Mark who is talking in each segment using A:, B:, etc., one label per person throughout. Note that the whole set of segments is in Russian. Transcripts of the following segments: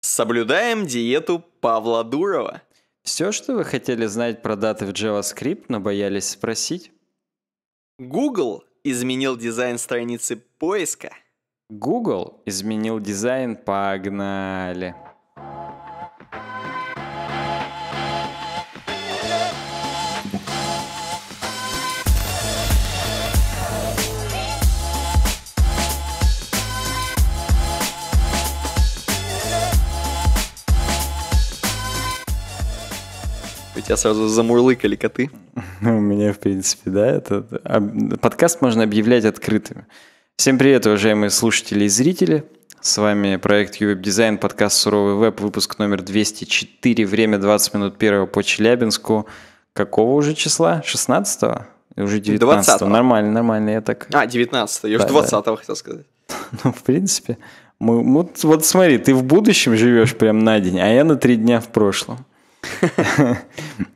A: Соблюдаем диету Павла Дурова. Все, что вы хотели знать про даты в JavaScript, но боялись спросить.
B: Google изменил дизайн страницы поиска.
A: Google изменил дизайн, погнали.
B: тебя сразу замурлыкали коты.
A: Ну, у меня, в принципе, да. Это... Подкаст можно объявлять открытым. Всем привет, уважаемые слушатели и зрители. С вами проект Ювеб Дизайн, подкаст «Суровый веб», выпуск номер 204, время 20 минут первого по Челябинску. Какого уже числа? 16-го? Уже 19 20 -го. Нормально, нормально, я так...
B: А, 19 я да, уже 20 да. хотел сказать.
A: Ну, в принципе. Мы, вот, вот смотри, ты в будущем живешь прям на день, а я на три дня в прошлом.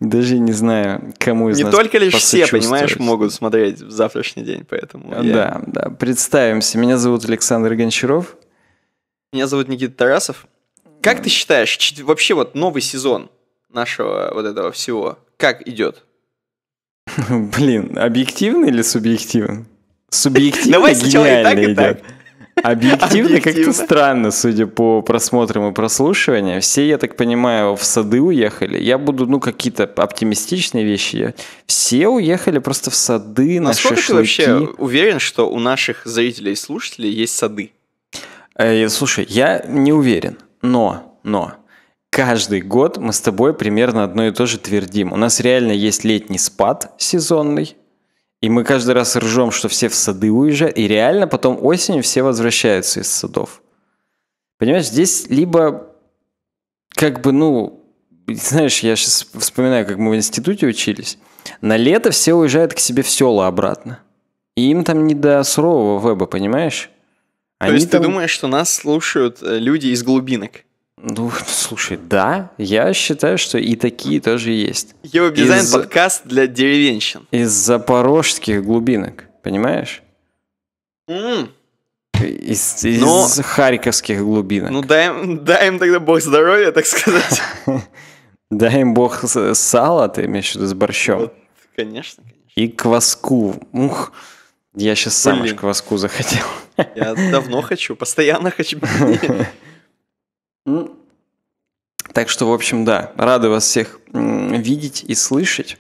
A: Даже не знаю, кому из Не нас только лишь все, понимаешь,
B: могут смотреть в завтрашний день, поэтому... Да, я...
A: да. Представимся. Меня зовут Александр Гончаров.
B: Меня зовут Никита Тарасов. Как ты считаешь, вообще вот новый сезон нашего вот этого всего, как идет?
A: Блин, объективно или субъективно? Субъективно Давай сначала и так, и так. Объективно как-то странно, судя по просмотрам и прослушиваниям. Все, я так понимаю, в сады уехали. Я буду, ну, какие-то оптимистичные вещи Все уехали просто в сады, на Насколько шашлыки. ты вообще
B: уверен, что у наших зрителей и слушателей есть сады? Э, слушай,
A: я не уверен, но, но каждый год мы с тобой примерно одно и то же твердим. У нас реально есть летний спад сезонный, и мы каждый раз ржем, что все в сады уезжают, и реально потом осенью все возвращаются из садов. Понимаешь, здесь либо как бы, ну, знаешь, я сейчас вспоминаю, как мы в институте учились. На лето все уезжают к себе в села обратно. И им там не до сурового веба, понимаешь?
B: Они То есть там... ты думаешь, что нас слушают э, люди из глубинок?
A: Ну, слушай, да, я считаю, что и такие тоже есть.
B: Его дизайн из... подкаст для деревенщин.
A: Из запорожских глубинок, понимаешь? Mm. Из, из Но... харьковских глубинок.
B: Ну, дай им, дай им тогда бог здоровья, так сказать.
A: Дай им бог сала, ты имеешь в виду, с борщом. Конечно, конечно. И кваску. Ух, я сейчас сам уж кваску захотел.
B: Я давно хочу, постоянно хочу.
A: Так что, в общем, да, рады вас всех видеть и слышать.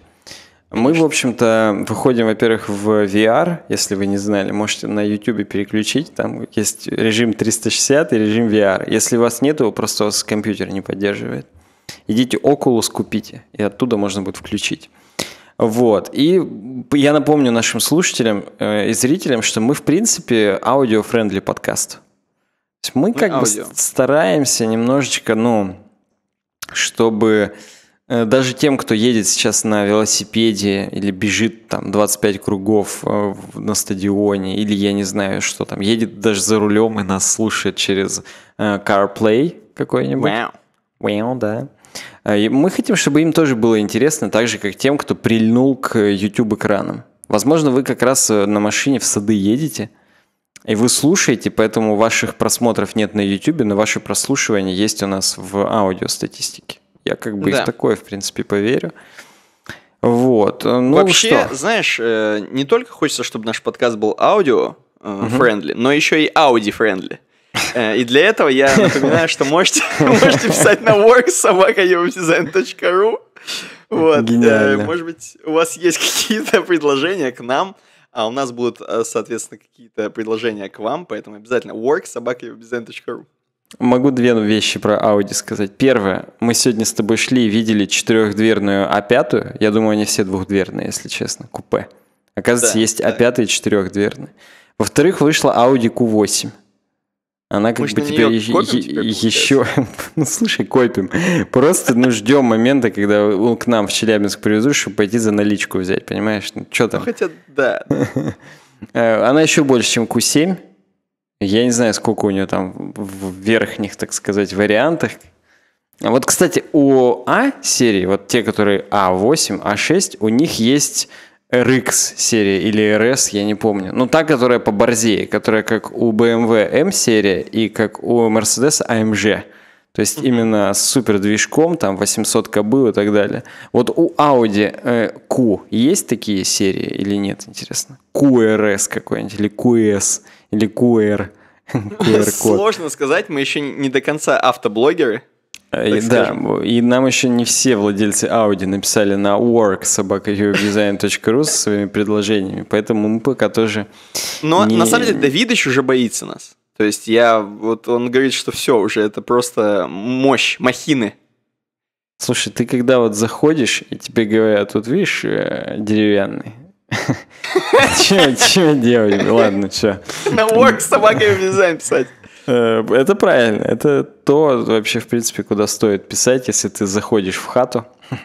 A: Мы, в общем-то, выходим, во-первых, в VR, если вы не знали, можете на YouTube переключить, там есть режим 360 и режим VR. Если у вас нет, его просто вас компьютер не поддерживает. Идите Oculus купите, и оттуда можно будет включить. Вот. И я напомню нашим слушателям э, и зрителям, что мы, в принципе, аудиофрендли подкаст. Мы ну, как ну, бы стараемся немножечко, ну, чтобы э, даже тем, кто едет сейчас на велосипеде или бежит там 25 кругов э, на стадионе, или я не знаю, что там, едет даже за рулем и нас слушает через э, CarPlay какой-нибудь. Wow. Wow, да. А, и мы хотим, чтобы им тоже было интересно, так же, как тем, кто прильнул к YouTube-экранам. Возможно, вы как раз на машине в сады едете, и вы слушаете, поэтому ваших просмотров нет на YouTube, но ваше прослушивание есть у нас в аудиостатистике. Я как бы да. в такое, в принципе, поверю. Вот. Э, ну, Вообще, что?
B: знаешь, э, не только хочется, чтобы наш подкаст был аудио-френдли, э, угу. но еще и ауди-френдли. И для этого я напоминаю, что можете, можете писать на worksobaka.ru. Вот. Гениально. Может быть, у вас есть какие-то предложения к нам – а у нас будут, э, соответственно, какие-то предложения к вам, поэтому обязательно work worksobaka.ubzn.ru
A: Могу две вещи про Audi сказать. Первое. Мы сегодня с тобой шли и видели четырехдверную А5. Я думаю, они все двухдверные, если честно, купе. Оказывается, да, есть да. А5 и четырехдверные. Во-вторых, вышла Audi Q8. Она как Мы бы теперь, е- теперь еще... ну, слушай, копим. Просто, ну, ждем момента, когда он к нам в Челябинск привезут, чтобы пойти за наличку взять, понимаешь? Ну, что там? Ну,
B: хотя, да.
A: Э, она еще больше, чем Q7. Я не знаю, сколько у нее там в верхних, так сказать, вариантах. А вот, кстати, у А-серии, вот те, которые А8, А6, у них есть RX серия или RS, я не помню. Ну, та, которая по борзее, которая как у BMW M серия и как у Mercedes AMG. То есть именно с супер движком, там 800 кобыл и так далее. Вот у Audi э, Q есть такие серии или нет, интересно? QRS какой-нибудь или QS или QR? QR Сложно
B: сказать, мы еще не до конца автоблогеры.
A: Э, и, да, и нам еще не все владельцы Audi написали на worksobakaubdesign.ru со своими предложениями, поэтому мы пока тоже... Но не... на самом деле
B: Давидыч уже боится нас. То есть я, вот он говорит, что все уже, это просто мощь, махины. Слушай, ты когда вот заходишь, и
A: тебе говорят, вот видишь, э, деревянный, Че делать? Ладно, все.
B: На work собакой дизайн писать.
A: Э, это правильно. Это то вообще, в принципе, куда стоит писать, если ты заходишь в хату.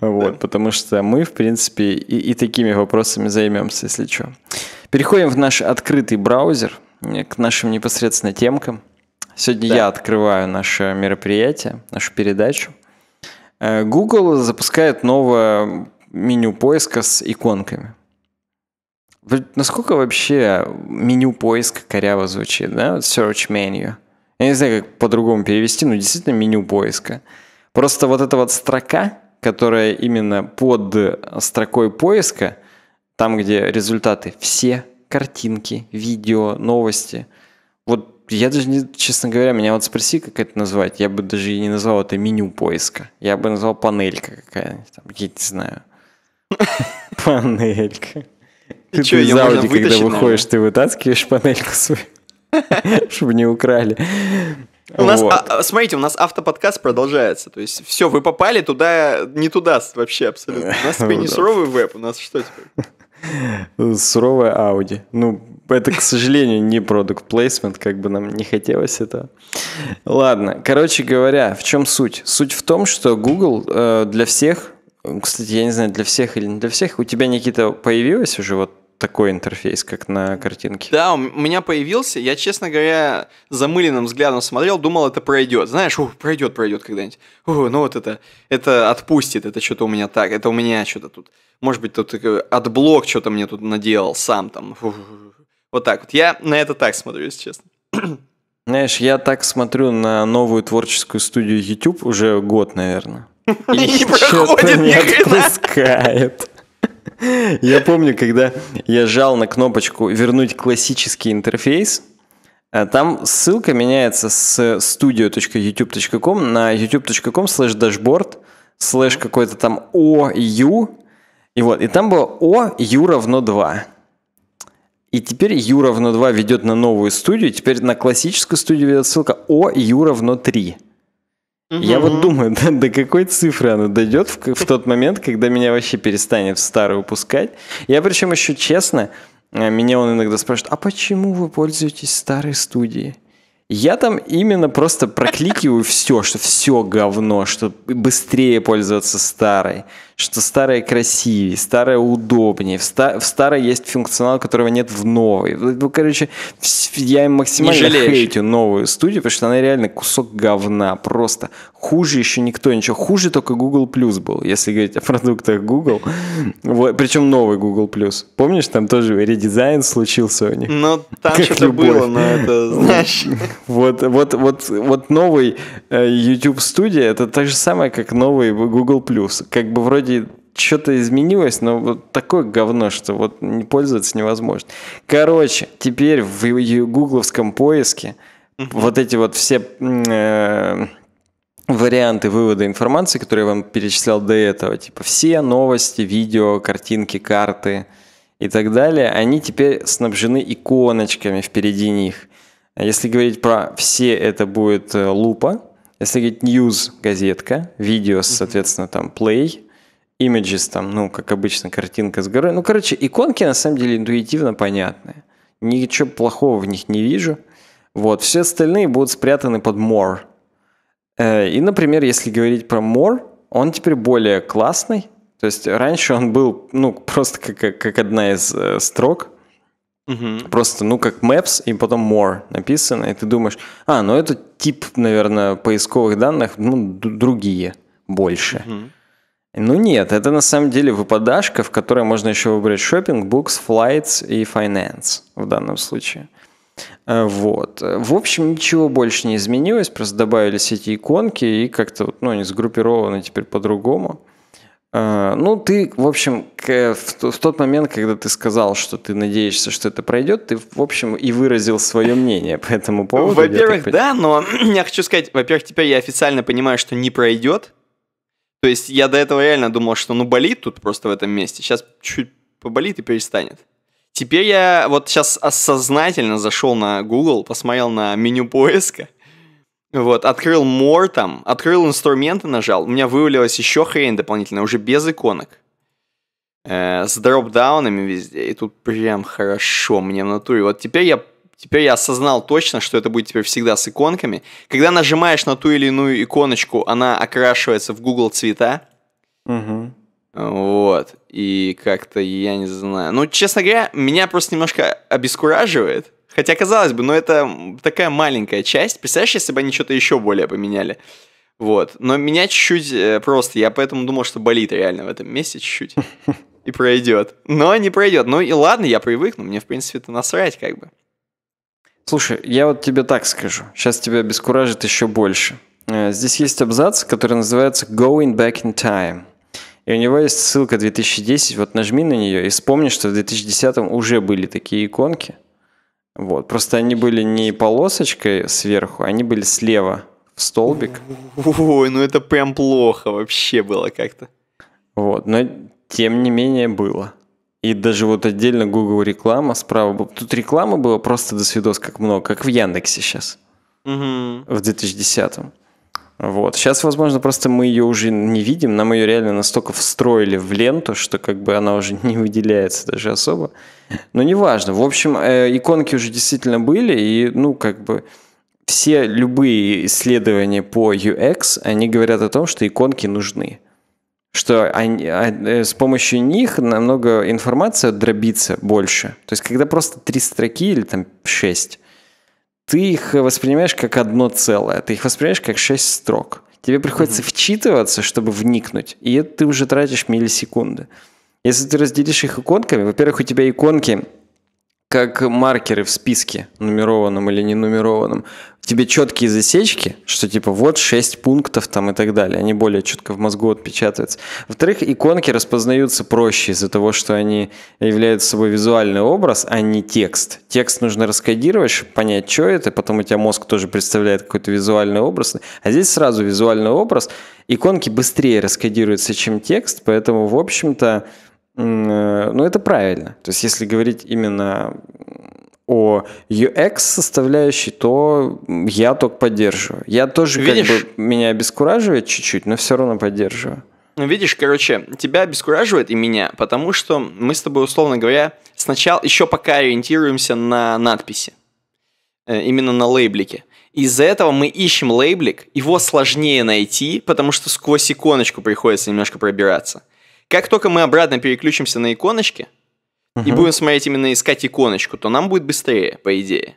A: Вот, потому что мы, в принципе, и, и такими вопросами займемся, если что. Переходим в наш открытый браузер, э, к нашим непосредственно темкам. Сегодня да. я открываю наше мероприятие, нашу передачу. Э, Google запускает новое меню поиска с иконками. Насколько вообще меню поиска коряво звучит, да? Search menu. Я не знаю, как по-другому перевести, но действительно меню поиска. Просто вот эта вот строка, которая именно под строкой поиска, там, где результаты все, картинки, видео, новости. Вот я даже, не, честно говоря, меня вот спроси, как это назвать. Я бы даже и не назвал это меню поиска. Я бы назвал панелька какая-нибудь, там, я не знаю. Панелька. Ты что, из Ауди, когда выходишь, ты вытаскиваешь панельку свою, чтобы не украли.
B: У нас, а, смотрите, у нас автоподкаст продолжается. То есть, все, вы попали туда, не туда вообще абсолютно. У нас теперь не суровый веб, у нас что
A: теперь? Суровая Audi. Ну, это, к сожалению, не продукт placement, как бы нам не хотелось этого. Ладно, короче говоря, в чем суть? Суть в том, что Google э, для всех, кстати, я не знаю, для всех или не для всех, у тебя, Никита, появилась уже вот такой интерфейс, как на картинке.
B: Да, у меня появился. Я, честно говоря, замыленным взглядом смотрел, думал, это пройдет. Знаешь, ух, пройдет, пройдет когда-нибудь. Ух, ну вот это, это отпустит, это что-то у меня так, это у меня что-то тут. Может быть, тут отблок что-то мне тут наделал сам там. Ух, вот так вот. Я на это так смотрю, если честно.
A: Знаешь, я так смотрю на новую творческую студию YouTube уже год, наверное. И
B: не проходит не
A: отпускает. Я помню, когда я жал на кнопочку «Вернуть классический интерфейс», э, там ссылка меняется с studio.youtube.com на youtube.com slash dashboard слэш какой-то там OU. И вот, и там было О, Ю равно 2. И теперь Ю равно 2 ведет на новую студию, теперь на классическую студию ведет ссылка О, Ю равно 3. Угу. Я вот думаю, до, до какой цифры она дойдет в, в тот момент, когда меня вообще перестанет в старый упускать. Я причем еще честно, э, меня он иногда спрашивает, а почему вы пользуетесь старой студией? Я там именно просто прокликиваю все, что все говно, что быстрее пользоваться старой, что старая красивее, старая удобнее, в, ста- в старой есть функционал, которого нет в новой. Ну, короче, я им максимально хейтю новую студию, потому что она реально кусок говна, просто хуже еще никто, ничего хуже только Google Plus был, если говорить о продуктах Google, вот, причем новый Google Plus. Помнишь, там тоже редизайн случился у них? Ну, там что-то было, но это, знаешь... Вот, вот, вот, вот новый э, YouTube студия это то же самое, как новый Google+. Plus. Как бы вроде что-то изменилось, но вот такое говно, что вот не пользоваться невозможно. Короче, теперь в гугловском поиске вот эти вот все э, варианты вывода информации, которые я вам перечислял до этого, типа все новости, видео, картинки, карты и так далее, они теперь снабжены иконочками впереди них. Если говорить про все, это будет э, лупа. Если говорить news газетка, видео, соответственно, там play, images там, ну, как обычно, картинка с горой. Ну, короче, иконки на самом деле интуитивно понятные. Ничего плохого в них не вижу. Вот, все остальные будут спрятаны под more. Э, и, например, если говорить про more, он теперь более классный. То есть раньше он был, ну, просто как, как одна из э, строк – Угу. Просто, ну, как Maps и потом More написано, и ты думаешь, а, ну это тип, наверное, поисковых данных, ну, другие больше. Угу. Ну нет, это на самом деле выпадашка, в которой можно еще выбрать shopping, books, flights и finance в данном случае. Э, вот. В общем, ничего больше не изменилось, просто добавились эти иконки и как-то ну, они сгруппированы теперь по-другому. Э, ну, ты, в общем, в тот момент, когда ты сказал, что ты надеешься, что это пройдет, ты, в общем, и выразил свое мнение по этому поводу. Во-первых, да,
B: но я хочу сказать, во-первых, теперь я официально понимаю, что не пройдет. То есть я до этого реально думал, что ну болит тут просто в этом месте. Сейчас чуть поболит и перестанет. Теперь я вот сейчас осознательно зашел на Google, посмотрел на меню поиска – вот, открыл more там, открыл инструменты, нажал. У меня вывалилась еще хрень дополнительная, уже без иконок. Э, с дропдаунами везде. И тут прям хорошо мне в натуре. Вот теперь я, теперь я осознал точно, что это будет теперь всегда с иконками. Когда нажимаешь на ту или иную иконочку, она окрашивается в Google цвета. Угу. Вот. И как-то, я не знаю. Ну, честно говоря, меня просто немножко обескураживает Хотя, казалось бы, но ну, это такая маленькая часть. Представляешь, если бы они что-то еще более поменяли? Вот. Но меня чуть-чуть э, просто, я поэтому думал, что болит реально в этом месте чуть-чуть. И пройдет. Но не пройдет. Ну и ладно, я привыкну, мне в принципе это насрать как бы.
A: Слушай, я вот тебе так скажу. Сейчас тебя обескуражит еще больше. Э, здесь есть абзац, который называется «Going back in time». И у него есть ссылка 2010, вот нажми на нее и вспомни, что в 2010 уже были такие иконки – вот. Просто они были не полосочкой сверху, они были слева в столбик.
B: Ой, ну это прям плохо вообще было как-то.
A: Вот, но тем не менее было. И даже вот отдельно Google реклама справа. Тут рекламы было просто до свидос как много, как в Яндексе сейчас. Угу. В 2010 вот. Сейчас, возможно, просто мы ее уже не видим, нам ее реально настолько встроили в ленту, что как бы она уже не выделяется даже особо. Но неважно. В общем, э, иконки уже действительно были, и, ну, как бы все любые исследования по UX, они говорят о том, что иконки нужны. Что они, а, э, с помощью них намного информация дробится больше. То есть, когда просто три строки или там шесть, ты их воспринимаешь как одно целое, ты их воспринимаешь как шесть строк. Тебе приходится mm-hmm. вчитываться, чтобы вникнуть, и это ты уже тратишь миллисекунды. Если ты разделишь их иконками, во-первых, у тебя иконки как маркеры в списке, нумерованном или не нумерованном. Тебе четкие засечки, что типа вот 6 пунктов там и так далее. Они более четко в мозгу отпечатываются. Во-вторых, иконки распознаются проще из-за того, что они являются собой визуальный образ, а не текст. Текст нужно раскодировать, чтобы понять, что это, потом у тебя мозг тоже представляет какой-то визуальный образ. А здесь сразу визуальный образ. Иконки быстрее раскодируются, чем текст, поэтому, в общем-то, Э, ну это правильно. То есть если говорить именно о UX составляющей, то я только поддерживаю. Я тоже Видишь? как бы меня обескураживает чуть-чуть, но все равно поддерживаю.
B: Ну, видишь, короче, тебя обескураживает и меня, потому что мы с тобой, условно говоря, сначала еще пока ориентируемся на надписи, э, именно на лейблике. Из-за этого мы ищем лейблик, его сложнее найти, потому что сквозь иконочку приходится немножко пробираться. Как только мы обратно переключимся на иконочки угу. и будем смотреть именно искать иконочку, то нам будет быстрее, по идее.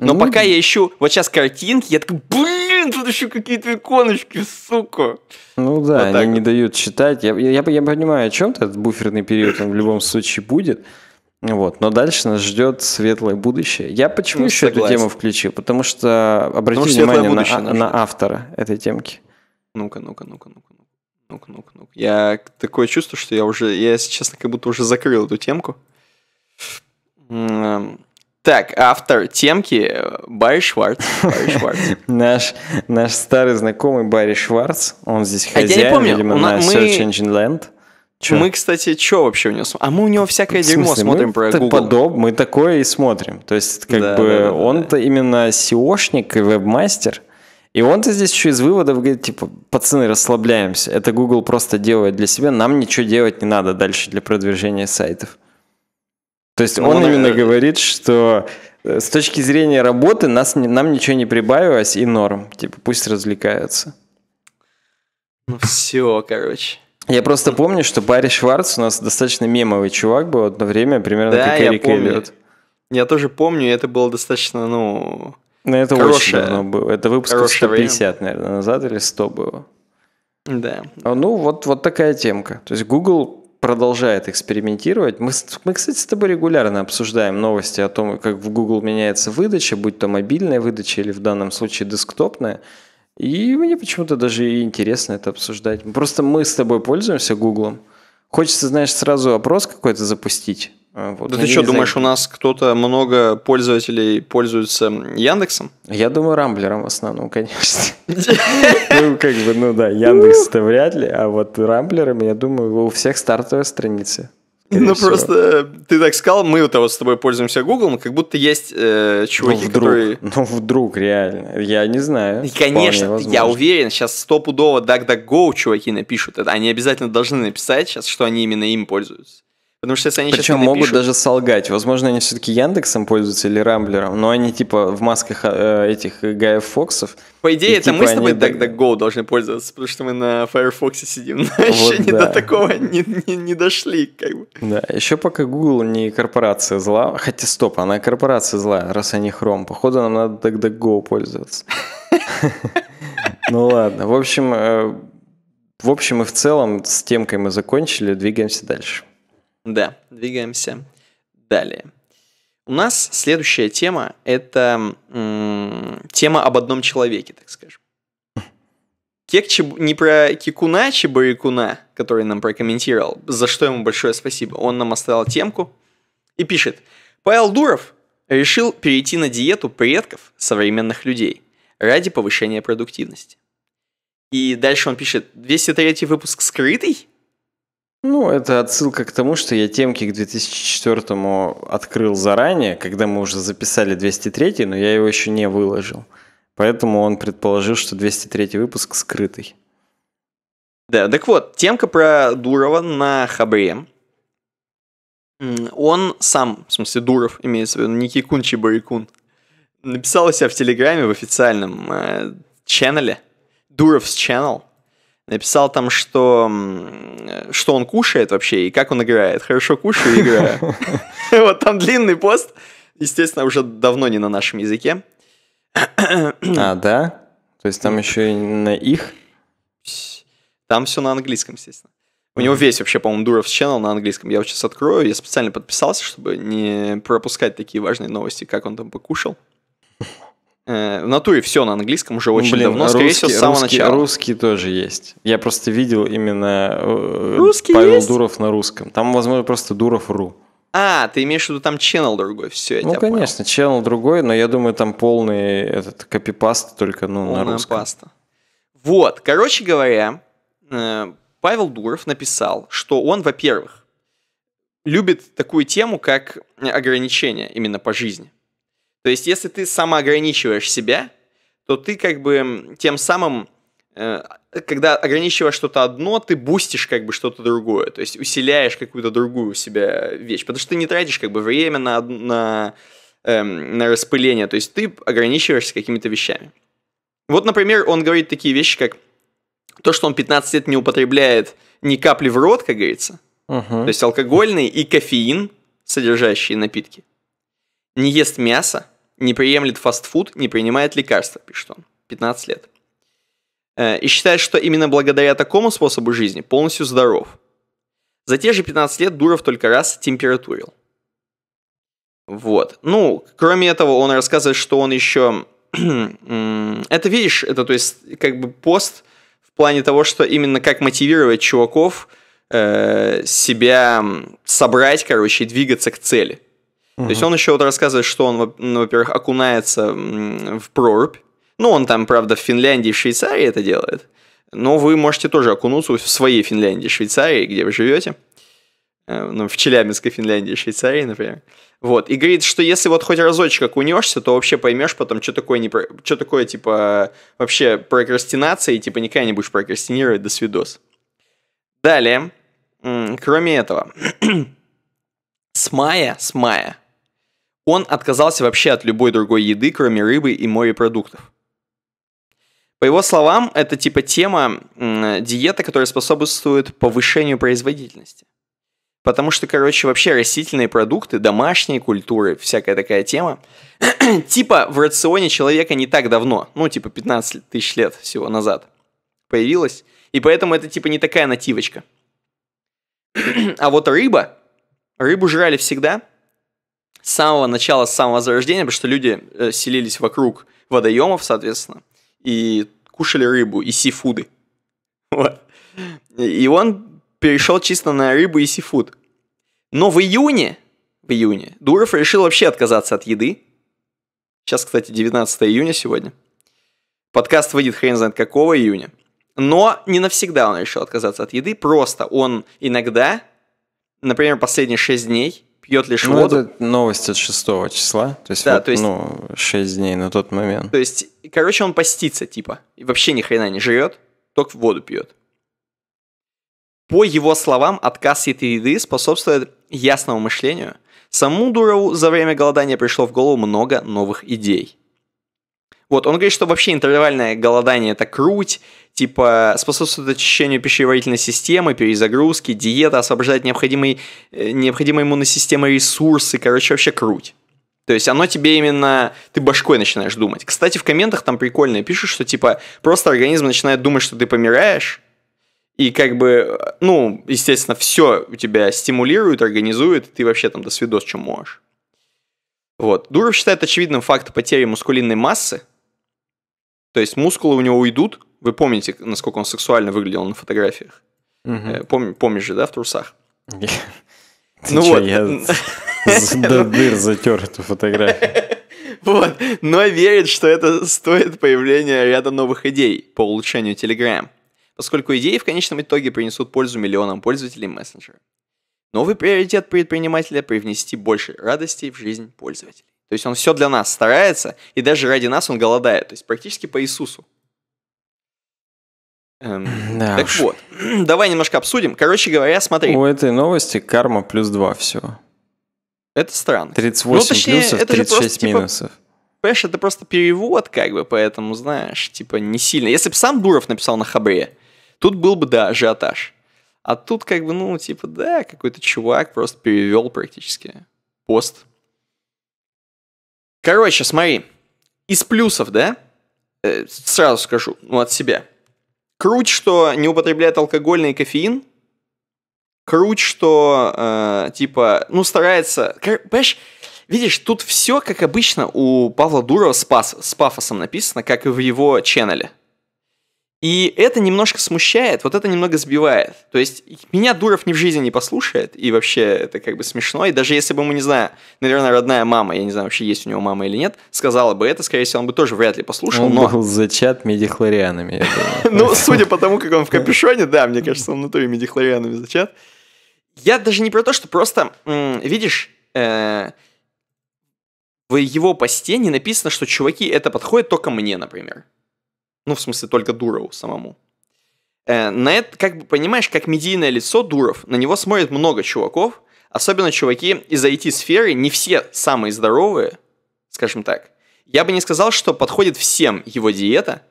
B: Но ну, пока я ищу вот сейчас картинки, я такой, блин, тут еще какие-то иконочки, сука.
A: Ну да, вот они вот. не дают читать. Я, я, я понимаю, о чем этот буферный период он в любом случае будет. Вот, но дальше нас ждет светлое будущее. Я почему ну, еще согласен. эту тему включил? Потому что обратите внимание на, на автора этой темки. Ну-ка, ну-ка, ну-ка, ну-ка
B: ну-ка, ну-ка, ну-ка. Я такое чувство, что я уже, я, если честно, как будто уже закрыл эту темку. Так, автор темки э, Барри Шварц. Барри Шварц.
A: наш, наш старый знакомый Барри Шварц. Он здесь хозяин, а я не помню. видимо, на мы... Search Engine Land.
B: Чё? Мы, кстати, что вообще у него смотрим? А мы у него всякое дерьмо смотрим мы про Google.
A: Подоб, мы такое и смотрим. То есть, как да, бы, да, да, он-то да. именно SEOшник и вебмастер, и он-то здесь еще из выводов говорит, типа, пацаны, расслабляемся, это Google просто делает для себя, нам ничего делать не надо дальше для продвижения сайтов. То есть ну, он, он именно это... говорит, что э, с точки зрения работы нас, нам ничего не прибавилось и норм, типа, пусть развлекаются.
B: Ну все, короче.
A: Я просто помню, что Барри Шварц у нас достаточно мемовый чувак был одно время, примерно да, как Эрик я помню. Эллиот.
B: Я тоже помню, это было достаточно, ну, ну, это Хорошее. очень давно было. Это выпуск 150, время. наверное, назад или 100 было.
A: Да. А, ну, вот, вот такая темка. То есть Google продолжает экспериментировать. Мы, мы, кстати, с тобой регулярно обсуждаем новости о том, как в Google меняется выдача, будь то мобильная выдача или в данном случае десктопная. И мне почему-то даже и интересно это обсуждать. Просто мы с тобой пользуемся Гуглом. Хочется, знаешь, сразу опрос какой-то запустить а, вот, да ты что, думаешь, у
B: нас кто-то много пользователей пользуется Яндексом? Я думаю, Рамблером в основном,
A: конечно. Ну, как бы, ну да, Яндекс-то вряд ли, а вот Рамблером, я думаю, у всех стартовая страница.
B: Ну просто э, ты так сказал, мы вот, а вот с тобой пользуемся Гуглом, как будто есть э, чуваки, ну, которые...
A: Ну вдруг, реально, я не знаю. конечно, я
B: уверен, сейчас стопудово DuckDuckGo чуваки напишут, это. они обязательно должны написать сейчас, что они именно им пользуются. Потому что если они Причем напишут... могут даже
A: солгать. Возможно, они все-таки Яндексом пользуются или Рамблером, но они типа в масках э, этих э, Гаев Фоксов. По идее, и, это типа, мы с тобой тогда
B: они... Go должны пользоваться, потому что мы на Firefox сидим. Но вот еще да. не до такого не, не, не дошли. Как бы.
A: Да, еще пока Google не корпорация зла. Хотя стоп, она корпорация зла, раз они Chrome. Походу, нам надо тогда Go пользоваться. Ну ладно. В общем, э, в общем и в целом с темкой мы закончили.
B: Двигаемся дальше. Да, двигаемся далее. У нас следующая тема – это м- тема об одном человеке, так скажем. Кек не про Кикуна а Чебарякуна, который нам прокомментировал, за что ему большое спасибо. Он нам оставил темку и пишет. Павел Дуров решил перейти на диету предков современных людей ради повышения продуктивности. И дальше он пишет, 203 выпуск скрытый?
A: Ну, это отсылка к тому, что я темки к 2004 му открыл заранее, когда мы уже записали 203, но я его еще не выложил. Поэтому он предположил, что
B: 203 выпуск скрытый. Да, так вот, темка про Дурова на Хабре. Он сам, в смысле Дуров, имеется в виду, не Кикун Чебарикун, написал у себя в Телеграме в официальном э, ченнеле, Дуров's Channel, написал там, что, что он кушает вообще и как он играет. Хорошо кушаю и играю. Вот там длинный пост, естественно, уже давно не на нашем языке. А, да? То есть там еще и на их? Там все на английском, естественно. У него весь вообще, по-моему, Дуров Channel на английском. Я его сейчас открою. Я специально подписался, чтобы не пропускать такие важные новости, как он там покушал. Э, в натуре все на английском уже ну, очень Блин, давно, скорее русский, всего, с самого русский, начала.
A: Русский тоже есть. Я просто видел именно э, русский Павел есть? Дуров на русском. Там, возможно, просто Дуров.ру.
B: А, ты имеешь в виду там channel другой, все, я Ну,
A: конечно, понял. channel другой, но я думаю, там полный этот копипаст только ну, Полная на русском.
B: паста. Вот, короче говоря, э, Павел Дуров написал, что он, во-первых, любит такую тему, как ограничения именно по жизни. То есть, если ты самоограничиваешь себя, то ты как бы тем самым, э, когда ограничиваешь что-то одно, ты бустишь как бы что-то другое, то есть усиляешь какую-то другую у себя вещь, потому что ты не тратишь как бы время на, на, эм, на распыление, то есть ты ограничиваешься какими-то вещами. Вот, например, он говорит такие вещи, как то, что он 15 лет не употребляет ни капли в рот, как говорится, uh-huh. то есть алкогольные и кофеин содержащие напитки, не ест мясо, не приемлет фастфуд, не принимает лекарства, пишет он. 15 лет. Э, и считает, что именно благодаря такому способу жизни полностью здоров. За те же 15 лет Дуров только раз температурил. Вот. Ну, кроме этого, он рассказывает, что он еще... это, видишь, это, то есть, как бы пост в плане того, что именно как мотивировать чуваков э, себя собрать, короче, и двигаться к цели. Угу. То есть он еще вот рассказывает, что он, ну, во-первых, окунается в прорубь. Ну, он там, правда, в Финляндии, в Швейцарии это делает. Но вы можете тоже окунуться в своей Финляндии, Швейцарии, где вы живете. Э, ну, в Челябинской Финляндии, Швейцарии, например. Вот. И говорит, что если вот хоть разочек окунешься, то вообще поймешь потом, что такое, не про... что такое типа, вообще прокрастинация, и типа никогда не будешь прокрастинировать, до свидос. Далее, кроме этого, с мая, с мая он отказался вообще от любой другой еды, кроме рыбы и морепродуктов. По его словам, это типа тема э, диета, которая способствует повышению производительности. Потому что, короче, вообще растительные продукты, домашние культуры, всякая такая тема, типа в рационе человека не так давно, ну, типа 15 тысяч лет всего назад появилась, и поэтому это типа не такая нативочка. а вот рыба, рыбу жрали всегда, с самого начала, с самого зарождения, потому что люди э, селились вокруг водоемов, соответственно, и кушали рыбу и сифуды. Вот. И он перешел чисто на рыбу и сифуд. Но в июне, в июне, Дуров решил вообще отказаться от еды. Сейчас, кстати, 19 июня сегодня. Подкаст выйдет хрен знает какого июня. Но не навсегда он решил отказаться от еды, просто он иногда, например, последние 6 дней, пьет лишь ну, воду.
A: Это новость от 6 числа, то есть, да, вот, то есть ну, 6 дней на тот момент.
B: То есть, короче, он постится, типа, и вообще ни хрена не жрет, только воду пьет. По его словам, отказ от еды способствует ясному мышлению. Саму Дурову за время голодания пришло в голову много новых идей – вот, он говорит, что вообще интервальное голодание – это круть, типа способствует очищению пищеварительной системы, перезагрузки, диета, освобождает необходимые, э, необходимые иммунной системы ресурсы, короче, вообще круть. То есть оно тебе именно... Ты башкой начинаешь думать. Кстати, в комментах там прикольно пишут, что типа просто организм начинает думать, что ты помираешь, и как бы, э, ну, естественно, все у тебя стимулирует, организует, и ты вообще там до свидос, чем можешь. Вот. Дуров считает очевидным факт потери мускулинной массы, то есть мускулы у него уйдут. Вы помните, насколько он сексуально выглядел на фотографиях? Угу. Пом, помнишь же, да, в трусах? ну вот. Я до дыр
A: затер эту фотографию.
B: Вот. Но верит, что это стоит появления ряда новых идей по улучшению Telegram, поскольку идеи в конечном итоге принесут пользу миллионам пользователей мессенджера. Новый приоритет предпринимателя – привнести больше радости в жизнь пользователей. То есть он все для нас старается, и даже ради нас он голодает. То есть практически по Иисусу. Эм, да так уж. вот, давай немножко обсудим. Короче говоря, смотри. У
A: этой новости карма плюс 2 всего. Это странно. 38 ну, точнее, плюсов, это 36 просто, типа, минусов. Типа,
B: понимаешь, это просто перевод, как бы, поэтому, знаешь, типа, не сильно. Если бы сам Дуров написал на хабре, тут был бы, да, ажиотаж. А тут, как бы, ну, типа, да, какой-то чувак просто перевел практически пост Короче, смотри, из плюсов, да, э, сразу скажу, ну, от себя. Круть, что не употребляет алкогольный кофеин. Круть, что, э, типа, ну, старается... Понимаешь, видишь, тут все, как обычно, у Павла Дурова с, пас, с пафосом написано, как и в его ченнеле. И это немножко смущает, вот это немного сбивает. То есть меня Дуров ни в жизни не послушает, и вообще это как бы смешно. И даже если бы ему, не знаю, наверное, родная мама, я не знаю, вообще есть у него мама или нет, сказала бы это, скорее всего, он бы тоже вряд ли послушал. Он но... был
A: зачат медихлорианами.
B: Ну, судя по тому, как он в капюшоне, да, мне кажется, он натуре медихлорианами зачат. Я даже не про то, что просто, видишь, э, в его посте не написано, что чуваки, это подходит только мне, например. Ну, в смысле, только Дурову самому. Э, на это, как бы, понимаешь, как медийное лицо Дуров, на него смотрит много чуваков, особенно чуваки из IT-сферы, не все самые здоровые, скажем так. Я бы не сказал, что подходит всем его диета,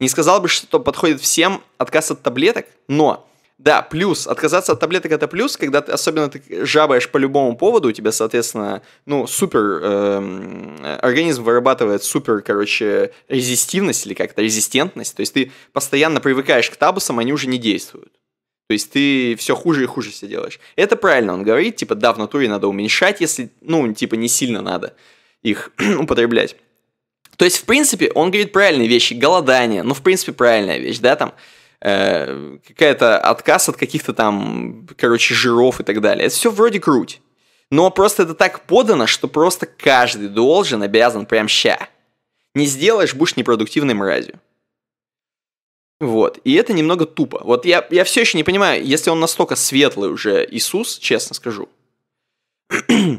B: не сказал бы, что подходит всем отказ от таблеток, но да, плюс. Отказаться от таблеток это плюс, когда ты особенно ты жабаешь по любому поводу, у тебя, соответственно, ну, супер э, организм вырабатывает супер, короче, резистивность или как-то резистентность. То есть ты постоянно привыкаешь к табусам, они уже не действуют. То есть ты все хуже и хуже все делаешь. Это правильно, он говорит, типа, да, в натуре надо уменьшать, если, ну, типа, не сильно надо их употреблять. То есть, в принципе, он говорит правильные вещи. Голодание, ну, в принципе, правильная вещь, да, там Э, какая-то отказ от каких-то там, короче, жиров и так далее. Это все вроде круть. Но просто это так подано, что просто каждый должен, обязан прям ща. Не сделаешь, будешь непродуктивной мразью. Вот, и это немного тупо. Вот я, я все еще не понимаю, если он настолько светлый уже Иисус, честно скажу, э,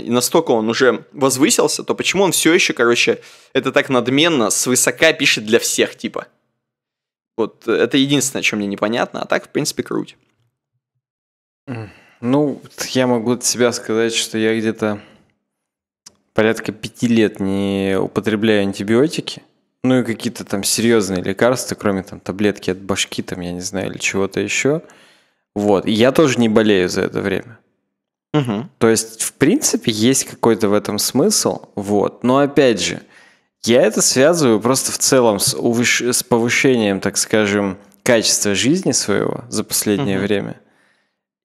B: и настолько он уже возвысился, то почему он все еще, короче, это так надменно, свысока пишет для всех, типа. Вот э, это единственное, что мне непонятно, а так, в принципе, круть.
A: Ну, я могу от себя сказать, что я где-то порядка пяти лет не употребляю антибиотики. Ну и какие-то там серьезные лекарства, кроме там таблетки от башки, там, я не знаю, или чего-то еще. Вот. И я тоже не болею за это время. Угу. То есть, в принципе, есть какой-то в этом смысл. Вот. Но опять же, я это связываю просто в целом с, увыш... с повышением, так скажем, качества жизни своего за последнее mm-hmm. время.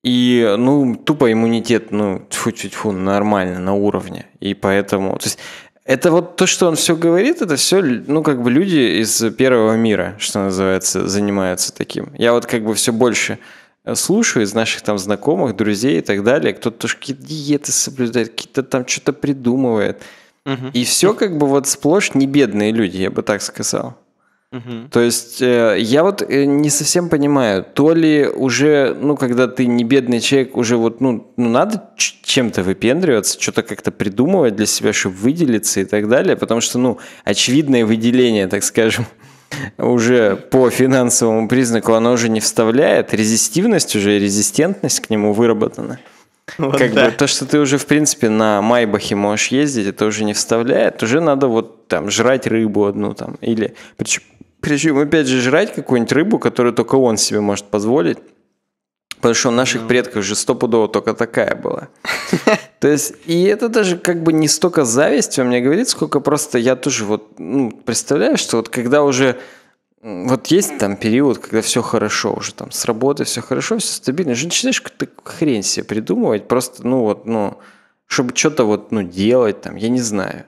A: И, ну, тупо иммунитет, ну, тьфу-тьфу-тьфу, нормально, на уровне. И поэтому... То есть это вот то, что он все говорит, это все, ну, как бы люди из первого мира, что называется, занимаются таким. Я вот как бы все больше э, слушаю из наших там знакомых, друзей и так далее. Кто-то тоже какие-то диеты соблюдает, какие-то там что-то придумывает – Угу. И все как бы вот сплошь не бедные люди, я бы так сказал. Угу. То есть э, я вот э, не совсем понимаю, то ли уже, ну, когда ты не бедный человек, уже вот, ну, ну надо чем-то выпендриваться, что-то как-то придумывать для себя, чтобы выделиться и так далее, потому что, ну, очевидное выделение, так скажем, уже по финансовому признаку оно уже не вставляет, резистивность уже, резистентность к нему выработана. Угу. Вот как да. бы то, что ты уже, в принципе, на Майбахе можешь ездить, это уже не вставляет. Уже надо вот там жрать рыбу одну там. Или причем, опять же, жрать какую-нибудь рыбу, которую только он себе может позволить. Потому что у наших ну. предков же стопудово только такая была. То есть, и это даже как бы не столько зависть во мне говорит, сколько просто я тоже вот, ну, представляю, что вот когда уже вот есть там период, когда все хорошо уже, там с работы все хорошо, все стабильно, же начинаешь как-то хрень себе придумывать, просто, ну вот, ну, чтобы что-то вот, ну, делать там, я не знаю.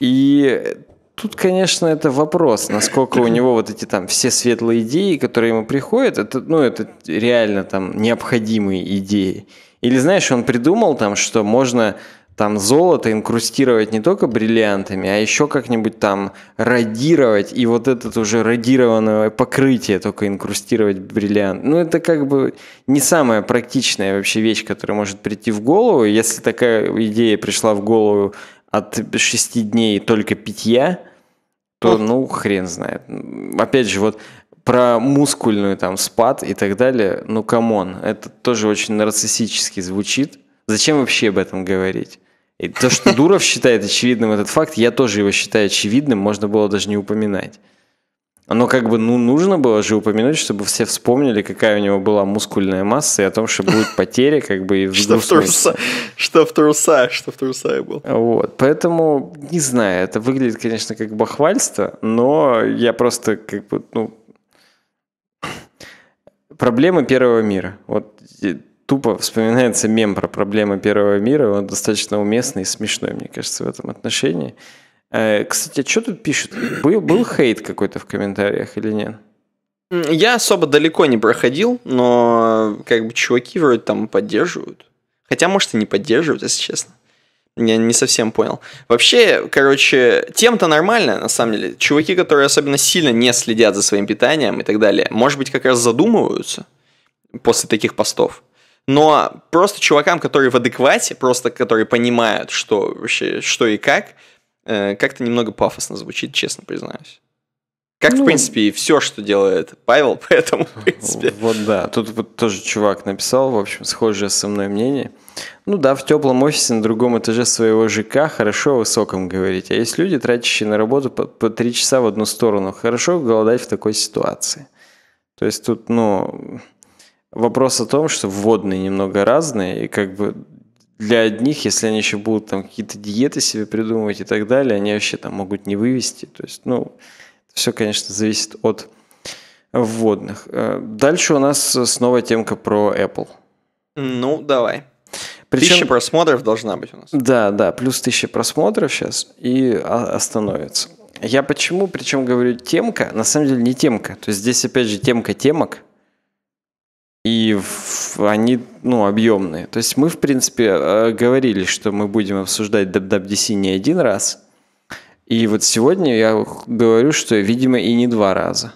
A: И тут, конечно, это вопрос, насколько у него вот эти там все светлые идеи, которые ему приходят, это, ну, это реально там необходимые идеи. Или, знаешь, он придумал там, что можно там золото инкрустировать не только бриллиантами, а еще как-нибудь там радировать, и вот это уже радированное покрытие только инкрустировать бриллиант. Ну, это как бы не самая практичная вообще вещь, которая может прийти в голову. Если такая идея пришла в голову от шести дней только питья, то, ну, хрен знает. Опять же, вот про мускульную там спад и так далее, ну, камон, это тоже очень нарциссически звучит Зачем вообще об этом говорить? И то, что Дуров считает очевидным этот факт, я тоже его считаю очевидным, можно было даже не упоминать. Оно как бы, ну, нужно было же упомянуть, чтобы все вспомнили, какая у него была мускульная масса, и о том, что будут потери, как бы, и в Что в труса,
B: что в труса, что в труса я был. Вот,
A: поэтому, не знаю, это выглядит, конечно, как бахвальство, но я просто, как бы, ну... Проблемы первого мира. Вот тупо вспоминается мем про проблемы Первого мира, он достаточно уместный и смешной, мне кажется, в этом отношении. Э, кстати, а что тут пишут? Был, был хейт какой-то в комментариях или нет?
B: Я особо далеко не проходил, но как бы чуваки вроде там поддерживают. Хотя, может, и не поддерживают, если честно. Я не совсем понял. Вообще, короче, тем-то нормально, на самом деле. Чуваки, которые особенно сильно не следят за своим питанием и так далее, может быть, как раз задумываются после таких постов но просто чувакам, которые в адеквате, просто которые понимают, что вообще, что и как, э, как-то немного пафосно звучит, честно признаюсь. Как, ну, в принципе,
A: и все, что делает Павел, поэтому, в принципе. Вот да, тут вот тоже чувак написал, в общем, схожее со мной мнение. Ну да, в теплом офисе на другом этаже своего ЖК хорошо о высоком говорить, а есть люди, тратящие на работу по, три часа в одну сторону. Хорошо голодать в такой ситуации. То есть тут, ну, вопрос о том, что вводные немного разные, и как бы для одних, если они еще будут там какие-то диеты себе придумывать и так далее, они вообще там могут не вывести. То есть, ну, все, конечно, зависит от вводных. Э, дальше у нас снова темка про Apple.
B: Ну, давай. Причем, тысяча просмотров должна быть у нас.
A: Да, да, плюс тысяча просмотров сейчас и а, остановится. Я почему, причем говорю темка, на самом деле не темка. То есть здесь опять же темка темок, и они, ну, объемные. То есть мы, в принципе, э, говорили, что мы будем обсуждать WWDC не один раз, и вот сегодня я говорю, что, видимо, и не два раза.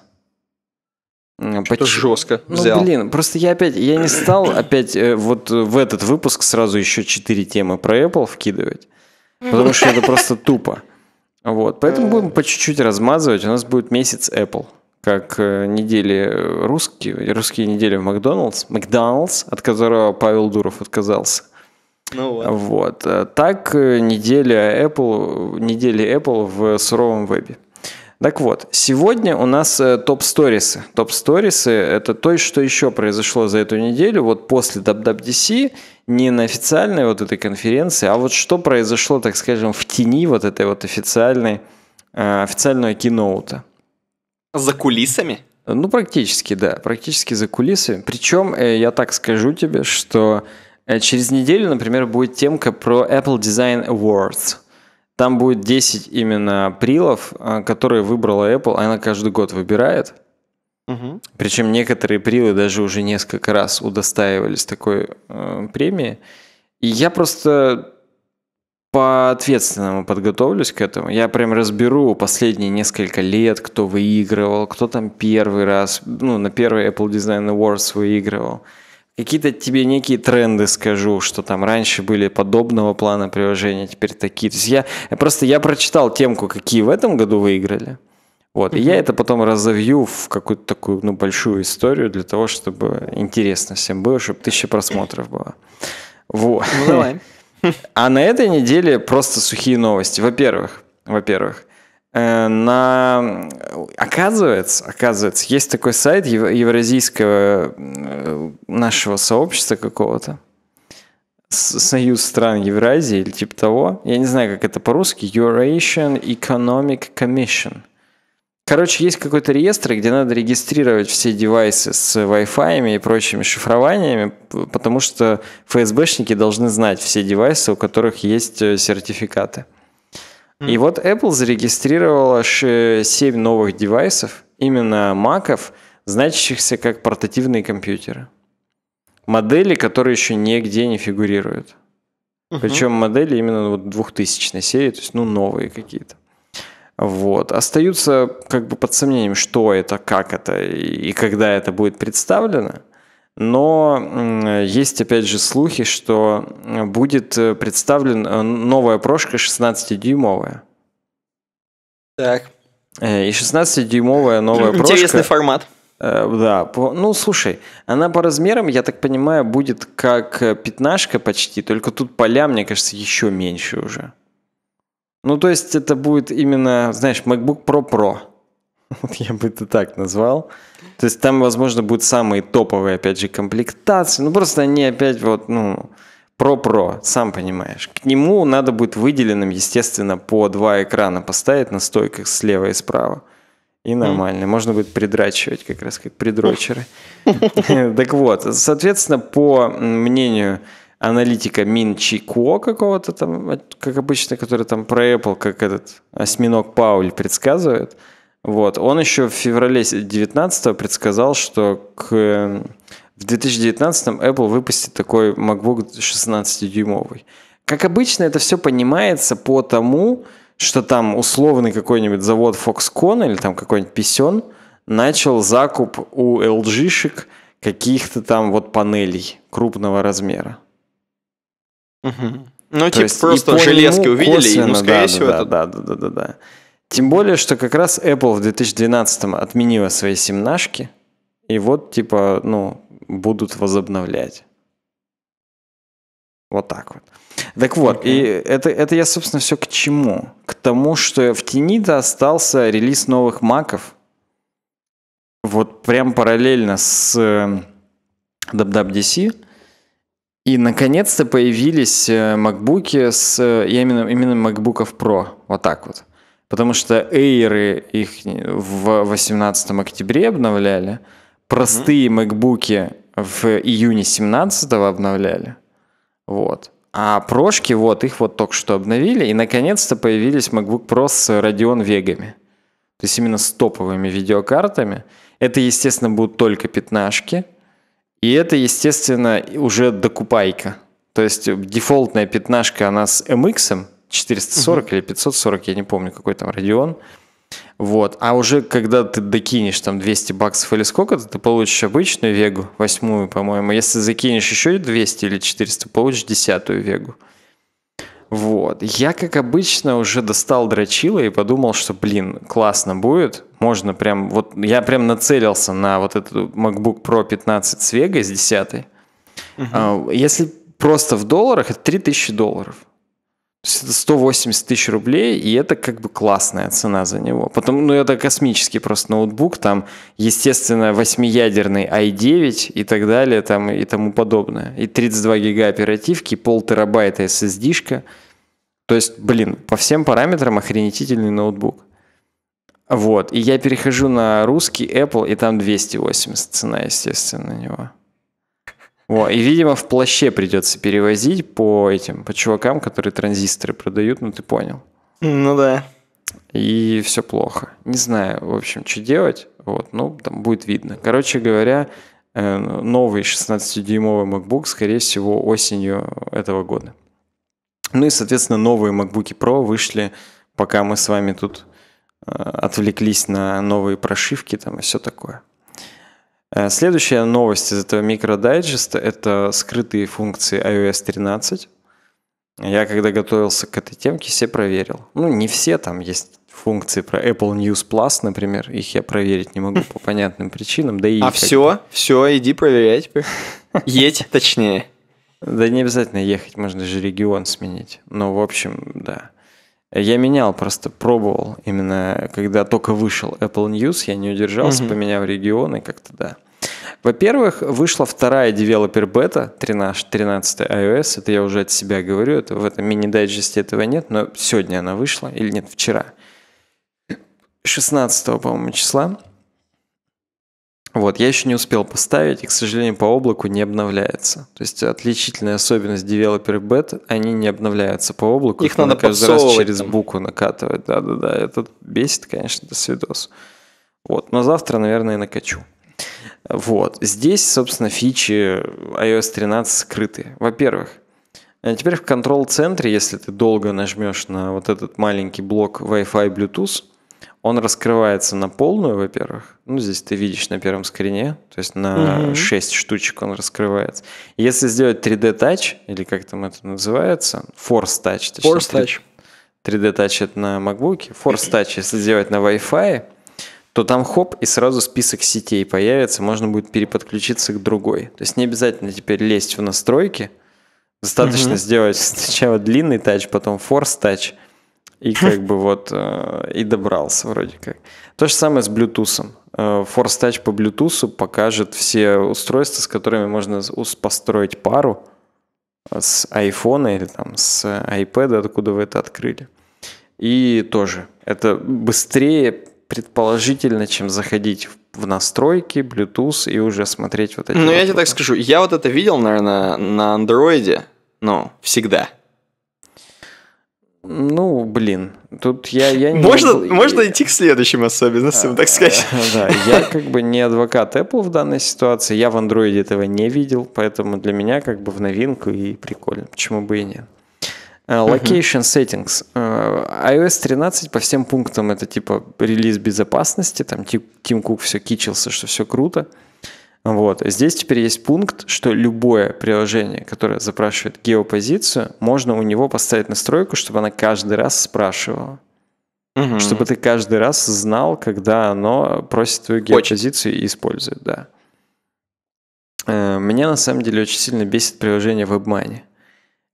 A: Что-то Поч... жестко ну, взял. Ну, блин, просто я опять, я не стал опять э, вот в этот выпуск сразу еще четыре темы про Apple вкидывать, потому что это просто тупо. Вот, поэтому э. будем по чуть-чуть размазывать, у нас будет месяц Apple как э, недели русские, русские недели в Макдоналдс, Макдоналдс, от которого Павел Дуров отказался. Ну вот. вот. Э, так э, неделя Apple, недели Apple в суровом вебе. Так вот, сегодня у нас топ-сторисы. Топ-сторисы – это то, что еще произошло за эту неделю, вот после WWDC, не на официальной вот этой конференции, а вот что произошло, так скажем, в тени вот этой вот официальной, официального киноута.
B: За кулисами?
A: Ну, практически, да, практически за кулисы. Причем, э, я так скажу тебе, что э, через неделю, например, будет темка про Apple Design Awards. Там будет 10 именно прилов, э, которые выбрала Apple, она каждый год выбирает. Угу. Причем некоторые прилы даже уже несколько раз удостаивались такой э, премии. И я просто по-ответственному подготовлюсь к этому. Я прям разберу последние несколько лет, кто выигрывал, кто там первый раз, ну, на первый Apple Design Awards выигрывал. Какие-то тебе некие тренды скажу, что там раньше были подобного плана приложения, теперь такие. То есть я, я просто я прочитал темку, какие в этом году выиграли. Вот, mm-hmm. и я это потом разовью в какую-то такую, ну, большую историю для того, чтобы интересно всем было, чтобы тысяча просмотров было. Вот. Ну, давай. А на этой неделе просто сухие новости. Во-первых, во-первых, э, на... Оказывается, оказывается, есть такой сайт евразийского э, нашего сообщества какого-то. Союз стран Евразии или типа того. Я не знаю, как это по-русски. Eurasian Economic Commission – Короче, есть какой-то реестр, где надо регистрировать все девайсы с Wi-Fi и прочими шифрованиями, потому что ФСБшники должны знать все девайсы, у которых есть э, сертификаты. И вот Apple зарегистрировала 7 новых девайсов, именно маков, значащихся как портативные компьютеры. Модели, которые еще нигде не фигурируют. Причем модели именно вот 2000 серии, то есть ну новые какие-то. Вот. Остаются как бы под сомнением, что это, как это и когда это будет представлено. Но есть, опять же, слухи, что будет э, представлен э, новая прошка 16-дюймовая. Так. Э, и 16-дюймовая новая Интересный прошка. Интересный формат. Да, ну слушай, она по размерам, я так понимаю, будет как пятнашка почти, только тут поля, мне кажется, еще меньше уже. Ну, то есть это будет именно, знаешь, MacBook Pro Pro. Вот я бы это так назвал. То есть там, возможно, будут самые топовые, опять же, комплектации. Ну, просто они опять вот, ну, Pro-Pro, сам понимаешь. К нему надо будет выделенным, естественно, по два экрана поставить на стойках слева и справа. И нормально. Можно будет придрачивать, как раз как придрочеры. Так вот, соответственно, по мнению аналитика Мин Чи какого-то там, как обычно, который там про Apple, как этот осьминог Пауль предсказывает. Вот. Он еще в феврале 19 предсказал, что к, в 2019 Apple выпустит такой MacBook 16-дюймовый. Как обычно, это все понимается по тому, что там условный какой-нибудь завод Foxconn или там какой-нибудь Писен начал закуп у LG-шек каких-то там вот панелей крупного размера. Угу. Ну, типа есть, просто железки увидели, косвенно, и, ну, скорее да, всего, да, это... Да, да, да, да, да. Тем более, что как раз Apple в 2012 м отменила свои семнашки, и вот, типа, ну, будут возобновлять. Вот так вот. Так вот, okay. и это, это я, собственно, все к чему? К тому, что в тени-то остался релиз новых маков. Вот прям параллельно с э, WWDC. И наконец-то появились э, макбуки с э, именно, именно MacBook Pro. Вот так вот. Потому что Air их в 18 октябре обновляли, простые mm в июне 17 обновляли. Вот. А прошки, вот, их вот только что обновили, и наконец-то появились MacBook Pro с Radeon Vega. То есть именно с топовыми видеокартами. Это, естественно, будут только пятнашки – и это, естественно, уже докупайка. То есть дефолтная пятнашка, она с MX 440 угу. или 540, я не помню, какой там Radeon. Вот. А уже когда ты докинешь там 200 баксов или сколько-то, ты получишь обычную вегу, восьмую, по-моему. Если закинешь еще 200 или 400, получишь десятую вегу. Вот. Я, как обычно, уже достал дрочила и подумал, что, блин, классно будет. Можно прям, вот я прям нацелился на вот этот MacBook Pro 15 с Vegas 10. Угу. А, если просто в долларах, это 3000 долларов. 180 тысяч рублей, и это как бы классная цена за него. Потом, ну, это космический просто ноутбук, там, естественно, восьмиядерный i9 и так далее, там, и тому подобное. И 32 гига оперативки, пол терабайта SSD-шка. То есть, блин, по всем параметрам охренетительный ноутбук. Вот, и я перехожу на русский Apple, и там 280 цена, естественно, на него. О, и, видимо, в плаще придется перевозить по этим, по чувакам, которые транзисторы продают, ну ты понял.
B: Ну да.
A: И все плохо. Не знаю, в общем, что делать. Вот, ну, там будет видно. Короче говоря, э, новый 16-дюймовый MacBook, скорее всего, осенью этого года. Ну и, соответственно, новые MacBook Pro вышли, пока мы с вами тут э, отвлеклись на новые прошивки там и все такое. Э, следующая новость из этого микродайджеста – это скрытые функции iOS 13. Я когда готовился к этой темке, все проверил. Ну, не все, там есть функции про Apple News Plus, например, их я проверить не могу по понятным причинам. Да и а все,
B: все, иди проверять теперь. Едь, точнее.
A: Да не обязательно ехать, можно же регион сменить. Но, в общем, да. Я менял, просто пробовал именно, когда только вышел Apple News, я не удержался, угу. поменял регионы как-то, да. Во-первых, вышла вторая девелопер бета 13, 13 iOS, это я уже от себя говорю, это в этом мини-дайджесте этого нет, но сегодня она вышла, или нет, вчера. 16, по-моему, числа. Вот, я еще не успел поставить, и, к сожалению, по облаку не обновляется. То есть отличительная особенность девелоперов бет, они не обновляются по облаку. Их надо каждый раз через там. буку накатывать. Да-да-да, это бесит, конечно, до свидос. Вот, но завтра, наверное, и накачу. Вот, здесь, собственно, фичи iOS 13 скрыты. Во-первых, э, теперь в контрол-центре, если ты долго нажмешь на вот этот маленький блок Wi-Fi Bluetooth, он раскрывается на полную, во-первых. Ну, здесь ты видишь на первом скрине, то есть на угу. 6 штучек он раскрывается. Если сделать 3D-тач, или как там это называется, Force Touch. Точнее, force 3... Touch. 3D-тач это на MacBook. Force Touch, если сделать на Wi-Fi, то там хоп, и сразу список сетей появится, можно будет переподключиться к другой. То есть не обязательно теперь лезть в настройки, достаточно угу. сделать сначала длинный тач, потом Force Touch – и как бы вот, э, и добрался вроде как. То же самое с Bluetooth. Э, Force Touch по Bluetooth покажет все устройства, с которыми можно построить пару э, с iPhone или там с iPad, откуда вы это открыли. И тоже, это быстрее предположительно, чем заходить в настройки, Bluetooth и уже смотреть вот эти. Ну, вопросы. я тебе
B: так скажу, я вот это видел, наверное, на андроиде, ну, всегда.
A: Ну, блин, тут я, я не... Можно, могу... можно идти к следующим особенностям, а, так сказать. Да, я как бы не адвокат Apple в данной ситуации, я в Android этого не видел, поэтому для меня как бы в новинку и прикольно, почему бы и нет. Э, location settings. Э, iOS 13 по всем пунктам это типа релиз безопасности, там Тим Кук все кичился, что все круто. Вот. Здесь теперь есть пункт, что любое приложение, которое запрашивает геопозицию, можно у него поставить настройку, чтобы она каждый раз спрашивала. Угу. Чтобы ты каждый раз знал, когда оно просит твою геопозицию очень. и использует, да. Э, меня на самом деле очень сильно бесит приложение WebMoney.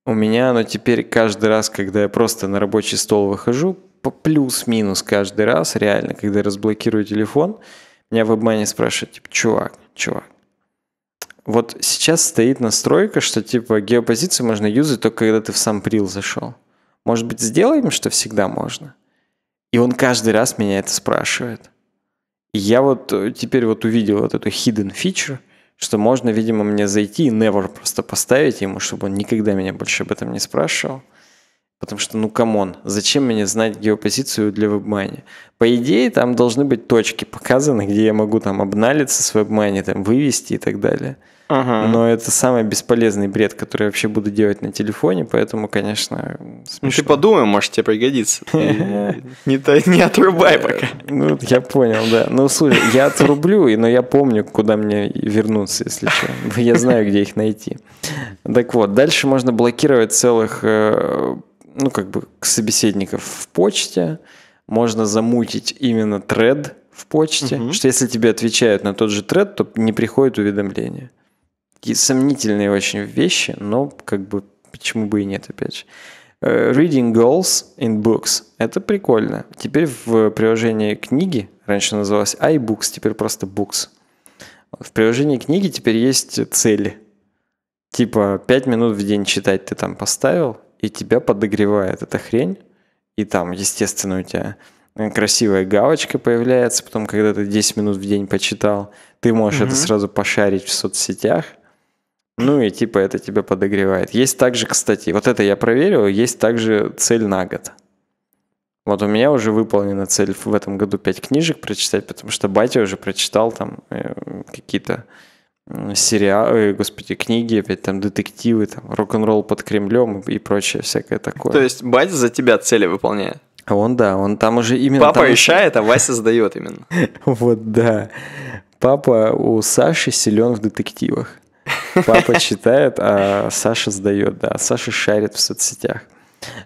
A: У меня оно теперь каждый раз, когда я просто на рабочий стол выхожу, плюс-минус каждый раз, реально, когда я разблокирую телефон, меня WebMoney спрашивает, типа, чувак, чувак. Вот сейчас стоит настройка, что типа геопозицию можно юзать только когда ты в сам прил зашел. Может быть, сделаем, что всегда можно? И он каждый раз меня это спрашивает. И я вот э, теперь вот увидел вот эту hidden feature, что можно, видимо, мне зайти и never просто поставить ему, чтобы он никогда меня больше об этом не спрашивал. Потому что, ну, камон, зачем мне знать геопозицию для вебмани? По идее, там должны быть точки показаны, где я могу там обналиться с вебмани, там вывести и так далее. Ага. Но это самый бесполезный бред, который я вообще буду делать на телефоне, поэтому, конечно,
B: смешно. Ну, ты подумай, может, тебе пригодится. Не
A: отрубай пока. Ну, я понял, да. Ну, слушай, я отрублю, но я помню, куда мне вернуться, если что. Я знаю, где их найти. Так вот, дальше можно блокировать целых э, ну, как бы собеседников в почте, можно замутить именно тред в почте, угу. что если тебе отвечают на тот же тред, то не приходит уведомление. Такие сомнительные очень вещи, но как бы почему бы и нет, опять же. Э, reading Goals in Books. Это прикольно. Теперь в приложении книги, раньше называлось iBooks, теперь просто Books. В приложении книги теперь есть цели. Типа 5 минут в день читать ты там поставил, и тебя подогревает эта хрень, и там, естественно, у тебя красивая галочка появляется, потом, когда ты 10 минут в день почитал, ты можешь угу. это сразу пошарить в соцсетях, ну и типа это тебя подогревает. Есть также, кстати, вот это я проверил, есть также цель на год. Вот у меня уже выполнена цель в этом году 5 книжек прочитать, потому что батя уже прочитал там э, какие-то сериалы, господи, книги, опять там детективы, там рок-н-ролл под Кремлем и прочее всякое такое. То есть
B: батя за тебя цели выполняет? А он, да, он там уже именно... Папа там... ищает, а Вася сдает именно.
A: Вот, да. Папа у Саши силен в детективах. Папа читает, а Саша сдает, да. Саша шарит в соцсетях.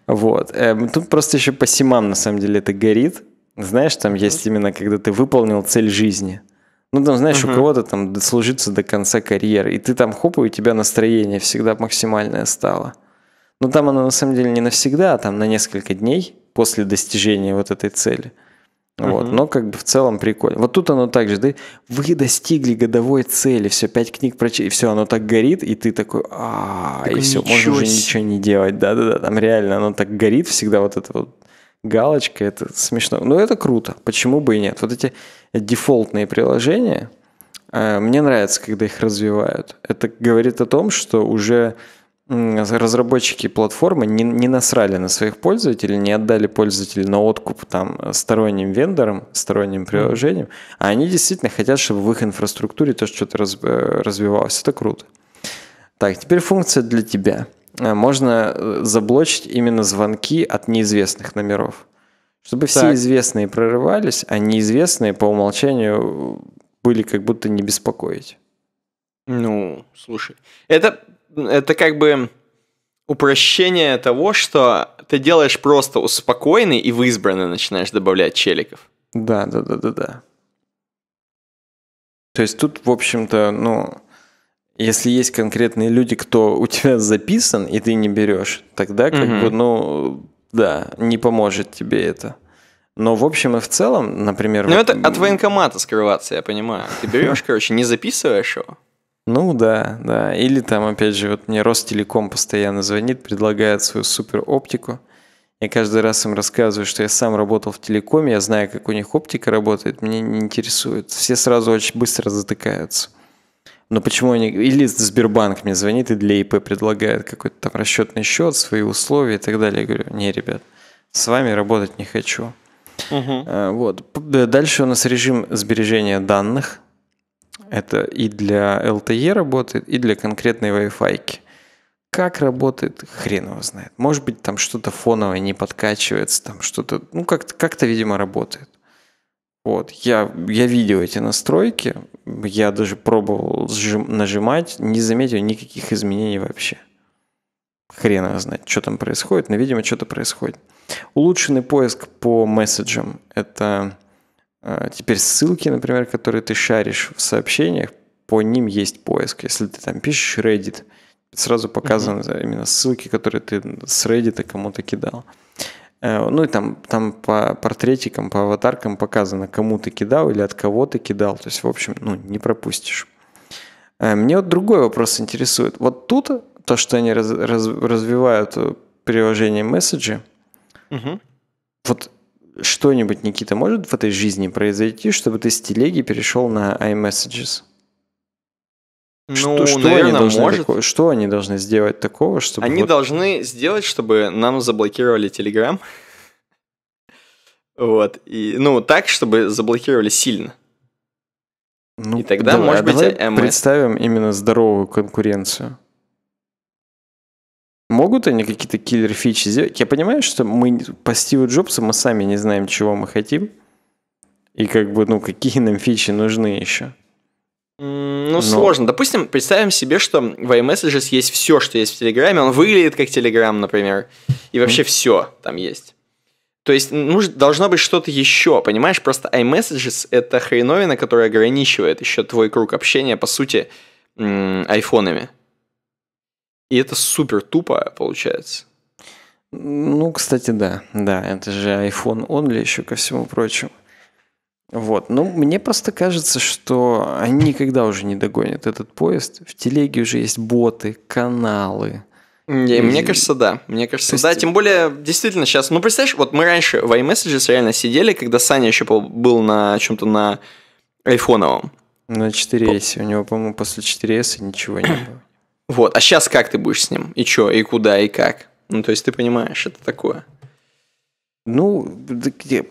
A: Вот. Эм, тут просто еще по симам, на самом деле, это горит. Знаешь, там есть именно, когда ты выполнил цель жизни – ну, там, знаешь, угу. у кого-то там дослужиться до конца карьеры. И ты там хоп, и у тебя настроение всегда максимальное стало. Но там оно на самом деле не навсегда, а там на несколько дней после достижения вот этой цели. Вот, но как бы в целом прикольно. Вот тут оно так же, да, вы достигли годовой цели, все, пять книг прочли, все, оно так горит, и ты такой, а, и все, можно уже ничего не делать, да-да-да, там реально оно так горит всегда, вот эта вот галочка, это смешно. Но это круто, почему бы и нет. Вот эти дефолтные приложения. Э, мне нравится, когда их развивают. Это говорит о том, что уже разработчики платформы не, не насрали на своих пользователей, не отдали пользователей на откуп там, сторонним вендорам, сторонним приложениям, а они действительно хотят, чтобы в их инфраструктуре тоже что-то раз, э, развивалось. Это круто. Так, теперь функция для тебя. Э, можно заблочить именно звонки от неизвестных номеров. Чтобы все известные прорывались, а неизвестные по умолчанию э, были как будто не беспокоить.
B: Ну, слушай, это, это как бы упрощение того, что ты делаешь просто успокойный и в избранный начинаешь добавлять челиков.
A: Да, да, да, да, да. То есть тут, в общем-то, ну, если есть конкретные люди, кто у тебя записан, и ты не берешь, тогда как угу. бы, ну, да, не поможет тебе это. Но в общем и в целом, например... Ну вот... это от
B: военкомата скрываться, я понимаю. Ты берешь, короче, не записываешь его.
A: Ну да, да. Или там, опять же, вот мне Ростелеком постоянно звонит, предлагает свою супер оптику. Я каждый раз им рассказываю, что я сам работал в телекоме, я знаю, как у них оптика работает, мне не интересует. Все сразу очень быстро затыкаются. Но «Ну почему они... Или Сбербанк мне звонит и для ИП предлагает какой-то там расчетный счет, свои условия и так далее. Я говорю, не, ребят, с вами работать не хочу. Угу. Вот. Дальше у нас режим сбережения данных. Это и для LTE работает, и для конкретной Wi-Fi. Как работает, хрен его знает. Может быть, там что-то фоновое не подкачивается, там что-то, ну, как-то, как-то видимо, работает. Вот, я, я видел эти настройки, я даже пробовал сжим, нажимать, не заметил никаких изменений вообще. Хрена знать, что там происходит, но, видимо, что-то происходит. Улучшенный поиск по месседжам – это э, теперь ссылки, например, которые ты шаришь в сообщениях, по ним есть поиск. Если ты там пишешь Reddit, сразу показаны mm-hmm. именно ссылки, которые ты с Reddit кому-то кидал. Э, Э, ну и там, там по портретикам, по аватаркам показано, кому ты кидал или от кого ты кидал. То есть, в общем, ну, не пропустишь. Э, мне вот другой вопрос интересует. Вот тут то, что они раз, раз, развивают приложение месседжи, угу. вот что-нибудь, Никита, может в этой жизни произойти, чтобы ты с телеги перешел на iMessages? Ну, что, что, наверное, они должны может. Такое, что они должны сделать такого, чтобы... Они вот...
B: должны сделать, чтобы нам заблокировали Telegram, Вот. И, ну, так, чтобы заблокировали сильно. Ну, и тогда, давай, может а давай быть, э,
A: представим именно здоровую конкуренцию. Могут они какие-то киллер-фичи сделать? Я понимаю, что мы по Стиву Джобсу мы сами не знаем, чего мы хотим. И как бы, ну, какие нам фичи нужны еще.
B: Ну, Но... сложно. Допустим, представим себе, что в iMessages есть все, что есть в Телеграме. Он выглядит как Телеграм, например. И вообще mm. все там есть. То есть нужно, должно быть что-то еще, понимаешь? Просто iMessages — это хреновина, которая ограничивает еще твой круг общения, по сути, айфонами. И это супер тупо получается.
A: Ну, кстати, да. Да, это же iPhone ли еще ко всему прочему. Вот. Ну, мне просто кажется, что они никогда уже не догонят этот поезд. В телеге уже есть боты, каналы.
B: Не, и... Мне кажется, да. Мне кажется, есть... да. Тем более, действительно, сейчас... Ну, представляешь, вот мы раньше в iMessages реально сидели, когда Саня еще был на чем-то на айфоновом. На 4S. По... У него, по-моему, после 4S ничего не было. Вот. А сейчас как ты будешь с ним? И что, и куда, и как? Ну, то есть ты понимаешь, это такое.
A: Ну,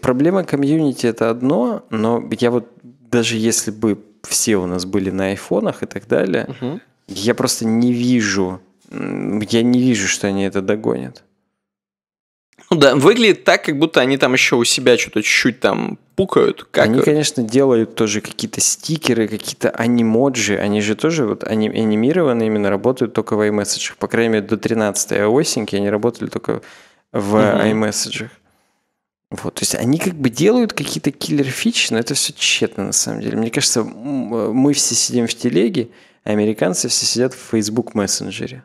A: проблема комьюнити это одно, но я вот даже если бы все у нас были на айфонах и так далее, угу. я просто не вижу, я не вижу, что они это догонят.
B: Ну да, выглядит так, как будто они там еще у себя что-то чуть-чуть там
A: пукают. Как... Они, конечно, делают тоже какие-то стикеры, какие-то анимоджи. Они же тоже вот они, анимированные именно работают только в iMessage. По крайней мере, до 13-й осеньки они работали только в угу. iMessage. Вот, то есть они как бы делают какие-то киллер-фичи, но это все тщетно на самом деле. Мне кажется, э, мы все сидим в телеге, а американцы все сидят в Facebook мессенджере.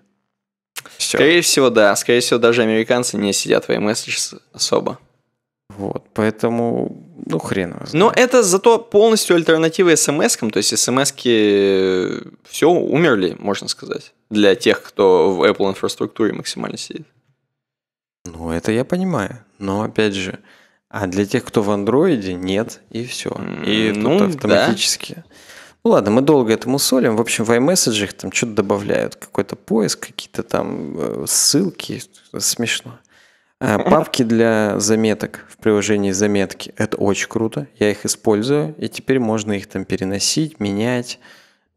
B: Все. Скорее всего, да. Скорее всего, даже американцы не сидят в iMessage особо. Вот,
A: поэтому, ну, хрен
B: его знает. Но это зато полностью альтернатива смс -кам, то есть смс э, все умерли, можно сказать, для тех, кто в Apple инфраструктуре максимально сидит.
A: Ну, это я понимаю. Но опять же, а для тех, кто в андроиде, нет, и все. И ну, тут автоматически. Да. Ну ладно, мы долго этому солим. В общем, в iMessage там что-то добавляют. Какой-то поиск, какие-то там э, ссылки. Смешно. А, папки для заметок в приложении заметки. Это очень круто. Я их использую. И теперь можно их там переносить, менять,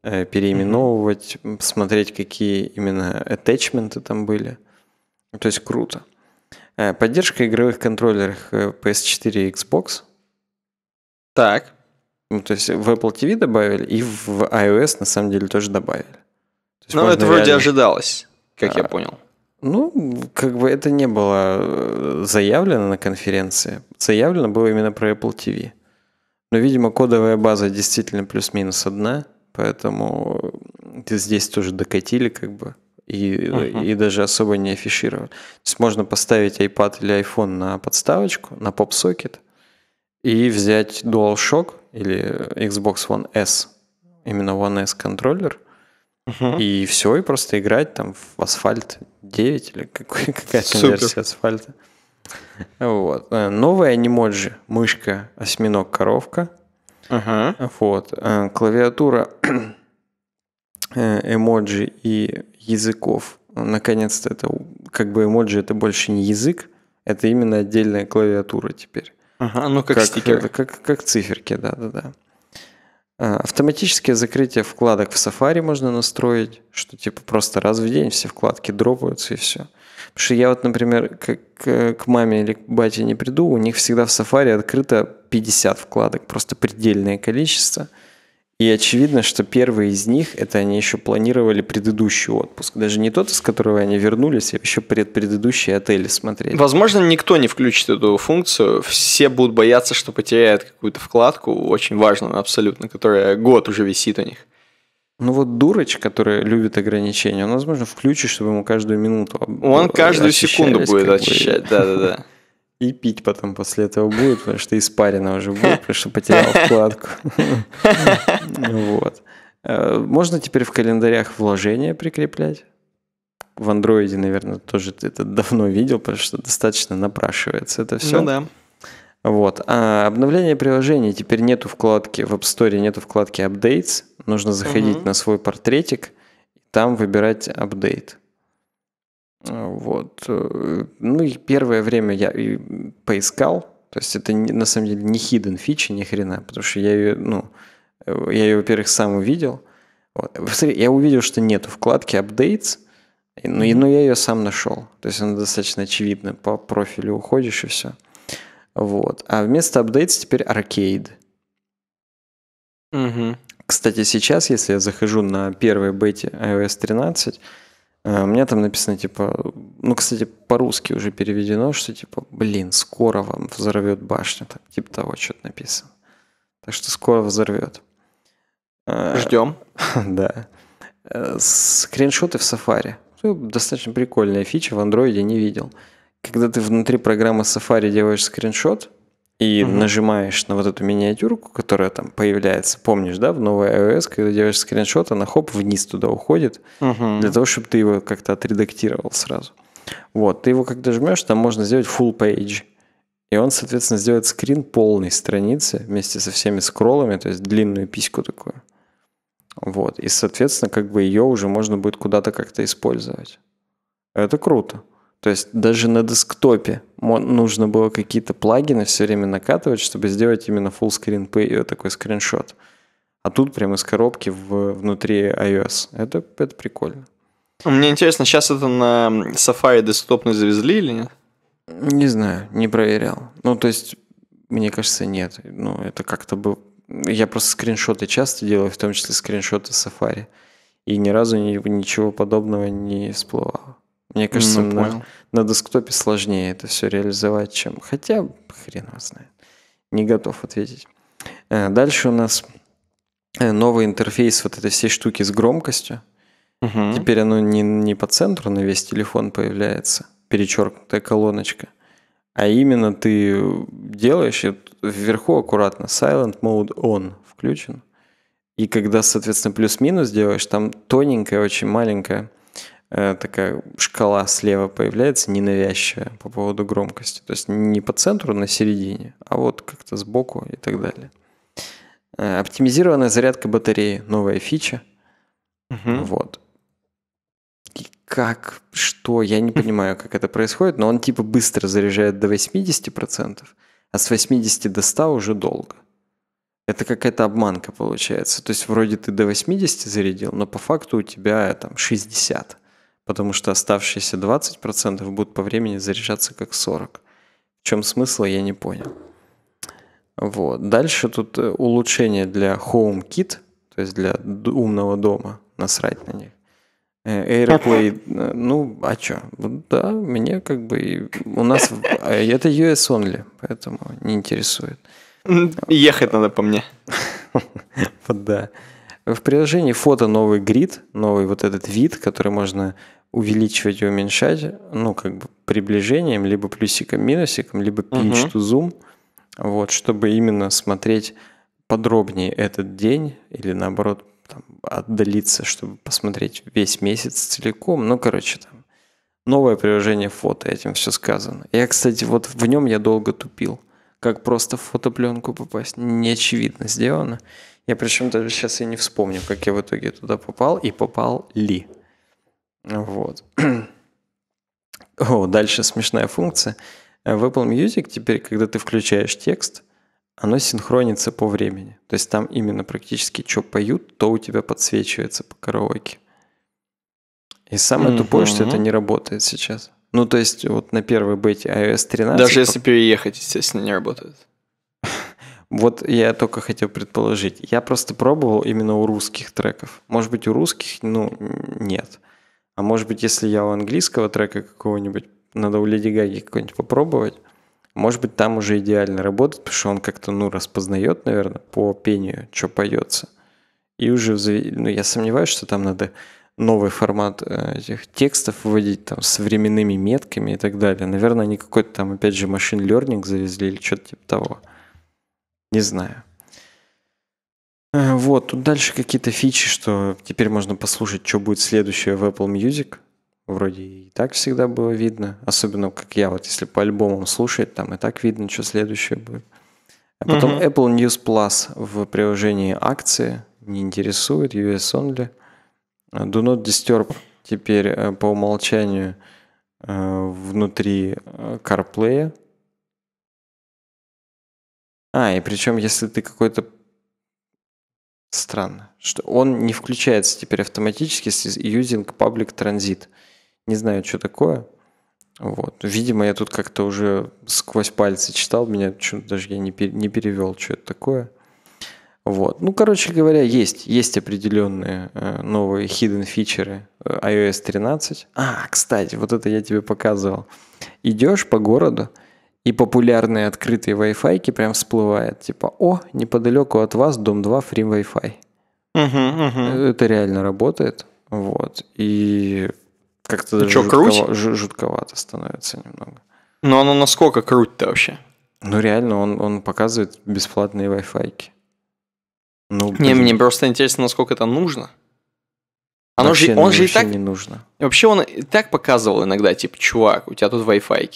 A: э, переименовывать, смотреть, какие именно attachments там были. То есть круто. Э, поддержка игровых контроллеров э, PS4 и Xbox. Так. Ну, то есть в Apple TV добавили и в iOS на самом деле тоже добавили. То
B: есть, ну, это вроде реально... ожидалось, как а, я понял.
A: Ну, как бы это не было э, заявлено на конференции. Заявлено было именно про Apple TV. Но, видимо, кодовая база действительно плюс-минус одна, поэтому здесь тоже докатили как бы и, uh-huh. и даже особо не афишировали. То есть можно поставить iPad или iPhone на подставочку, на поп-сокет и взять DualShock или Xbox One S, именно One S контроллер, uh-huh. и все, и просто играть там в Asphalt 9 или какой, какая-то версия асфальта. Вот. Э, Новая анимоджи, мышка, осьминог, коровка. Ага. Uh-huh. Вот. Э, клавиатура Э, эмоджи и языков. Ну, наконец-то это как бы эмоджи это больше не язык, это именно отдельная клавиатура теперь.
B: Ага, ну как, как стикер.
A: как, как циферки, да-да-да. Э, автоматическое закрытие вкладок в Safari можно настроить, что типа просто раз в день все вкладки дропаются и все. Потому что я вот, например, как к маме или к бате не приду, у них всегда в Safari открыто 50 вкладок, просто предельное количество – и очевидно, что первые из них, это они еще планировали предыдущий отпуск. Даже не тот, из которого они вернулись, а еще предыдущие отели смотреть.
B: Возможно, никто не включит эту функцию. Все будут бояться, что потеряют какую-то вкладку, очень важную абсолютно, которая год уже висит у них.
A: Ну вот дурач, который любит ограничения, он, возможно, включит, чтобы ему каждую минуту Он каждую секунду будет очищать, да-да-да. И пить потом после этого будет, потому что испарина уже будет, потому что потерял вкладку. Вот. Э, можно теперь в календарях вложения прикреплять. В андроиде, наверное, тоже ты это давно видел, потому что достаточно напрашивается это все. Ну да. Вот. А обновление приложений. Теперь нету вкладки в App Store, нету вкладки Updates. Нужно заходить угу. на свой портретик, там выбирать апдейт. Э, вот. Э, ну и первое время я и поискал, то есть это на самом деле не hidden фича, ни хрена, потому что я ее, ну, э, я ее, во-первых, сам увидел. Вот. Я увидел, что нету вкладки updates, но, но ну, ну, я ее сам нашел. То есть она достаточно очевидна, по профилю уходишь и все. Вот. А вместо updates теперь "Аркейд". Угу. Кстати, сейчас, если я захожу на первой бете iOS 13, Э, у меня там написано, типа, ну, кстати, по-русски уже переведено, что, типа, блин, скоро вам взорвет башню, там, типа того, что-то написано. Так что скоро взорвет. Э, Ждем. Да. Э, скриншоты в Safari. Ну, достаточно прикольная фича, в андроиде не видел. Когда ты внутри программы Safari делаешь скриншот, и угу. нажимаешь на вот эту миниатюрку, которая там появляется, помнишь, да, в новой iOS, когда делаешь скриншот, она хоп, вниз туда уходит,
C: угу. для того,
A: чтобы ты его как-то отредактировал сразу. Вот, ты его когда жмешь, там можно сделать full page. И он, соответственно, сделает скрин полной страницы вместе со всеми скроллами, то есть длинную письку такую. Вот. И, соответственно, как бы ее уже можно будет куда-то как-то использовать. Это круто. То есть даже на десктопе нужно было какие-то плагины все время накатывать, чтобы сделать именно full screen preview, э, такой скриншот. А тут прямо из коробки в, внутри iOS. Это, это прикольно.
B: Мне интересно, сейчас это на Safari десктопный завезли или нет?
A: Не знаю, не проверял. Ну, то есть, мне кажется, нет. Ну, это как-то бы Я просто скриншоты часто делаю, в том числе скриншоты Safari. И ни разу ничего подобного не всплывало. Мне кажется, ну, на, понял. на десктопе сложнее это все реализовать, чем... Хотя, хрен его знает. Не готов ответить. Э, дальше у нас э, новый интерфейс вот этой всей штуки с громкостью. Угу. Теперь оно не, не по центру на весь телефон появляется, перечеркнутая колоночка, а именно ты делаешь, и вверху аккуратно silent mode on включен. И когда, соответственно, плюс-минус делаешь, там тоненькая, очень маленькая Э, такая шкала слева появляется, ненавязчивая по поводу громкости. То есть не по центру на середине, а вот как-то сбоку и так далее. Э, оптимизированная зарядка батареи, новая фича. Угу. Вот. И как, что, я не понимаю, как это происходит, но он типа быстро заряжает до 80%, а с 80 до 100 уже долго. Это какая-то обманка получается. То есть вроде ты до 80 зарядил, но по факту у тебя там 60 потому что оставшиеся 20% будут по времени заряжаться как 40. В чем смысл, я не понял. Вот. Дальше тут э, улучшение для HomeKit, то есть для умного дома, насрать на них. Э, AirPlay, э, ну, а чё? Да, мне как бы... У нас... А, это US only, поэтому не интересует. Ехать надо по мне. Вот да. В приложении фото новый грид, новый вот этот вид, который можно увеличивать и уменьшать, ну, как бы приближением, либо плюсиком, минусиком, либо pinch to zoom, вот, чтобы именно смотреть подробнее этот день или, наоборот, там, отдалиться, чтобы посмотреть весь месяц целиком. Ну, короче, там новое приложение фото, этим все сказано. Я, кстати, вот в нем я долго тупил. Как просто в фотопленку попасть, не очевидно сделано. Я причем даже сейчас и не вспомню, как я в итоге туда попал и попал ли. Вот. О, дальше смешная функция. Э, в Apple Music теперь, когда ты включаешь текст, оно синхронится по времени. То есть там именно практически что поют, то у тебя подсвечивается по караоке. И самое mm-hmm. тупое, что это не
B: работает сейчас.
A: Ну, то есть вот на первой бете iOS 13... Даже если
B: переехать, естественно, не работает.
A: Вот я только хотел предположить. Я просто пробовал именно у русских треков. Может быть, у русских, ну, нет. А может быть, если я у английского трека какого-нибудь, надо у Леди Гаги какой-нибудь попробовать, может быть, там уже идеально работает, потому что он как-то, ну, распознает, наверное, по пению, что поется. И уже, ну, я сомневаюсь, что там надо новый формат э, этих текстов вводить там с временными метками и так далее. Наверное, они какой-то там, опять же, машин learning завезли или что-то типа того. Не знаю. Э, вот, тут дальше какие-то фичи, что теперь можно послушать, что будет следующее в Apple Music. Вроде и так всегда было видно. Особенно, как я вот, если по альбомам слушать, там и так видно, что следующее будет. А потом mm-hmm. Apple News Plus в приложении акции не интересует, US only. Do not disturb теперь э, по умолчанию э, внутри CarPlay. А, и причем, если ты какой-то... Странно, что он не включается теперь автоматически с using public transit. Не знаю, что такое. Вот. Видимо, я тут как-то уже сквозь пальцы читал, меня что то даже я не, пер не перевел, что это такое. Вот. Ну, короче говоря, есть, есть определенные э, новые hidden фичеры э, iOS 13. А, кстати, вот это я тебе показывал. Идешь по городу, и популярные открытые Wi-Fi прям всплывает. Типа, о, неподалеку от вас дом 2 фри Wi-Fi. Угу, угу. Это реально работает. Вот. И как-то даже чё, жутковато, жутковато становится немного.
B: Но оно насколько круть-то вообще?
A: Ну реально, он, он показывает бесплатные Wi-Fi. Ну, блин. не, мне просто
B: интересно, насколько это нужно. Оно вообще, же, он же и так... не нужно. Вообще он и так показывал иногда, типа, чувак, у тебя тут Wi-Fi.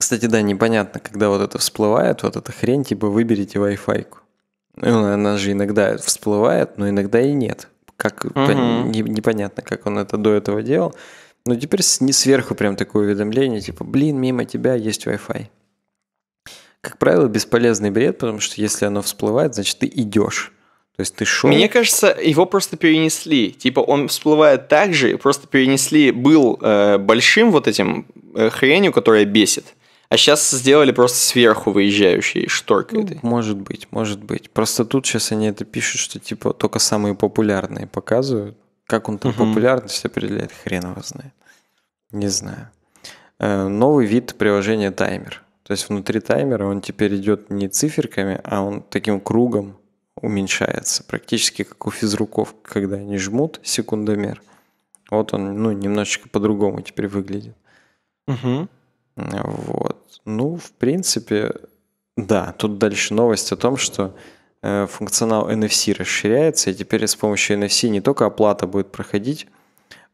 B: Кстати,
A: да, непонятно, когда вот это всплывает, вот эта хрень, типа выберите Wi-Fi. Ну, она же иногда всплывает, но иногда и нет. Как угу. пон- не, непонятно, как он это до этого делал. Но теперь с, не сверху прям такое уведомление, типа, блин, мимо тебя есть Wi-Fi. Как правило, бесполезный бред, потому что если оно всплывает, значит, ты идешь. То есть ты шел... Мне
B: кажется, его просто перенесли. Типа он всплывает так же, просто перенесли, был э, большим вот этим э, хренью, которая бесит. А сейчас сделали просто сверху выезжающие шторки Ну,
A: этой. может быть, может быть. Просто тут сейчас они это пишут, что типа только самые популярные показывают. Как он там угу. популярность определяет, хрен его знает. Не знаю. Э, новый вид приложения таймер. То есть внутри таймера он теперь идет не циферками, а он таким кругом уменьшается. Практически как у физруков, когда они жмут секундомер. Вот он, ну, немножечко по-другому теперь выглядит. Угу. Вот. Ну, в принципе, да, тут дальше новость о том, что э, функционал NFC расширяется, и теперь с помощью NFC не только оплата будет проходить,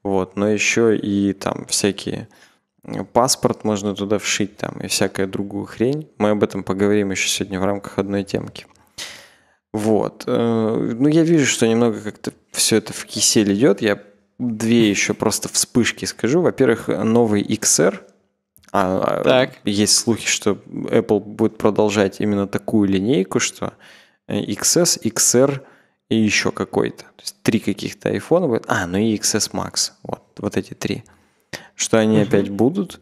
A: вот, но еще и там всякие э, паспорт можно туда вшить там и всякая другую хрень. Мы об этом поговорим еще сегодня в рамках одной темки. Вот. Э, ну, я вижу, что немного как-то все это в кисель идет. Я две еще просто вспышки скажу. Во-первых, новый XR – а так. Э, есть слухи, что Apple будет продолжать именно такую линейку, что э, XS, XR и еще какой-то. То есть три каких-то iPhone будет. А, ну и XS Max. Вот, вот эти три. Что они угу. опять будут.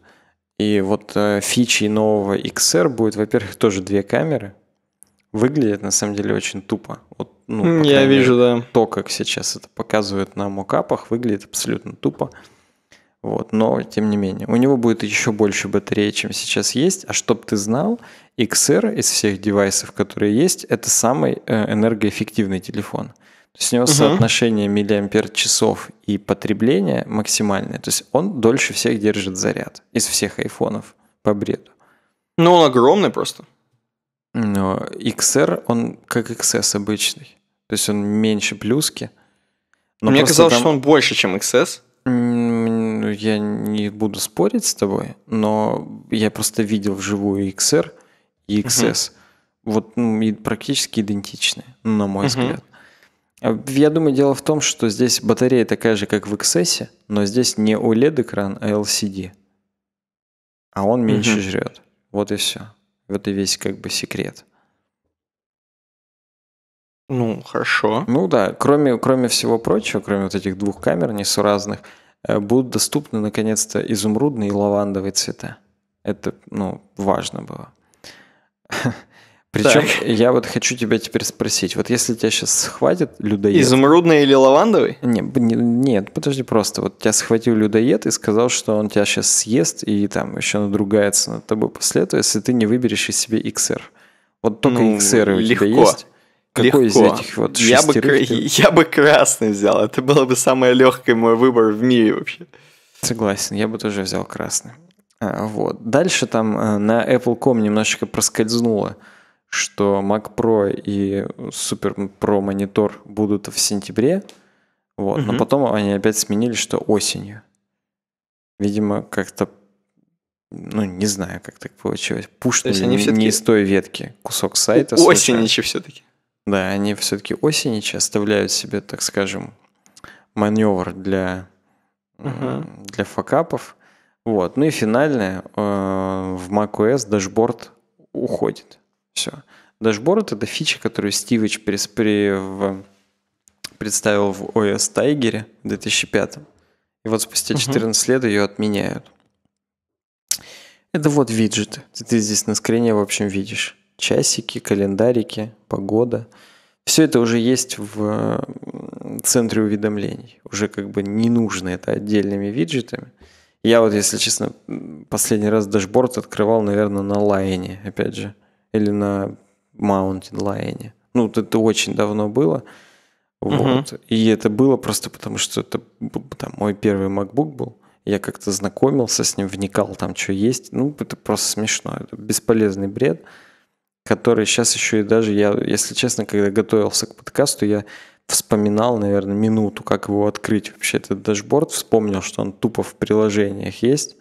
A: И вот э, фичей нового XR будет, во-первых, тоже две камеры. Выглядит на самом деле очень тупо. Вот, ну, Я вижу, мере, да. То, как сейчас это показывают на мокапах, выглядит абсолютно тупо. Вот, но тем не менее, у него будет еще больше батареи, чем сейчас есть. А чтоб ты знал, XR из всех девайсов, которые есть, это самый э, энергоэффективный телефон. То есть у него угу. соотношение миллиампер-часов и потребления максимальное. То есть он дольше всех держит заряд из всех айфонов по бреду.
B: Ну, он огромный просто.
A: Но XR, он как XS обычный. То есть он меньше плюски.
B: Но Мне казалось, там... что он больше, чем XS
A: я не буду спорить с тобой, но я просто видел вживую XR и XS. Угу. Вот ну, и практически идентичные, на мой угу. взгляд. А, я думаю, дело в том, что здесь батарея такая же, как в XS, но здесь не OLED-экран, а LCD. А он меньше угу. жрет. Вот и все. Вот и весь как бы секрет. Ну, хорошо. Ну да, кроме, кроме всего прочего, кроме вот этих двух камер несуразных – Э, будут доступны наконец-то изумрудные и лавандовые цвета. Это, ну, важно было. Причем я вот хочу тебя теперь спросить, вот если тебя сейчас схватит людоед... Изумрудный или лавандовый? Не, не, нет, подожди просто, вот тебя схватил людоед и сказал, что он тебя сейчас съест и там еще надругается над тобой после
B: этого, если ты не выберешь
A: из себе XR. Вот только ну, XR у легко. тебя есть.
B: Какой Легко. из этих вот я бы, я бы красный взял. Это было бы самый легкий мой выбор в мире вообще. Согласен, я бы тоже взял красный. А, вот. Дальше там э, на
A: Apple.com немножечко проскользнуло, что Mac Pro и Super Pro монитор будут в сентябре. Вот. Угу. Но потом они опять сменили, что осенью. Видимо, как-то ну, не знаю, как так получилось. Пушнули не, не из той ветки кусок сайта. Осенничи все-таки. Да, они все-таки осеничи оставляют себе, так скажем, маневр для,
C: uh-huh.
A: для факапов. Вот. Ну и финальное, э, в macOS дашборд уходит. Все. Дашборд — это фича, которую Стивич представил в OS Tiger в 2005. И вот спустя 14 uh-huh. лет ее отменяют. Это вот виджеты. Ты здесь на скрине, в общем, видишь часики, календарики, погода. Все это уже есть в э, центре уведомлений. Уже как бы не нужно это отдельными виджетами. Я вот, если честно, последний раз дашборд открывал, наверное, на Лайне, опять же. Или на Mountain Lion. Ну, вот это очень давно было. Вот. Угу. И это было просто потому, что это там, мой первый MacBook был. Я как-то знакомился с ним, вникал там, что есть. Ну, это просто смешно. Это бесполезный бред. Угу который сейчас еще и даже я, если честно, когда готовился к подкасту, я вспоминал, наверное, минуту, как его открыть вообще этот дашборд, вспомнил, что он тупо в приложениях есть.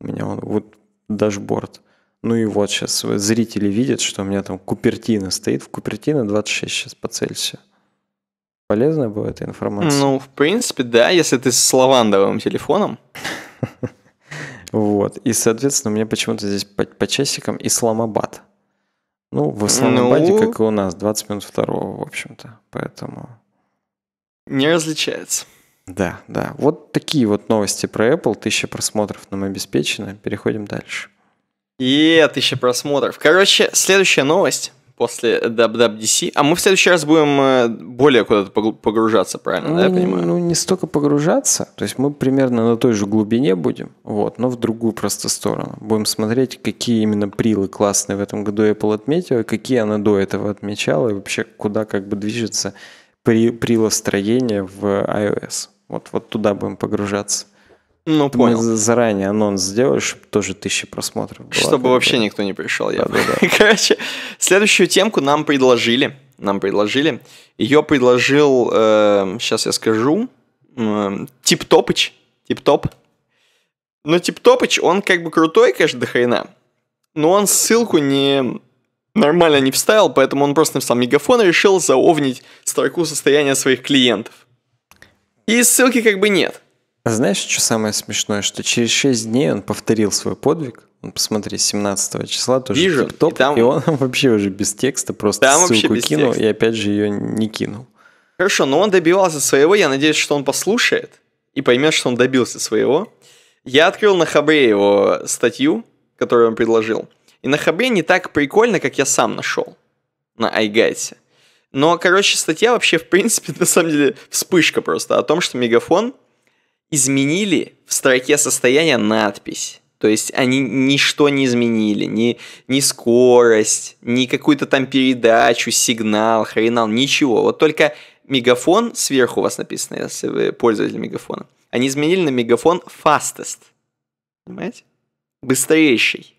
A: У меня он вот дашборд. Ну и вот сейчас зрители видят, что у меня там Купертина стоит. В Купертино 26 сейчас по Цельсию. Полезна была эта информация? Ну,
B: в принципе, да, если ты с лавандовым телефоном.
A: Вот. И, соответственно, у меня почему-то здесь по, по часикам Исламабад. Ну, в основном ну, банде, как и у нас, 20 минут второго, в общем-то. Поэтому...
B: Не различается.
A: Да, да. Вот такие вот новости про Apple. Тысяча просмотров нам обеспечено. Переходим дальше.
B: И тысяча просмотров. Короче, следующая новость после WWDC. А мы в следующий раз будем э, более куда-то погружаться, правильно, ну, да, я ну, понимаю?
A: Ну, не столько погружаться, то есть мы примерно на той же глубине будем, вот, но в другую просто сторону. Будем смотреть, какие именно прилы классные в этом году Apple отметила, какие она до этого отмечала, и вообще куда как бы движется при, прилостроение в iOS. Вот, вот туда будем погружаться. Ну, понял. Мы заранее анонс сделали, чтобы тоже тысячи просмотров было. Чтобы вообще
B: никто не пришел. Я да, да, да. Короче, следующую темку нам предложили. Нам предложили. Ее предложил, э, эм, сейчас я скажу, э, эм, Тип Топыч. Тип Топ. Но ну, Тип Топыч, он как бы крутой, конечно, до хрена. Но он ссылку не нормально не вставил, поэтому он просто написал мегафон и решил заовнить строку состояния своих клиентов. И ссылки как бы нет.
A: Знаешь, что самое смешное? Что через 6 дней он повторил свой подвиг. Посмотри, 17 числа тоже Вижу, топ, и, там... и он вообще уже без текста просто там ссылку кинул текста. и опять же ее не кинул.
B: Хорошо, но он добивался своего, я надеюсь, что он послушает и поймет, что он добился своего. Я открыл на Хабре его статью, которую он предложил. И на Хабре не так прикольно, как я сам нашел на Айгайте. Но, короче, статья вообще, в принципе, на самом деле, вспышка просто о том, что Мегафон изменили в строке состояния надпись. То есть они ничто не изменили, ни, ни скорость, ни какую-то там передачу, сигнал, хренал, ничего. Вот только мегафон сверху у вас написано, если вы пользователь мегафона. Они изменили на мегафон fastest. Понимаете? Быстрейший.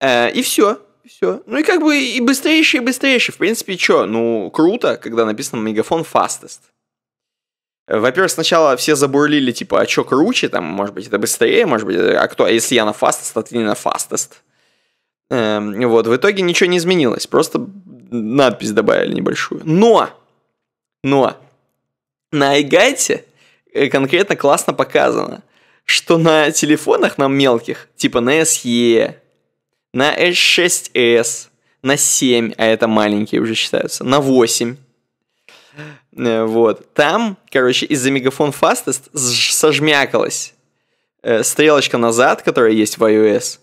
B: Э, и все. Все. Ну и как бы и быстрейший, и быстрейший. В принципе, что? Ну, круто, когда написано мегафон fastest. Во-первых, сначала все забурлили, типа, а чё круче, там, может быть, это быстрее, может быть, а кто, а если я на фастест, а ты не на фастест. Эм, вот, в итоге ничего не изменилось, просто надпись добавили небольшую. Но, но, на Айгайте э, конкретно классно показано, что на телефонах нам мелких, типа на SE, на S6S, на 7, а это маленькие уже считаются, на 8, Э, вот. Там, короче, из-за мегафон Fastest сожмякалась э, стрелочка назад, которая есть в iOS,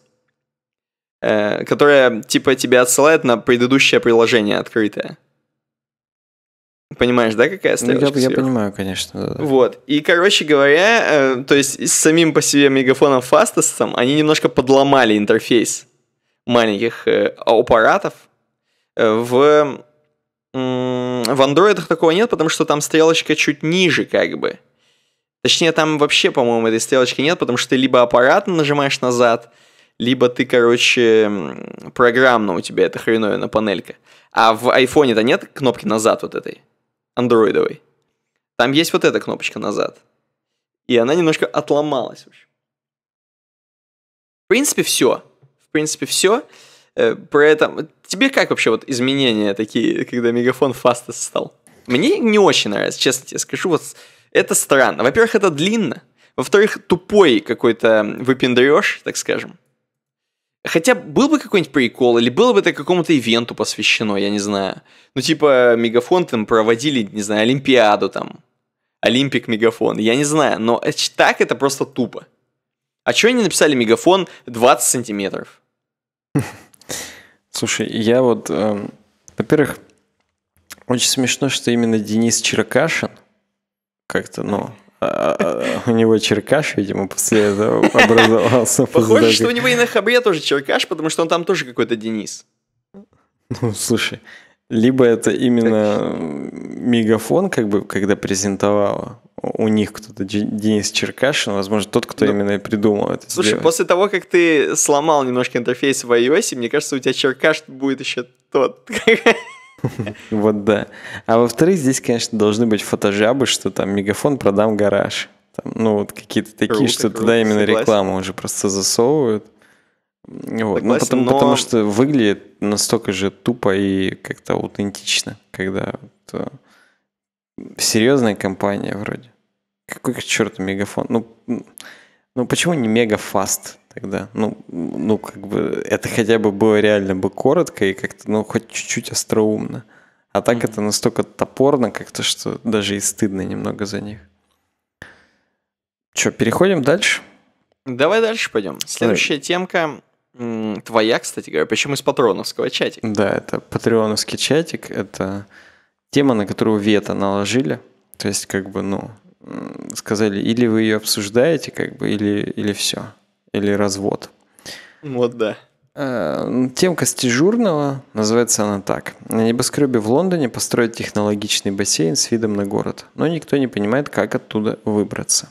B: э, которая, типа, тебя отсылает на предыдущее приложение открытое. Понимаешь, да, какая стрелочка? Ну, я, я
A: понимаю, конечно. Да, да.
B: Вот. И, короче говоря, э, то есть с самим по себе мегафоном Fastest они немножко подломали интерфейс маленьких э, аппаратов э, в в андроидах такого нет, потому что там стрелочка чуть ниже, как бы. Точнее, там вообще, по-моему, этой стрелочки нет, потому что ты либо аппаратно нажимаешь назад, либо ты, короче, программно у тебя эта хреновина панелька. А в айфоне-то нет кнопки назад вот этой, андроидовой. Там есть вот эта кнопочка назад. И она немножко отломалась, в общем. В принципе, все. В принципе, все. Э, про это Тебе как вообще вот изменения такие, когда мегафон фаста стал? Мне не очень нравится, честно тебе скажу. Вот это странно. Во-первых, это длинно. Во-вторых, тупой какой-то выпендреж, так скажем. Хотя был бы какой-нибудь прикол, или было бы это какому-то ивенту посвящено, я не знаю. Ну, типа, мегафон там проводили, не знаю, Олимпиаду там. Олимпик мегафон, я не знаю, но так это просто тупо. А чего они написали мегафон 20 сантиметров?
A: Слушай, я вот, э, во-первых, очень смешно, что именно Денис Черкашин, как-то, ну, а, а, а, у него черкаш, видимо, после этого образовался. Похоже, что у него
B: и на хабре тоже черкаш, потому что он там тоже какой-то Денис.
A: Ну, слушай, либо это именно так. мегафон, как бы, когда презентовала у них кто-то, Денис Черкашин, возможно, тот, кто ну, именно и придумал это. Слушай, сделать. после
B: того, как ты сломал немножко интерфейс в iOS, мне кажется, у тебя Черкаш будет еще тот.
A: Вот да. А во-вторых, здесь, конечно, должны быть фотожабы, что там мегафон продам гараж. ну, вот какие-то такие, что круто, туда именно рекламу уже просто засовывают. Вот. Ну, Согласен, ну, потому, но... потому что выглядит настолько же тупо и как-то аутентично, когда вот, э, серьезная компания вроде. Какой к черту мегафон? Ну, ну почему не мегафаст тогда? Ну, ну, как бы это хотя бы было реально бы коротко и как-то, ну, хоть чуть-чуть остроумно. А так mm-hmm. это настолько топорно как-то, что даже и стыдно немного за них. Че, переходим дальше?
B: Давай дальше пойдем. Следующая Ой. темка Твоя, кстати говоря, причем из патроновского чатика.
A: Да, это патреоновский чатик, это тема, на которую вето наложили. То есть, как бы, ну, сказали, или вы ее обсуждаете, как бы, или, или все, или развод. Вот да. Э, темка стежурного называется она так. На небоскребе в Лондоне построят технологичный бассейн с видом на город, но никто не понимает, как оттуда выбраться.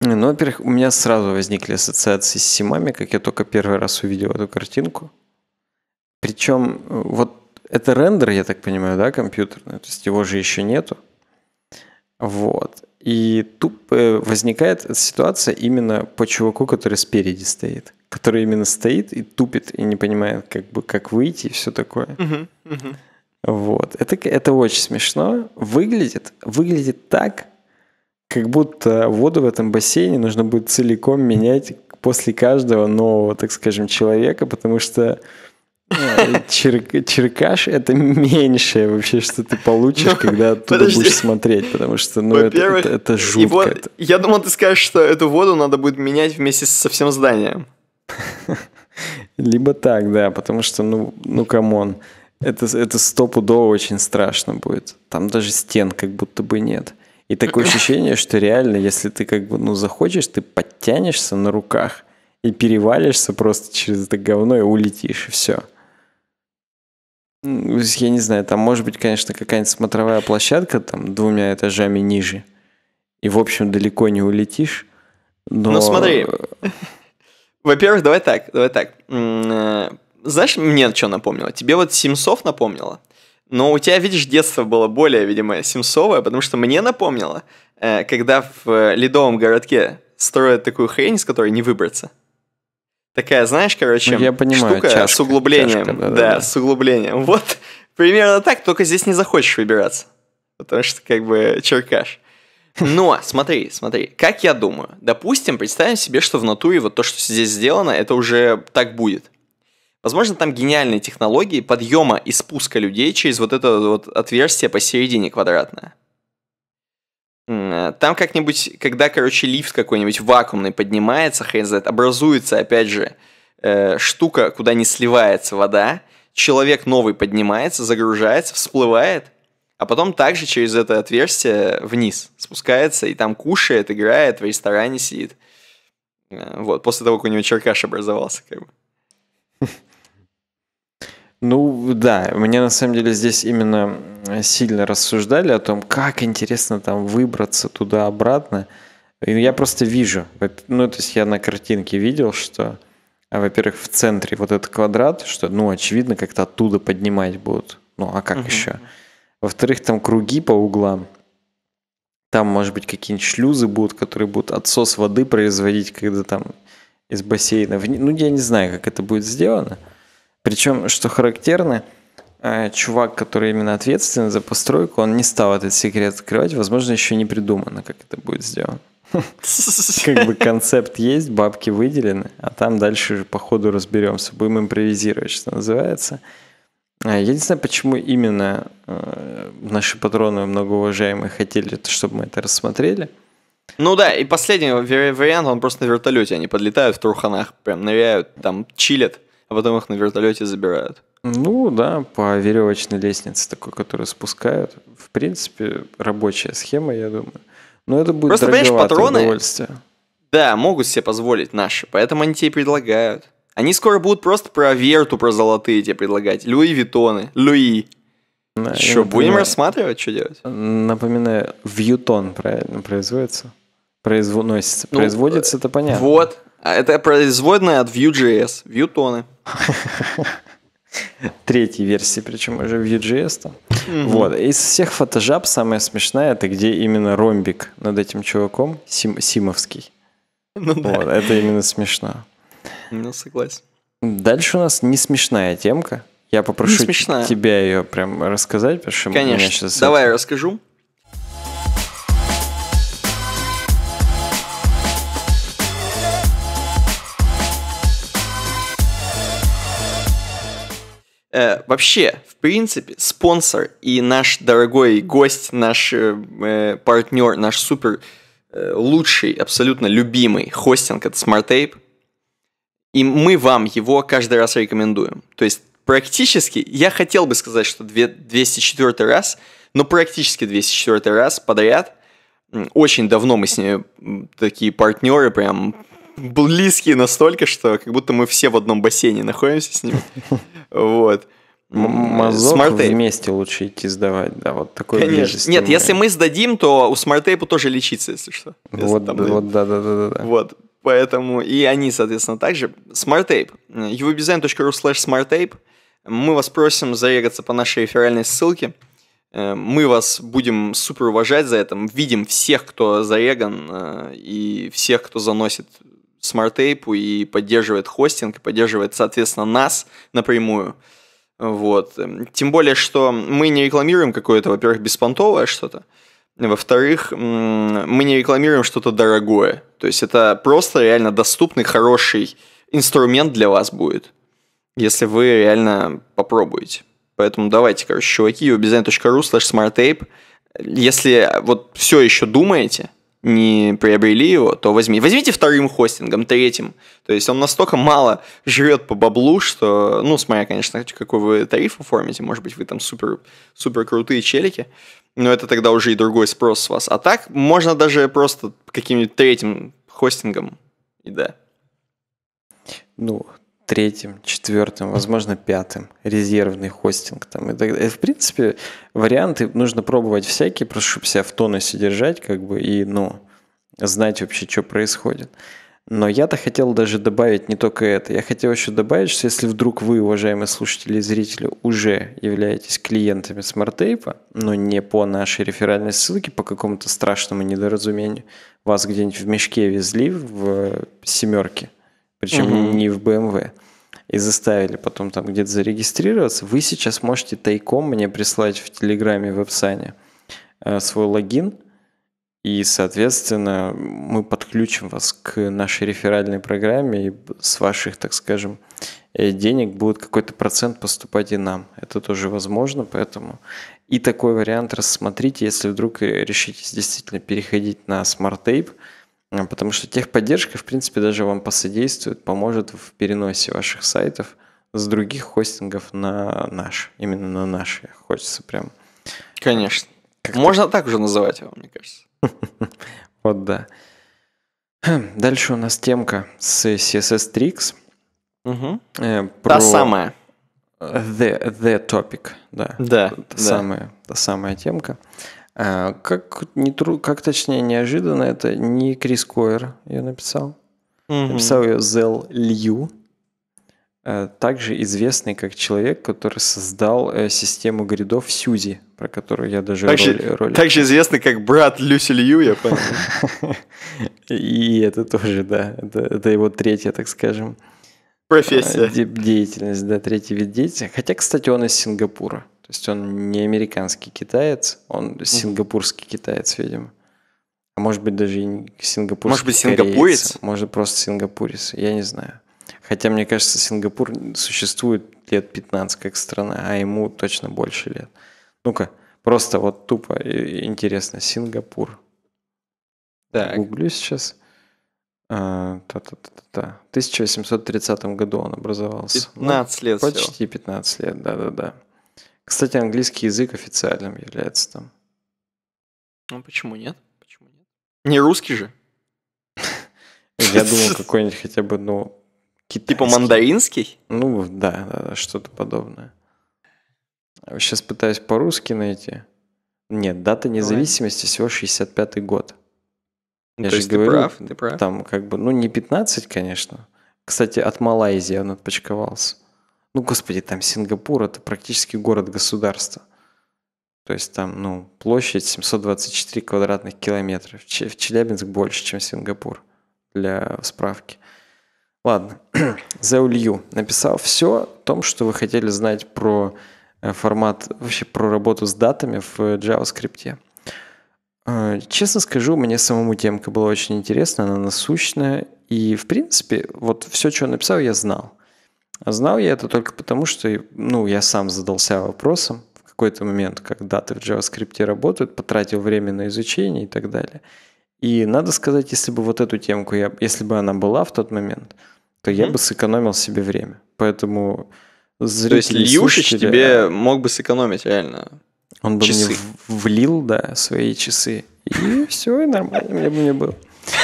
A: Ну, во-первых, у меня сразу возникли ассоциации с Симами, как я только первый раз увидел эту картинку. Причем э, вот это рендер, я так понимаю, да, компьютерный, то есть его же еще нету. Вот. И тут э, возникает ситуация именно по чуваку, который спереди стоит, который именно стоит и тупит и не понимает, как бы как выйти и все такое. Uh-huh, uh-huh. Вот. Это, это очень смешно. Выглядит, выглядит так, как будто воду в этом бассейне нужно будет целиком менять после каждого нового, так скажем, человека, потому что ну, Черкаш это меньшее вообще, что ты получишь, ну, когда оттуда подожди. будешь смотреть, потому что ну, это, это, это жутко. Его, это.
B: Я думал, ты скажешь, что эту воду надо будет менять вместе со всем зданием.
A: Либо так, да, потому что, ну, ну, камон, это, это стопудово очень страшно будет. Там даже стен как будто бы нет. И такое ощущение, что реально, если ты как бы, ну, захочешь, ты подтянешься на руках и перевалишься просто через это говно и улетишь, и все. Ну, я не знаю, там может быть, конечно, какая-нибудь смотровая площадка там двумя этажами ниже. И, в общем, далеко не улетишь. Но... Ну, смотри.
B: Во-первых, давай так, давай так. Э, знаешь, мне что напомнило? Тебе вот Симсов напомнило? Но у тебя, видишь, детство было более, видимо, симсовое, потому что мне напомнило, э, когда в э, ледовом городке строят такую хрень, с которой не выбраться. Такая, знаешь, короче, ну, я понимаю, штука чашка, с углублением. Чашка, да, да, да, с углублением. Вот примерно так, только здесь не захочешь выбираться. Потому что, как бы, черкаш. Но, смотри, смотри, как я думаю, допустим, представим себе, что в натуре вот то, что здесь сделано, это уже так будет. Возможно, там гениальные технологии подъема и спуска людей через вот это вот отверстие посередине квадратное. Э, там как-нибудь, когда, короче, лифт какой-нибудь вакуумный поднимается, хрен знает, образуется, опять же, э, штука, куда не сливается вода, человек новый поднимается, загружается, всплывает, а потом также через это отверстие вниз спускается и там кушает, играет, в ресторане сидит. Э, вот, после того, как у него черкаш образовался, как бы.
A: Ну да, мне на самом деле здесь именно э, сильно рассуждали о том, как интересно там выбраться туда-обратно. Я просто вижу, ну то есть я на картинке видел, что, а, во-первых, в центре вот этот квадрат, что, ну очевидно, как-то оттуда поднимать будут. Ну а как угу. еще? Во-вторых, там круги по углам. Там, может быть, какие-нибудь шлюзы будут, которые будут отсос воды производить, когда там из бассейна. Ну, я не знаю, как это будет сделано. Причем, что характерно, э, чувак, который именно ответственен за постройку, он не стал этот секрет открывать, возможно, еще не придумано, как это будет сделано. Как бы концепт есть, бабки выделены, а там дальше уже по ходу разберемся, будем импровизировать, что называется. А я не знаю, почему именно э, наши патроны многоуважаемые хотели, чтобы мы это рассмотрели.
B: Ну да, и последний вариант, он просто на вертолете, они подлетают в труханах, прям ныряют, там чилят а потом их на вертолете забирают.
A: Ну да, по веревочной лестнице такой, которую спускают. В принципе, рабочая схема, я думаю. Но это будет Просто, понимаешь, патроны, удовольствие.
B: Да, могут себе позволить наши, поэтому они тебе предлагают. Они скоро будут просто про верту, про золотые тебе предлагать. Люи Витоны, Люи. Да, что, будем рассматривать, что делать?
A: Напоминаю, Вьютон правильно производится. Производится, ну, производится, это э, понятно.
B: Вот, а это производная от Vue.js, Vue-тоны.
A: Третьей версии, причем уже Vue.js там. Угу. Вот. Из всех фотожаб самая смешная, это где именно ромбик над этим чуваком, симовский.
B: Ну, да. вот, это
A: именно смешно.
B: Ну, согласен.
A: Дальше у нас не смешная темка. Я попрошу тебя ее прям рассказать, потому
B: что Конечно. меня сейчас... Давай это... расскажу. э, вообще, в принципе, спонсор и наш дорогой гость, наш э, э партнер, наш супер э, лучший, абсолютно любимый хостинг это SmartTape. И мы вам его каждый раз рекомендуем. То есть практически, я хотел бы сказать, что 204 раз, но практически 204 раз подряд. Очень давно мы с ней такие партнеры, прям близкие настолько, что как будто мы все в одном бассейне находимся с ними. Вот. Э, мазок вместе лучше идти сдавать, да, вот такой Конечно. Нет, если мы сдадим, то у Smart Tape тоже лечиться, если что. Вот, вот, да, да, да, да. Вот, поэтому и они, соответственно, также. Smart Tape, uvdesign.ru slash smarttape. Мы вас просим зарегаться по нашей реферальной ссылке. Э, мы вас будем супер уважать за это. Видим всех, кто зареган э, и всех, кто заносит смарт-тейпу и поддерживает хостинг, и поддерживает, соответственно, нас напрямую. Вот. Тем более, что мы не рекламируем какое-то, во-первых, беспонтовое что-то, во-вторых, мы не рекламируем что-то дорогое. То есть это просто реально доступный, хороший инструмент для вас будет, если вы реально попробуете. Поэтому давайте, короче, чуваки, ubidesign.ru slash smarttape. Если вот все еще думаете, не приобрели его, то возьмите. Возьмите вторым хостингом, третьим. То есть он настолько мало жрет по баблу, что, ну, смотря, конечно, какой вы тариф оформите, может быть, вы там супер, супер крутые челики, но это тогда уже и другой спрос с вас. А так можно даже просто каким-нибудь третьим хостингом, и да.
A: Ну, третьим, четвертым, возможно, пятым, резервный хостинг там. И так, и, в принципе, варианты нужно пробовать всякие, просто чтобы себя в тонусе держать, как бы, и, ну, знать вообще, что происходит. Но я-то хотел даже добавить не только это. Я хотел еще добавить, что если вдруг вы, уважаемые слушатели и зрители, уже являетесь клиентами смарт но не по нашей реферальной ссылке, по какому-то страшному недоразумению, вас где-нибудь в мешке везли в семерке, причем угу. не в BMW эм и заставили потом там где-то зарегистрироваться, вы сейчас можете тайком мне прислать в Телеграме, в Эпсане э, свой логин, и, соответственно, мы подключим вас к нашей реферальной программе, и с ваших, так скажем, э, денег будет какой-то процент поступать и нам. Это тоже возможно, поэтому и такой вариант рассмотрите, если вдруг э, решитесь действительно переходить на Smart Tape. А, потому что техподдержка, в принципе, даже вам посодействует, поможет в переносе ваших сайтов с других хостингов на наш. Именно на наш. Хочется прям...
B: Конечно. Как-то... Можно так уже называть его, мне кажется.
A: Вот да. Дальше у нас темка с CSS Tricks. Угу. Та самая. The, the topic, да. Да. Та, да. Самая, самая темка. А, как, не тру... как точнее, неожиданно, это не Крис Койер ее написал. Угу. Написал ее Зел Лью, а, также известный как человек, который создал э, систему гридов Сьюзи, про которую я даже также, ролик... Также
B: известный как брат Люси Лью, я понял.
A: И это тоже, да, это его третья, так скажем,
B: профессия. А,
A: деятельность, да, третий вид деятельности. Хотя, кстати, он из Сингапура. То есть он не американский китаец, он сингапурский китаец, видимо. А может быть, даже и сингапурский Может быть, сингапурец? Кореец, может, просто сингапурец, я не знаю. Хотя, мне кажется, Сингапур существует лет 15 как страна, а ему точно больше лет. Ну-ка, просто вот тупо интересно. Сингапур. Так. Гуглю сейчас. А, Та-та-та-та. В 1830 году он образовался. 15 ну, лет. Почти 15 лет, да-да-да. Кстати, английский язык официальным
B: является там. Ну почему нет? Почему нет? Не русский же. Я думал, какой-нибудь хотя бы, ну, китайский. Типа мандаринский?
A: Ну, да, да, да что-то подобное. Сейчас а пытаюсь по-русски найти. Нет, дата независимости всего 65-й год.
B: Ну, Я ну, же есть говорю, ты прав, ты прав.
A: Там как бы, ну не 15, конечно. Кстати, от Малайзии он отпочковался ну, господи, там Сингапур – это практически город-государство. То есть там, ну, площадь 724 квадратных километра. В Челябинск больше, чем Сингапур, для справки. Ладно, Заулью написал все о том, что вы хотели знать про э, формат, вообще про работу с датами в JavaScript. Э, честно скажу, мне самому темка была очень интересна, она насущная, и, в принципе, вот все, что он написал, я знал. А знал я это только потому, что ну, я сам задался вопросом в какой-то момент, как даты в JavaScript работают, потратил время на изучение и так далее. И надо сказать, если бы вот эту темку, я, если бы она была в тот момент, то mm-hmm. я бы сэкономил себе время. Поэтому зрители... То есть Льюшич э, тебе
B: а... мог бы сэкономить реально
A: Он бы часы. мне влил, да, свои часы. И все, и нормально мне бы не было.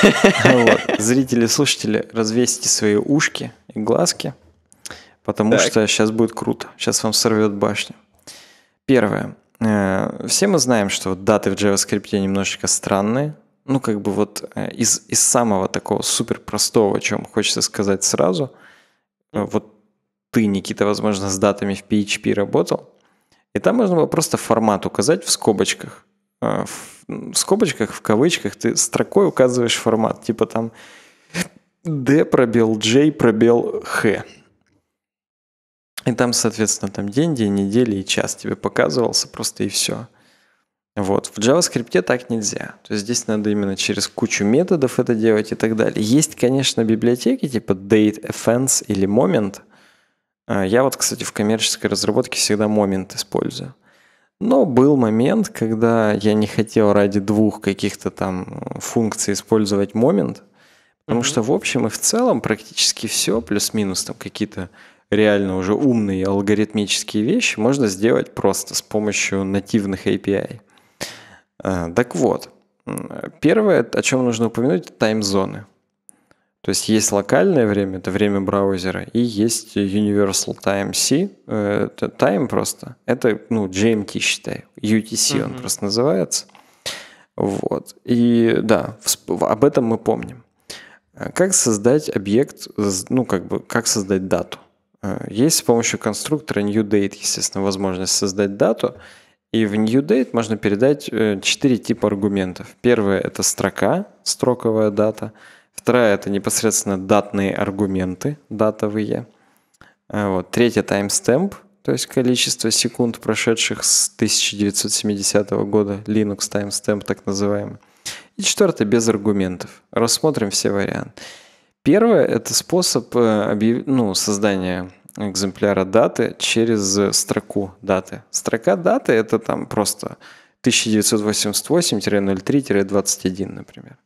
A: Ну зрители, слушатели, развесите свои ушки и глазки – потому так. что сейчас будет круто. Сейчас вам сорвет башню. Первое. Э, все мы знаем, что даты в JavaScript немножечко странные. Ну, как бы вот э, из, из самого такого супер простого, о чем хочется сказать сразу. Э, вот ты, Никита, возможно, с датами в PHP работал. И там можно было просто формат указать в скобочках. В скобочках, в кавычках ты строкой указываешь формат. Типа там D пробел J пробел H. И там, соответственно, там день, день, неделя и час тебе показывался просто и все. Вот. В JavaScript так нельзя. То есть здесь надо именно через кучу методов это делать и так далее. Есть, конечно, библиотеки типа date, offense или moment. А, я вот, кстати, в коммерческой разработке всегда момент использую. Но был момент, когда я не хотел ради двух каких-то там э, функций использовать момент, потому mm-hmm. что в общем и в целом практически все, плюс-минус там какие-то реально уже умные алгоритмические вещи можно сделать просто с помощью нативных API. А, так вот, первое, о чем нужно упомянуть, это таймзоны. То есть есть локальное время, это время браузера, и есть Universal Time C, э, это time просто, это ну, GMT считай, UTC mm-hmm. он просто называется. Вот. И да, об этом мы помним. Э, как создать объект, ну как бы, как создать дату? Э, есть с помощью конструктора newDate, естественно, возможность создать дату. И в newDate можно передать э, четыре типа аргументов. Первое – это строка, строковая дата. Вторая – это непосредственно датные аргументы, датовые. Э, вот. Третье – таймстемп, то есть количество секунд, прошедших с 1970 года, Linux timestamp так называемый. И четвертое – без аргументов. Рассмотрим все варианты. Первое – это способ э, ну, создания экземпляра даты через строку даты. Строка даты – это там просто 1988-03-21, например.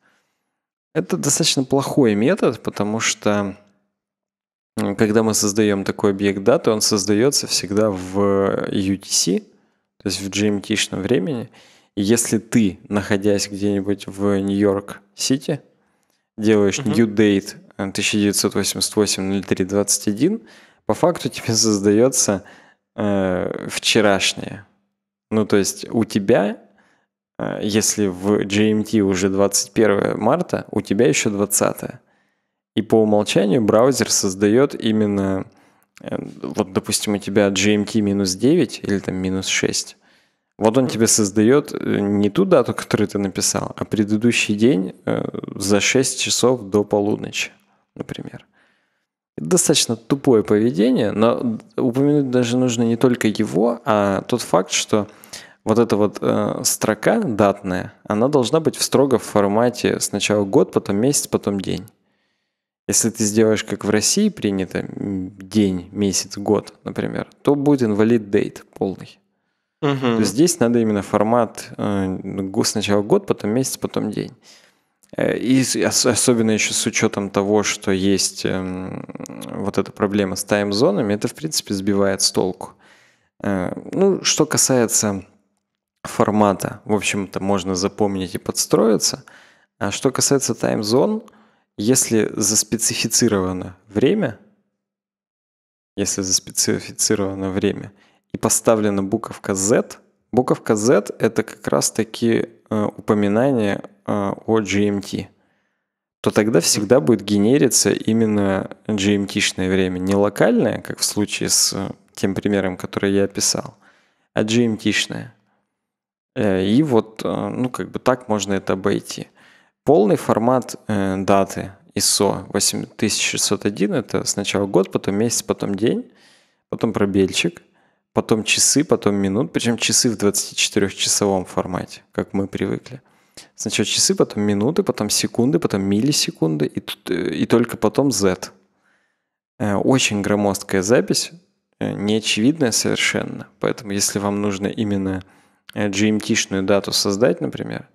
A: Это достаточно плохой метод, потому что когда мы создаем такой объект даты, он создается всегда в UTC, э, то есть в GMT-шном эм времени. И если ты, находясь где-нибудь в Нью-Йорк-Сити, делаешь uh-huh. new date 1988-03-21, по факту тебе создается э, вчерашнее. Ну, то есть у тебя, э, если в GMT уже 21 марта, у тебя еще 20. И по умолчанию браузер создает именно, э, вот, допустим, у тебя GMT минус 9 или там минус 6. Вот он тебе создает э, не ту дату, которую ты написал, а предыдущий день э, за 6 часов до полуночи например. достаточно тупое поведение, но упомянуть даже нужно не только его, а тот факт, что вот эта вот э, строка датная, она должна быть в строго формате сначала год, потом месяц, потом день. Если ты сделаешь, как в России принято, день, месяц, год, например, то будет инвалид дейт полный. Угу. То есть здесь надо именно формат э, сначала год, потом месяц, потом день. И особенно еще с учетом того, что есть эм, вот эта проблема с тайм-зонами, это, в принципе, сбивает с толку. Э, ну, что касается формата, в общем-то, можно запомнить и подстроиться. А что касается тайм-зон, если заспецифицировано время, если заспецифицировано время и поставлена буковка Z, буковка Z это как раз-таки э, упоминание Э, о GMT, то тогда всегда будет генериться именно GMT-шное время. Не локальное, как в случае с э, тем примером, который я описал, а GMT-шное. Э, и вот, ну, как бы так можно это обойти. Полный формат даты ISO 8601 – это сначала год, потом месяц, потом день, потом пробельчик, потом часы, потом минут, причем часы в 24-часовом формате, как мы привыкли – Сначала часы, потом минуты, потом секунды, потом миллисекунды и, э, и только потом Z. Э, очень громоздкая запись, э, неочевидная совершенно. Поэтому если вам нужно именно GMT-шную дату создать, например,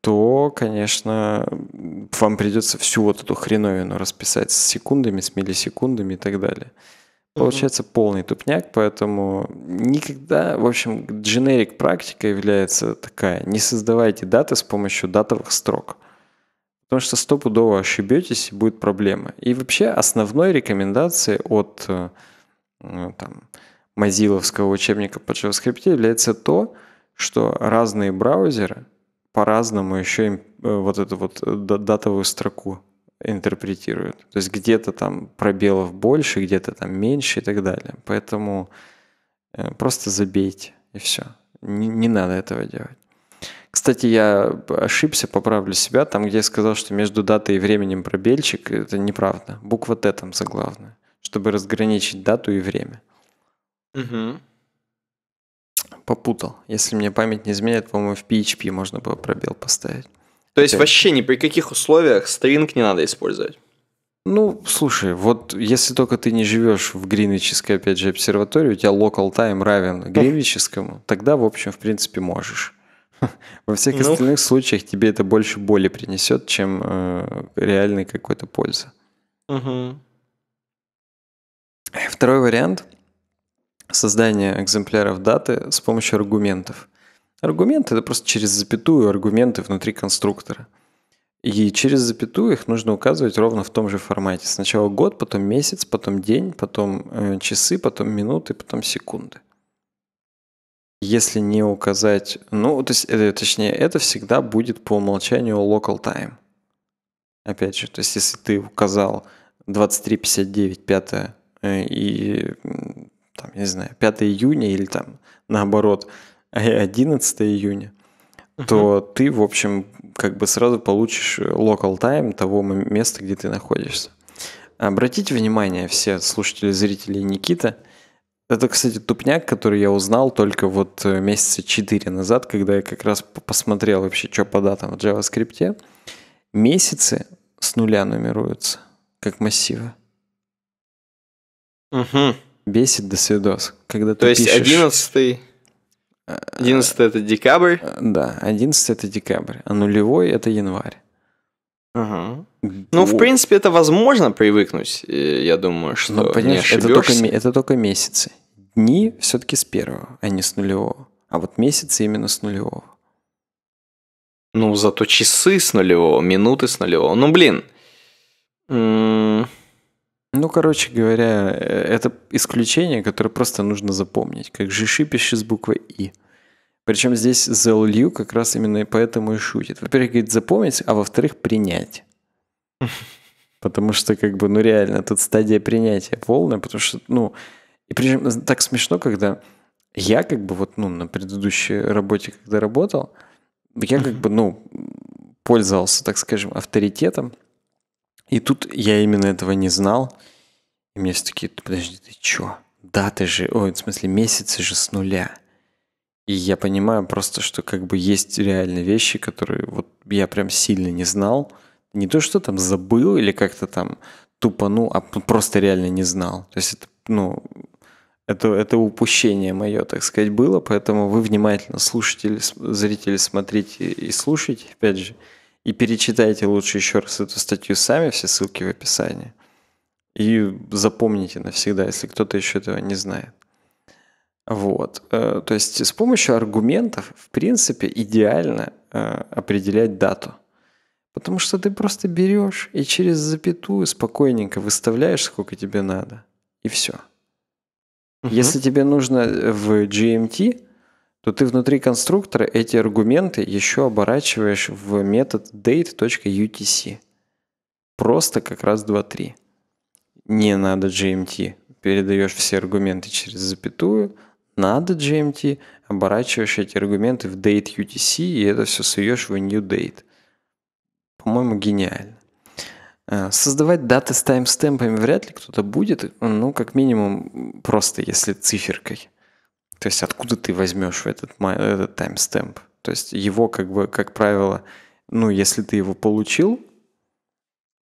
A: то, конечно, вам придется всю вот эту хреновину расписать с секундами, с миллисекундами и так далее. Получается полный тупняк, поэтому никогда, в общем, дженерик практика является такая. Не создавайте даты с помощью датовых строк. Потому что стопудово ошибетесь, и будет проблема. И вообще основной рекомендацией от э, ну, там, мазиловского учебника по JavaScript является то, что разные браузеры по-разному еще им э, вот эту вот э, датовую строку интерпретируют. То есть где-то там пробелов больше, где-то там меньше и так далее. Поэтому э, просто забейте и все. Не, не надо этого делать. Кстати, я ошибся, поправлю себя. Там, где я сказал, что между датой и временем пробельчик, это неправда. Буква Т там заглавная, чтобы разграничить дату и время. Угу. Попутал. Если мне память не изменяет, по-моему, в PHP можно было пробел поставить.
B: То есть, вообще ни при каких условиях стринг не надо использовать.
A: Ну, слушай, вот если только ты не живешь в гринвической, опять же, обсерватории, у тебя local time равен гринвическому, тогда, в общем, в принципе, можешь. Во всех ну. остальных случаях тебе это больше боли принесет, чем э, реальной какой-то пользы. Угу. Второй вариант создание экземпляров даты с помощью аргументов. Аргументы – это просто через запятую аргументы внутри конструктора. И через запятую их нужно указывать ровно в том же формате. Сначала год, потом месяц, потом день, потом э, часы, потом минуты, потом секунды. Если не указать, ну, то есть, это, точнее, это всегда будет по умолчанию local time. Опять же, то есть, если ты указал 23.59, 5 э, и, там, я не знаю, 5 июня или там наоборот, 11 июня, uh-huh. то ты, в общем, как бы сразу получишь э, local time того места, где ты находишься. Обратите внимание, все слушатели, зрители Никита, это, кстати, тупняк, который я узнал только вот э, месяца 4 назад, когда я как раз посмотрел вообще, что по датам в JavaScript. Месяцы с нуля нумеруются, как массивы. Угу. Бесит до свидос. Когда То ты есть пишешь...
B: 11 11 это декабрь? Э,
A: да, 11 это декабрь, а нулевой это январь. Ага.
B: Ну, в принципе, это возможно привыкнуть, э, я думаю, ну, что ну, понимаешь, не это только, это
A: только месяцы. Дни все-таки с первого, а не с нулевого. А вот месяцы именно с нулевого.
B: Ну, зато часы с нулевого, минуты с нулевого. Ну, блин.
A: Ну, короче говоря, э, это исключение, которое просто нужно запомнить, как жиши пиши с буквой «и». Причем здесь ZLU как раз именно поэтому и шутит. Во-первых, говорит запомнить, а во-вторых, принять. Потому что, как бы, ну реально, тут стадия принятия полная, потому что, ну, и причем так смешно, когда я как бы вот, ну, на предыдущей работе, когда работал, я как бы, ну, пользовался, так скажем, авторитетом, и тут я именно этого не знал. И мне все такие, подожди, ты чё? Даты же, ой, в смысле, месяцы же с нуля. И я понимаю просто, что как бы есть реальные вещи, которые вот я прям сильно не знал. Не то, что там забыл или как-то там тупо, ну, а просто реально не знал. То есть это, ну, это, это упущение мое, так сказать, было, поэтому вы внимательно, слушатели, зрители, смотрите и слушайте, опять же. И перечитайте лучше еще раз эту статью сами, все ссылки в описании. И запомните навсегда, если кто-то еще этого не знает. Вот. Э, то есть с помощью аргументов, в принципе, идеально э, определять дату. Потому что ты просто берешь и через запятую спокойненько выставляешь, сколько тебе надо. И все. Угу. Если тебе нужно э, в GMT, то ты внутри конструктора эти аргументы еще оборачиваешь в метод date.utc. Просто как раз 2, 3. Не надо GMT, передаешь все аргументы через запятую, надо GMT, оборачиваешь эти аргументы в date UTC, и это все суешь в new date. По-моему, гениально. Э, создавать даты с таймстемпами вряд ли кто-то будет, ну, как минимум, просто если циферкой. То есть откуда ты возьмешь этот, этот таймстемп? То есть его, как бы, как правило, ну, если ты его получил,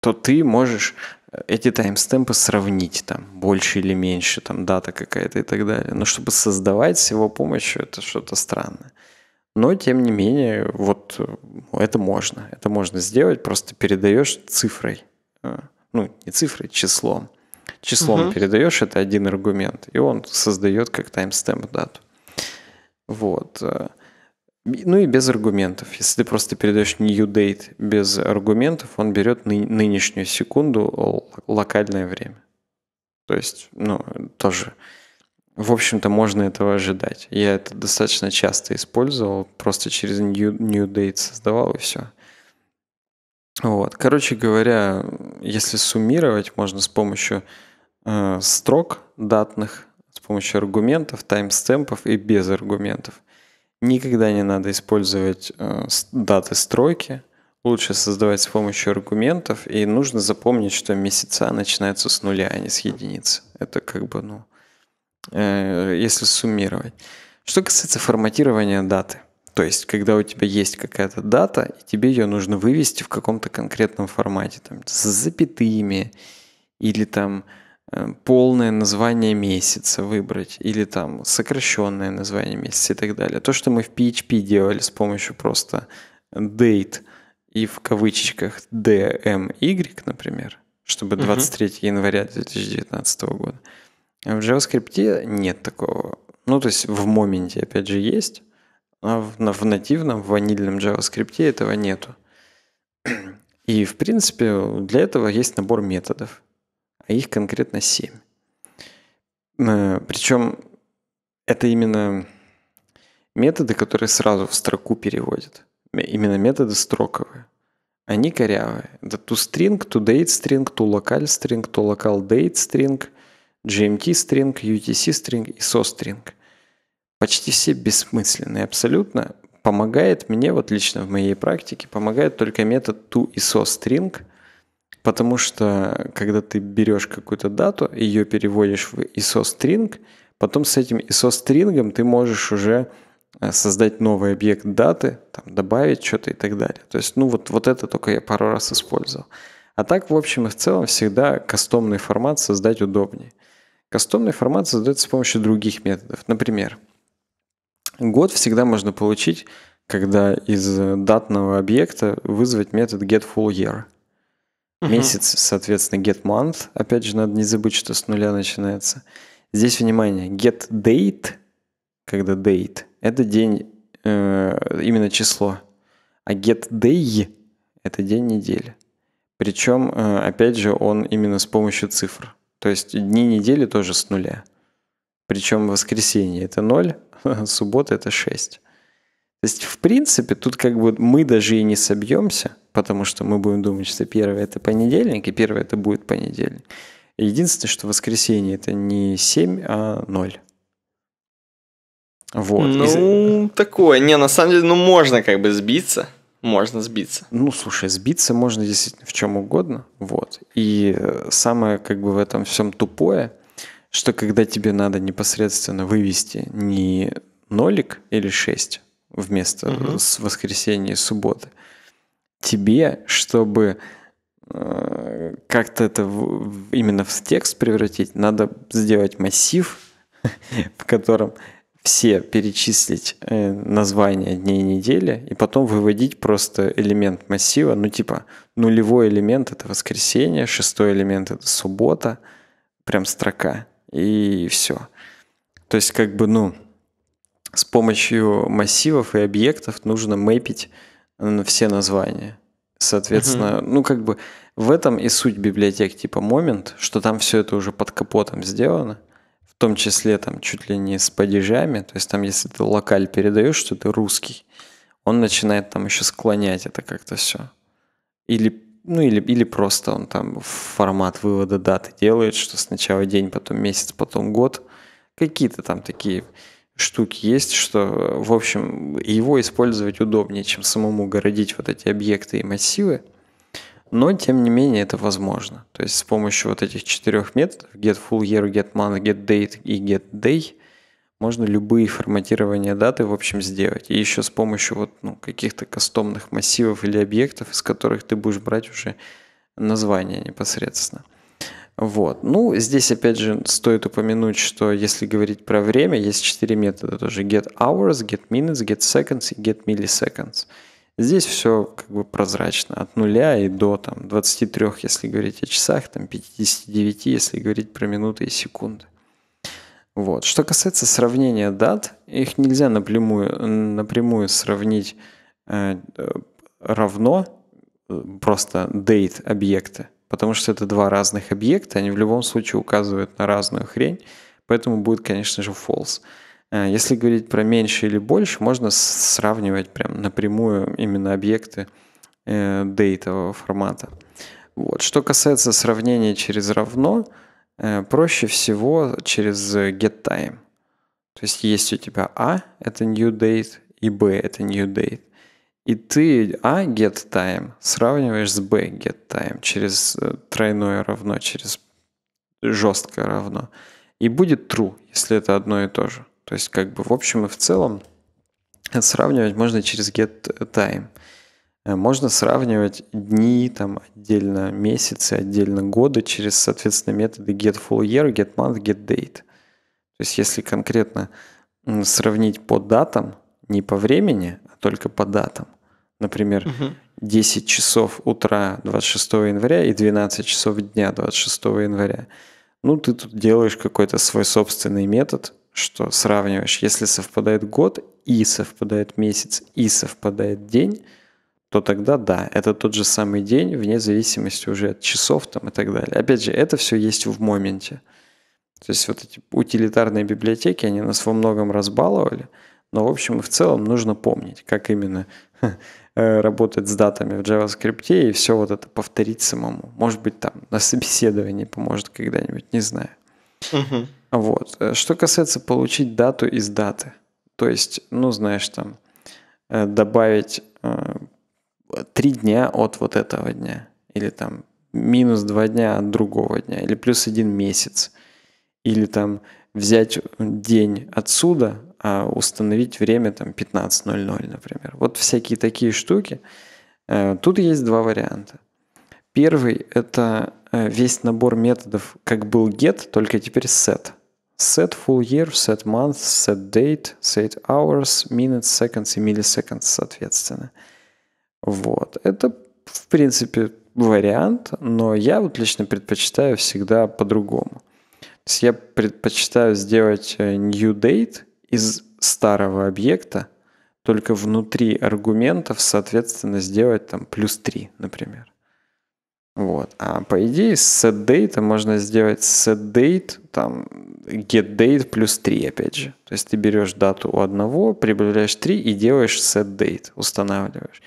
A: то ты можешь э, эти таймстемпы сравнить, там, больше или меньше, там, дата какая-то и так далее. Но чтобы создавать с его помощью, это что-то странное. Но, тем не менее, вот э, это можно. Это можно сделать, просто передаешь цифрой. Э, ну, не цифрой, числом числом угу. передаешь, это один аргумент, и он создает как таймстемп дату. Вот. Ну и без аргументов. Если ты просто передаешь new date без аргументов, он берет нынешнюю секунду локальное время. То есть, ну, тоже, в общем-то, можно этого ожидать. Я это достаточно часто использовал, просто через new, new date создавал и все. Вот. Короче говоря, если суммировать, можно с помощью э, строк датных, с помощью аргументов, таймстемпов и без аргументов. Никогда не надо использовать э, даты стройки. Лучше создавать с помощью аргументов. И нужно запомнить, что месяца начинаются с нуля, а не с единицы. Это как бы, ну, э, если суммировать. Что касается форматирования даты. То есть, когда у тебя есть какая-то дата, и тебе ее нужно вывести в каком-то конкретном формате, там, с запятыми, или там э, полное название месяца выбрать, или там сокращенное название месяца и так далее. То, что мы в PHP делали с помощью просто date и в кавычечках DMY, например, чтобы 23 uh-huh. января 2019 года. в JavaScript нет такого. Ну, то есть в моменте, опять же, есть, а в, в нативном, в ванильном JavaScript этого нету. И, в принципе, для этого есть набор методов, а их конкретно 7. Э, Причем это именно методы, которые сразу в строку переводят. Именно методы строковые. Они корявые. Это date string, GMT string, UTC string и so string почти все бессмысленные абсолютно, помогает мне, вот лично в моей практике, помогает только метод string потому что когда ты берешь какую-то дату, ее переводишь в iso string потом с этим iso ISOString ты можешь уже э, создать новый объект даты, там, добавить что-то и так далее. То есть, ну вот, вот это только я пару раз использовал. А так, в общем и в целом, всегда кастомный формат создать удобнее. Кастомный формат создается с помощью других методов. Например, Год всегда можно получить, когда из датного объекта вызвать метод getFullYear. Угу. Месяц, соответственно, getMonth. Опять же, надо не забыть, что с нуля начинается. Здесь, внимание, getDate, когда date, это день, э, именно число. А getDay – это день недели. Причем, э, опять же, он именно с помощью цифр. То есть дни недели тоже с нуля. Причем воскресенье – это ноль. суббота это 6. То есть, в принципе, тут как бы мы даже и не собьемся, потому что мы будем думать, что первое это понедельник, и первое это будет понедельник. Единственное, что воскресенье это не 7, а 0. Вот. Ну,
B: Из... такое. Не, на самом деле, ну, можно как бы сбиться. Можно сбиться. Ну, слушай, сбиться можно действительно
A: в чем угодно. Вот. И э, самое как бы в этом всем тупое, что когда тебе надо непосредственно вывести не нолик или 6 вместо угу. с воскресенья и субботы, тебе, чтобы э, как-то это в, именно в текст превратить, надо сделать массив, в котором все перечислить э, названия дней недели и потом выводить просто элемент массива, ну типа нулевой элемент это воскресенье, шестой элемент это суббота, прям строка и все. То есть как бы, ну, с помощью массивов и объектов нужно мэпить все названия. Соответственно, угу. ну как бы в этом и суть библиотек типа Момент, что там все это уже под капотом сделано, в том числе там чуть ли не с падежами, то есть там если ты локаль передаешь, что ты русский, он начинает там еще склонять это как-то все. Или ну или, или просто он там формат вывода даты делает, что сначала день, потом месяц, потом год. Какие-то там такие штуки есть, что, в общем, его использовать удобнее, чем самому городить вот эти объекты и массивы. Но, тем не менее, это возможно. То есть с помощью вот этих четырех методов get full year, get month, get date и get day можно любые форматирования даты, в общем, сделать. И еще с помощью вот, ну, каких-то кастомных массивов или объектов, из которых ты будешь брать уже название непосредственно. Вот. Ну, здесь, опять же, стоит упомянуть, что если говорить про время, есть четыре метода тоже. Get hours, get minutes, get seconds и get milliseconds. Здесь все как бы прозрачно, от нуля и до там, 23, если говорить о часах, там, 59, если говорить про минуты и секунды. Вот. Что касается сравнения дат, их нельзя напрямую, напрямую сравнить э, равно э, просто date объекта, потому что это два разных объекта, они в любом случае указывают на разную хрень, поэтому будет, конечно же, false. Э, если говорить про меньше или больше, можно сравнивать прям напрямую именно объекты э, дейтового формата. Вот. Что касается сравнения через равно, Э, проще всего через getTime. То есть есть у тебя а это new date, и B — это new date. И ты A а getTime сравниваешь с B getTime через э, тройное равно, через жесткое равно. И будет true, если это одно и то же. То есть как бы в общем и в целом сравнивать можно через getTime. time Э, можно сравнивать дни, там, отдельно месяцы, отдельно годы через, соответственно, методы get get full year month get date То есть если конкретно сравнить по датам, не по времени, а только по датам. Например, угу. 10 часов утра 26 января и 12 часов дня 26 января. Ну, ты тут делаешь какой-то свой собственный метод, что сравниваешь. Если совпадает год и совпадает месяц и совпадает день – то тогда да, это тот же самый день, вне зависимости уже от часов там и так далее. Опять же, это все есть в моменте. То есть вот эти утилитарные библиотеки, они нас во многом разбаловали, но в общем и в целом нужно помнить, как именно э, работать с датами в JavaScript и все вот это повторить самому. Может быть, там на собеседовании поможет когда-нибудь, не знаю. Угу. Вот. Э, что касается получить дату из даты, то есть, ну, знаешь, там э, добавить три дня от вот этого дня, или там минус два дня от другого дня, или плюс один месяц, или там взять день отсюда, а установить время там 15.00, например. Вот всякие такие штуки. Э, тут есть два варианта. Первый – это э, весь набор методов, как был get, только теперь set. Set full year, set month, set date, set hours, minutes, seconds и milliseconds, соответственно. Uh, вот. Это, в принципе, вариант, но я вот лично предпочитаю всегда по-другому. То есть я предпочитаю сделать э, new date из старого объекта, только внутри аргументов, соответственно, сделать там плюс 3, например. Вот. А по идее с setDate можно сделать setDate, там getDate плюс 3, опять же. То есть ты берешь дату у одного, прибавляешь 3 и делаешь setDate, устанавливаешь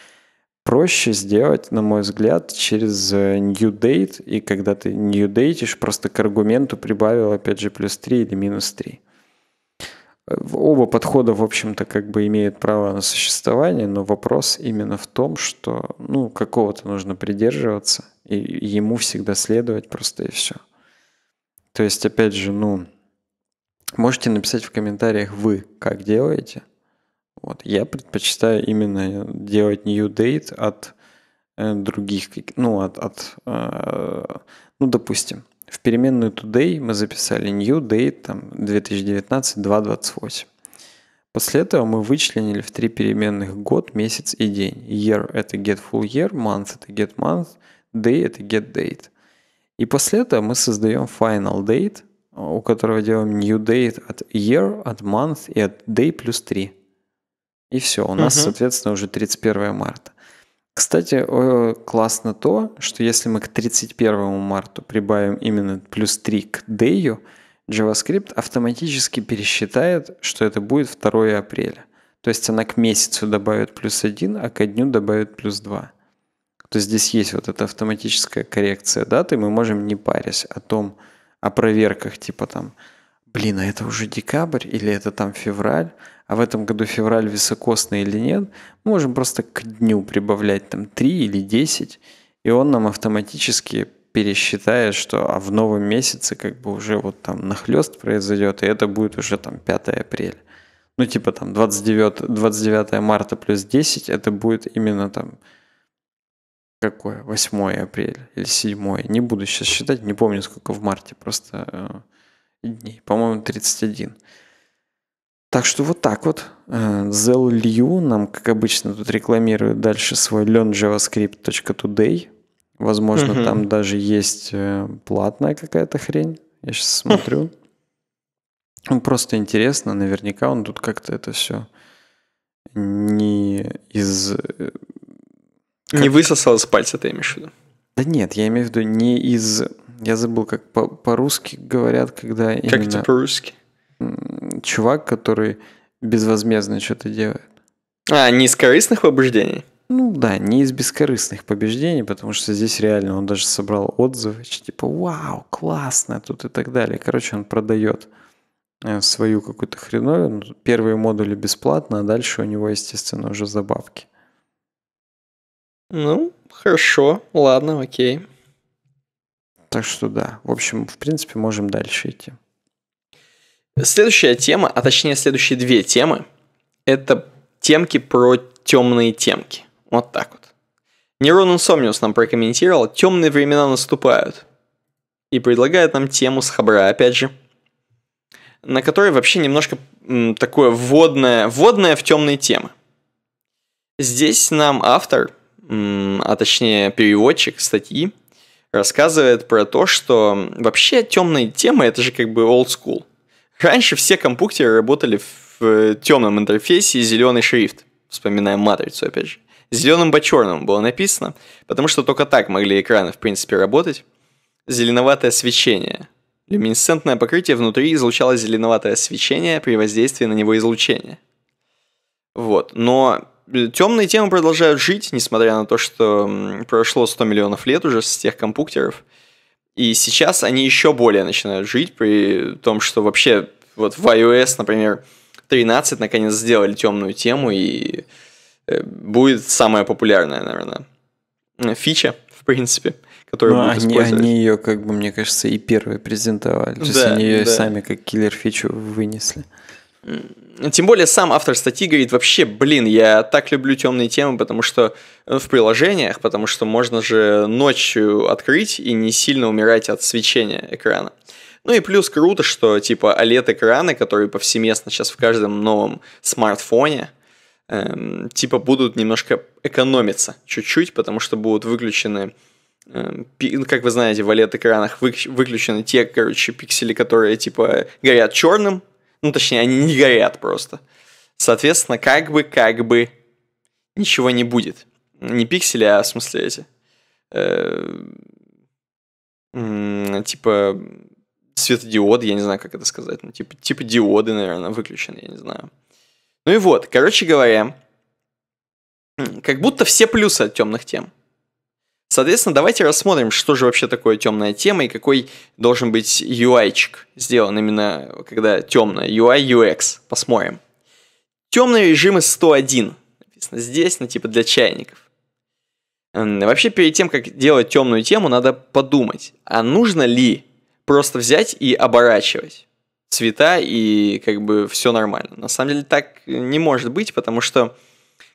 A: проще сделать, на мой взгляд, через э, new date, и когда ты new dateишь, просто к аргументу прибавил, опять же, плюс 3 или минус 3. Э, оба подхода, в общем-то, как бы имеют право на существование, но вопрос именно в том, что, ну, какого-то нужно придерживаться, и ему всегда следовать просто и все. То есть, опять же, ну, можете написать в комментариях вы, как делаете – вот. Я предпочитаю именно делать new date от э, других, ну, от, от э, ну, допустим, в переменную today мы записали new date там 2019-228. После этого мы вычленили в три переменных год, месяц и день. Year – это get full year, month – это get month, day – это get date. И после этого мы создаем final date, у которого делаем new date от year, от month и от day плюс 3. И все, у нас, угу. соответственно, уже 31 марта. Кстати, классно то, что если мы к 31 марта прибавим именно плюс 3 к day, JavaScript автоматически пересчитает, что это будет 2 апреля. То есть она к месяцу добавит плюс 1, а ко дню добавит плюс 2. То есть здесь есть вот эта автоматическая коррекция даты, мы можем не парясь о том, о проверках типа там, блин, а это уже декабрь или это там февраль, а в этом году февраль високосный или нет, мы можем просто к дню прибавлять там 3 или 10, и он нам автоматически пересчитает, что а в новом месяце как бы уже вот там нахлест произойдет, и это будет уже там 5 апреля. Ну, типа там 29, 29 марта плюс 10, это будет именно там какое, 8 апреля или 7, не буду сейчас считать, не помню, сколько в марте просто э, дней, по-моему, 31. Так что вот так вот. Э, Зел Лью нам, как обычно, тут рекламирует дальше свой learnjavascript.today. Возможно, угу. там даже есть э, платная какая-то хрень. Я сейчас смотрю. Ну, просто интересно, наверняка он тут как-то это все
B: не
A: из... Э,
B: как... Не высосал из пальца, ты имеешь в виду?
A: Да нет, я имею в виду не из... Я забыл, как по- по-русски говорят, когда именно Как именно... это по-русски? чувак, который безвозмездно что-то делает. А, не из корыстных побуждений? Ну да, не из бескорыстных побеждений, потому что здесь реально он даже собрал отзывы, типа «Вау, классно!» тут и так далее. Короче, он продает э, свою какую-то хреновину. Ну, первые модули бесплатно, а дальше у него, естественно, уже забавки.
B: Ну, хорошо, ладно, окей.
A: Так что да, в общем, в принципе, можем дальше идти.
B: Следующая тема, а точнее следующие две темы, это темки про темные темки. Вот так вот. Нейрон Инсомниус нам прокомментировал, темные времена наступают. И предлагает нам тему с Хабра, опять же, на которой вообще немножко м, такое вводное, вводное в темные темы. Здесь нам автор, м, а точнее переводчик статьи, рассказывает про то, что вообще темные темы это же как бы old school. Раньше все компьютеры работали в э, темном интерфейсе и зеленый шрифт. вспоминая матрицу, опять же. Зеленым по черному было написано, потому что только так могли экраны, в принципе, работать. Зеленоватое свечение. Люминесцентное покрытие внутри излучало зеленоватое свечение при воздействии на него излучения. Вот, но э, темные темы продолжают жить, несмотря на то, что прошло 100 миллионов лет уже с тех компьютеров. И сейчас они еще более начинают жить, при том, что вообще вот в iOS, например, 13 наконец сделали темную тему, и э, будет самая популярная, наверное, фича, в принципе, которую ну, будут они, использовать.
A: Они ее, как бы, мне кажется, и первые презентовали. То да, есть они ее да. сами как киллер фичу вынесли. Тем
B: более сам автор статьи говорит, вообще, блин, я так люблю темные темы, потому что э, в приложениях, потому что можно же ночью открыть и не сильно умирать от свечения экрана. Ну и плюс круто, что типа OLED-экраны, которые повсеместно сейчас в каждом новом смартфоне, эм, типа будут немножко экономиться чуть-чуть, потому что будут выключены эм, ну, как вы знаете, в OLED-экранах выключены те, короче, пиксели, которые, типа, горят черным, ну, точнее, они не горят просто. Соответственно, как бы, как бы ничего не будет. Не пиксели, а в смысле эти. Э, типа светодиоды, я не знаю, как это сказать. Ну, типа, типа диоды, наверное, выключены, я не знаю. Ну и вот, короче говоря, как будто все плюсы от темных тем. Соответственно, давайте рассмотрим, что же вообще такое темная тема и какой должен быть UI-чик сделан именно, когда темно, UI, UX. Посмотрим. Темные режимы 101. Написано здесь, ну типа для чайников. Вообще, перед тем, как делать темную тему, надо подумать, а нужно ли просто взять и оборачивать цвета и как бы все нормально. На самом деле так не может быть, потому что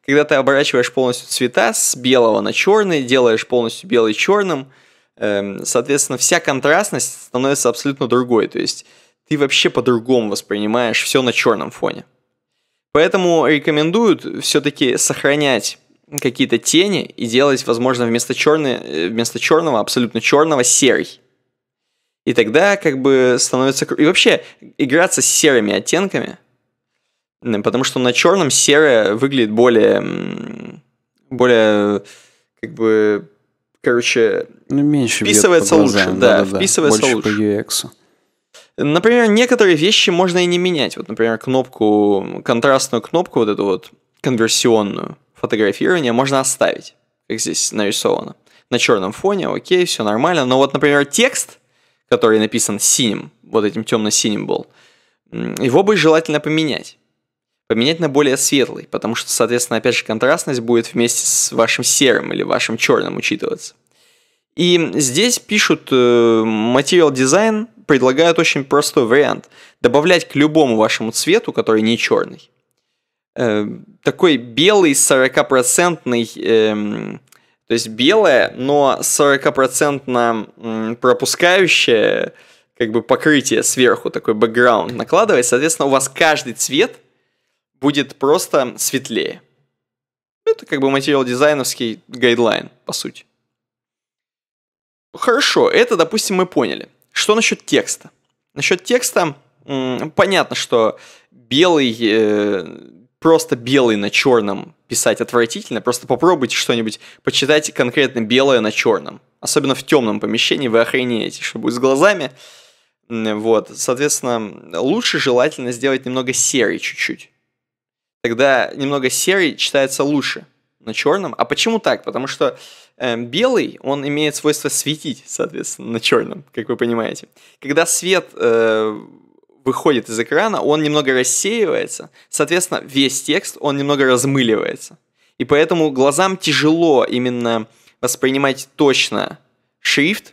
B: когда ты оборачиваешь полностью цвета с белого на черный, делаешь полностью белый черным, эм, соответственно, вся контрастность становится абсолютно другой. То есть ты вообще по-другому воспринимаешь все на черном фоне. Поэтому рекомендуют все-таки сохранять какие-то тени и делать, возможно, вместо, черный, э, вместо черного, абсолютно черного, серый. И тогда как бы становится... И вообще, играться с серыми оттенками Потому что на черном серое выглядит более, более, как бы, короче, ну, меньше вписывается лучше, да, да, вписывается больше лучше. по UX. Например, некоторые вещи можно и не менять. Вот, например, кнопку, контрастную кнопку, вот эту вот конверсионную фотографирование можно оставить, как здесь нарисовано. На черном фоне, окей, все нормально. Но вот, например, текст, который написан синим, вот этим темно-синим был, его бы желательно поменять поменять на более светлый, потому что, соответственно, опять же, контрастность будет вместе с вашим серым или вашим черным учитываться. И здесь пишут Material Design, предлагают очень простой вариант. Добавлять к любому вашему цвету, который не черный, э, такой белый 40-процентный, э, то есть белое, но 40-процентно пропускающее как бы покрытие сверху, такой бэкграунд накладывать. Соответственно, у вас каждый цвет – будет просто светлее. Это как бы материал дизайновский гайдлайн, по сути. Хорошо, это, допустим, мы поняли. Что насчет текста? Насчет текста понятно, что белый, э, просто белый на черном писать отвратительно. Просто попробуйте что-нибудь почитать конкретно белое на черном. Особенно в темном помещении вы охренеете, что будет с глазами. Вот, соответственно, лучше желательно сделать немного серый чуть-чуть тогда немного серый читается лучше на черном. А почему так? Потому что э, белый, он имеет свойство светить, соответственно, на черном, как вы понимаете. Когда свет э, выходит из экрана, он немного рассеивается, соответственно, весь текст, он немного размыливается. И поэтому глазам тяжело именно воспринимать точно шрифт,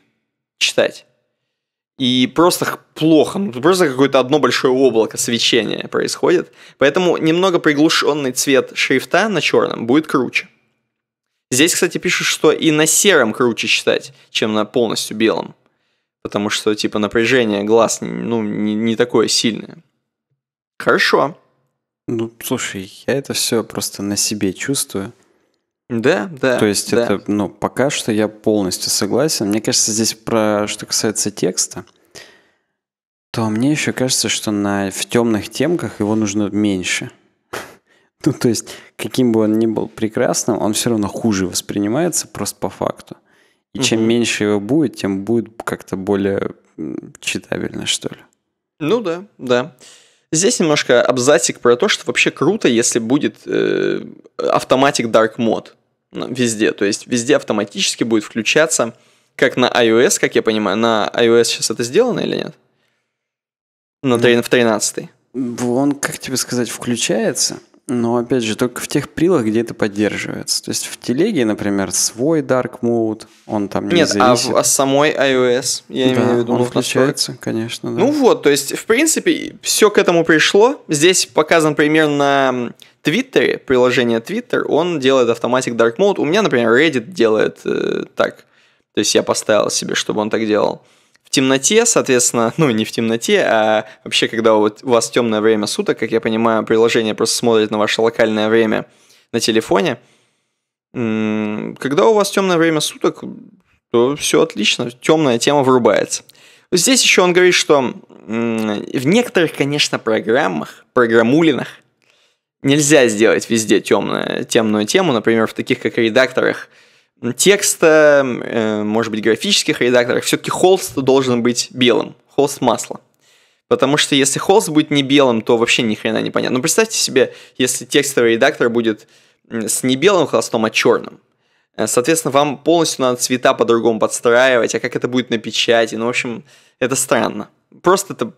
B: читать и просто плохо, ну, просто какое-то одно большое облако свечения происходит. Поэтому немного приглушенный цвет шрифта на черном будет круче. Здесь, кстати, пишут, что и на сером круче читать, чем на полностью белом. Потому что, типа, напряжение глаз, ну, не, не такое сильное. Хорошо.
A: Ну, слушай, я это все просто на себе чувствую.
B: Да, да. То есть да. это,
A: ну, пока что я полностью согласен. Мне кажется, здесь про что касается текста, то мне еще кажется, что на, в темных темках его нужно меньше. Ну, то есть, каким бы он ни был прекрасным, он все равно хуже воспринимается просто по факту. И чем угу. меньше его будет, тем будет как-то более читабельно, что ли.
B: Ну да, да. Здесь немножко абзацик про то, что вообще круто, если будет э, автоматик Dark Mode везде. То есть везде автоматически будет включаться, как на iOS, как я понимаю. На iOS сейчас это сделано или нет? На, ну, в 13
A: Он, как тебе сказать, включается. Но опять же, только в тех прилах, где это поддерживается. То есть в телеге, например, свой Dark Mode, он там не Нет, зависит. а, в,
B: а самой iOS, я да, имею в виду. Он ну, включается,
A: настроек. конечно, да. Ну
B: вот, то есть, в принципе, все к этому пришло. Здесь показан пример на Твиттере, приложение Twitter, он делает автоматик Dark Mode. У меня, например, Reddit делает э, так. То есть я поставил себе, чтобы он так делал темноте, соответственно, ну не в темноте, а вообще, когда у вас темное время суток, как я понимаю, приложение просто смотрит на ваше локальное время на телефоне. Когда у вас темное время суток, то все отлично, темная тема врубается. Здесь еще он говорит, что в некоторых, конечно, программах, программулинах, нельзя сделать везде темную темную тему, например, в таких как редакторах, текста, э, может быть, графических редакторах, все-таки холст должен быть белым, холст масла. Потому что если холст будет не белым, то вообще ни хрена не понятно. Ну, представьте себе, если текстовый редактор будет с не белым холстом, а черным. Э, соответственно, вам полностью надо цвета по-другому подстраивать, а как это будет на печати, ну, в общем, это странно. Просто это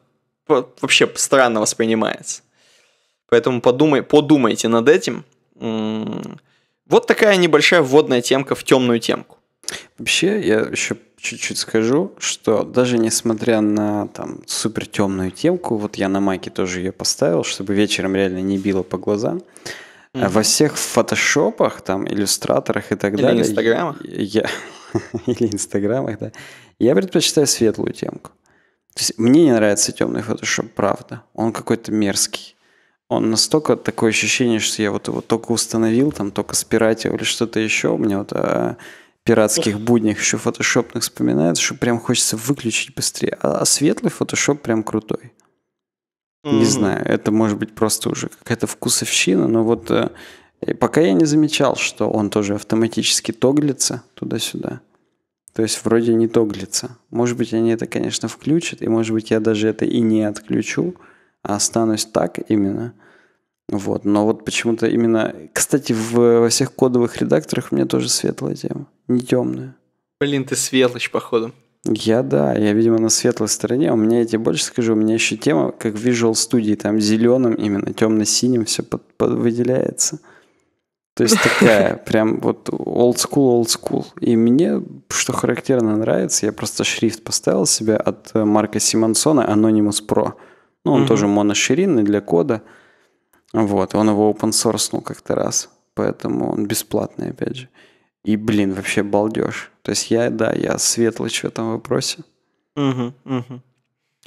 B: вообще странно воспринимается. Поэтому подумай, подумайте над этим. Вот такая небольшая вводная темка в темную темку. Вообще, я еще
A: чуть-чуть скажу, что даже несмотря на там супер темную темку, вот я на майке тоже ее поставил, чтобы вечером реально не било по глазам. Mm-hmm. Во всех фотошопах, там, иллюстраторах и так Или далее. Инстаграмах. Я... Или инстаграмах, да. Я предпочитаю светлую темку. То есть мне не нравится темный фотошоп, правда. Он какой-то мерзкий он настолько такое ощущение, что я вот его только установил, там только спиратил или что-то еще, у меня вот о а, пиратских буднях еще фотошопных вспоминается, что прям хочется выключить быстрее. А, а светлый фотошоп прям крутой. Mm-hmm. Не знаю, это может быть просто уже какая-то вкусовщина, но вот э, пока я не замечал, что он тоже автоматически тоглится туда-сюда. То есть вроде не тоглится. Может быть, они это, конечно, включат, и может быть, я даже это и не отключу останусь так именно. Вот. Но вот почему-то именно... Кстати, в, во всех кодовых редакторах у меня тоже светлая тема, не темная.
B: Блин, ты светлый, походу.
A: Я, да, я, видимо, на светлой стороне. У меня, я тебе больше скажу, у меня еще тема, как в Visual Studio, там зеленым именно, темно-синим все под, под, выделяется. То есть такая, прям вот old school, old school. И мне, что характерно нравится, я просто шрифт поставил себе от э, Марка Симонсона Anonymous Pro – ну, он угу. тоже моноширинный для кода. Вот, он его open source как-то раз. Поэтому он бесплатный, опять же. И, блин, вообще балдеж. То есть я, да, я светлый в этом вопросе.
B: Угу, угу.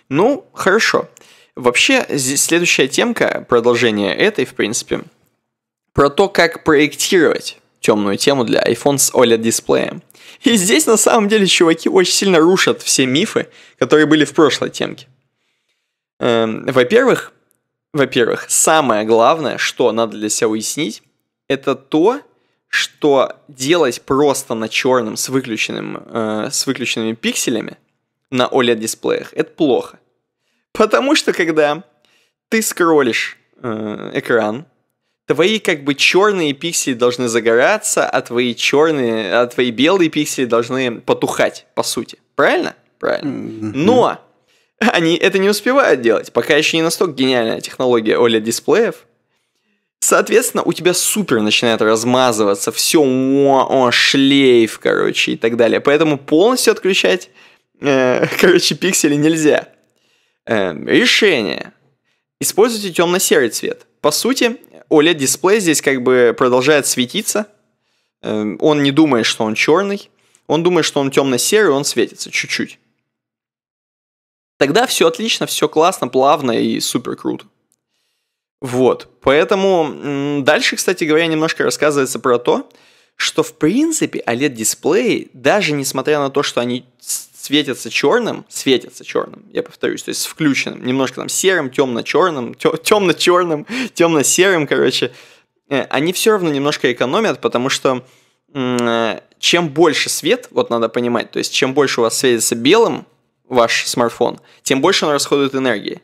B: Ну, хорошо. Вообще, здесь следующая темка, продолжение этой, в принципе, про то, как проектировать темную тему для iPhone с OLED-дисплеем. И здесь, на самом деле, чуваки очень сильно рушат все мифы, которые были в прошлой темке. Эм, во-первых, во-первых, самое главное, что надо для себя уяснить, это то, что делать просто на черном с, выключенным, э, с выключенными пикселями на OLED-дисплеях, это плохо. Потому что когда ты скроллишь э, экран, твои как бы черные пиксели должны загораться, а твои черные, а твои белые пиксели должны потухать, по сути. Правильно? Правильно. Но Они это не успевают делать, пока еще не настолько гениальная технология OLED-дисплеев. Соответственно, у тебя супер начинает размазываться все, о, о, шлейф, короче, и так далее. Поэтому полностью отключать, э, короче, пиксели нельзя. Э, решение. Используйте темно-серый цвет. По сути, OLED-дисплей здесь как бы продолжает светиться. Э, он не думает, что он черный. Он думает, что он темно-серый, он светится чуть-чуть тогда все отлично, все классно, плавно и супер круто. Вот, поэтому дальше, кстати говоря, немножко рассказывается про то, что в принципе OLED-дисплеи, даже несмотря на то, что они светятся черным, светятся черным, я повторюсь, то есть включенным, немножко там серым, темно-черным, темно-черным, темно-серым, короче, э, они все равно немножко экономят, потому что э, чем больше свет, вот надо понимать, то есть чем больше у вас светится белым, ваш смартфон, тем больше он расходует энергии.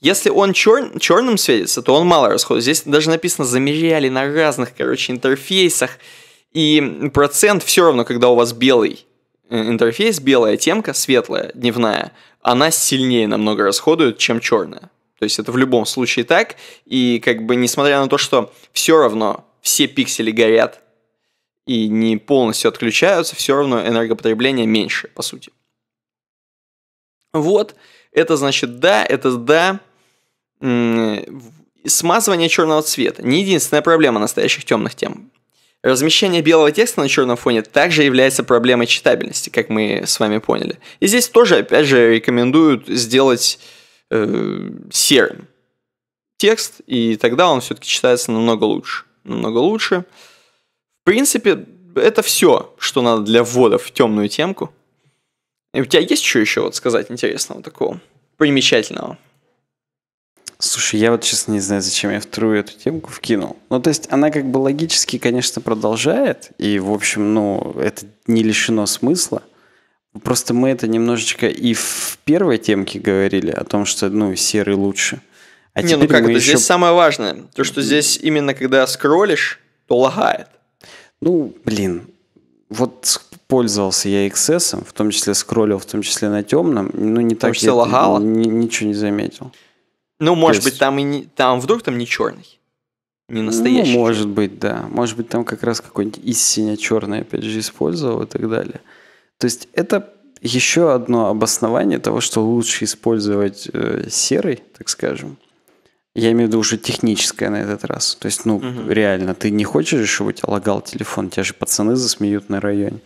B: Если он чер... черным светится, то он мало расходует. Здесь даже написано, замеряли на разных, короче, интерфейсах. И процент все равно, когда у вас белый э, интерфейс, белая темка, светлая, дневная, она сильнее намного расходует, чем черная. То есть это в любом случае так. И как бы несмотря на то, что все равно все пиксели горят и не полностью отключаются, все равно энергопотребление меньше, по сути. Вот, это значит да, это да. Смазывание черного цвета – не единственная проблема настоящих темных тем. Размещение белого текста на черном фоне также является проблемой читабельности, как мы с вами поняли. И здесь тоже, опять же, рекомендуют сделать э, серым текст, и тогда он все-таки читается намного лучше. Намного лучше. В принципе, это все, что надо для вводов в темную темку. И у тебя есть что еще вот сказать интересного такого, примечательного?
A: Слушай, я вот честно не знаю, зачем я вторую эту темку вкинул. Ну, то есть она как бы логически, конечно, продолжает, и, в общем, ну, это не лишено смысла. Просто мы это немножечко и в первой темке говорили о том, что, ну, серый лучше. А не, ну как это? Еще... Здесь
B: самое важное, то, что здесь именно когда скроллишь, то лагает.
A: Ну, блин, вот пользовался я XS, в том числе скроллил, в том числе на темном, ну не так я лагало? Ни, ничего не заметил.
B: Ну, может есть... быть, там и не, там вдруг там не черный.
A: Не ну, настоящий. Ну, может быть, да. Может быть, там как раз какой-нибудь истинно черный, опять же, использовал и так далее. То есть это еще одно обоснование того, что лучше использовать э, серый, так скажем. Я имею в виду уже техническое на этот раз. То есть, ну, угу. реально, ты не хочешь, чтобы у тебя лагал телефон, тебя же пацаны засмеют на районе.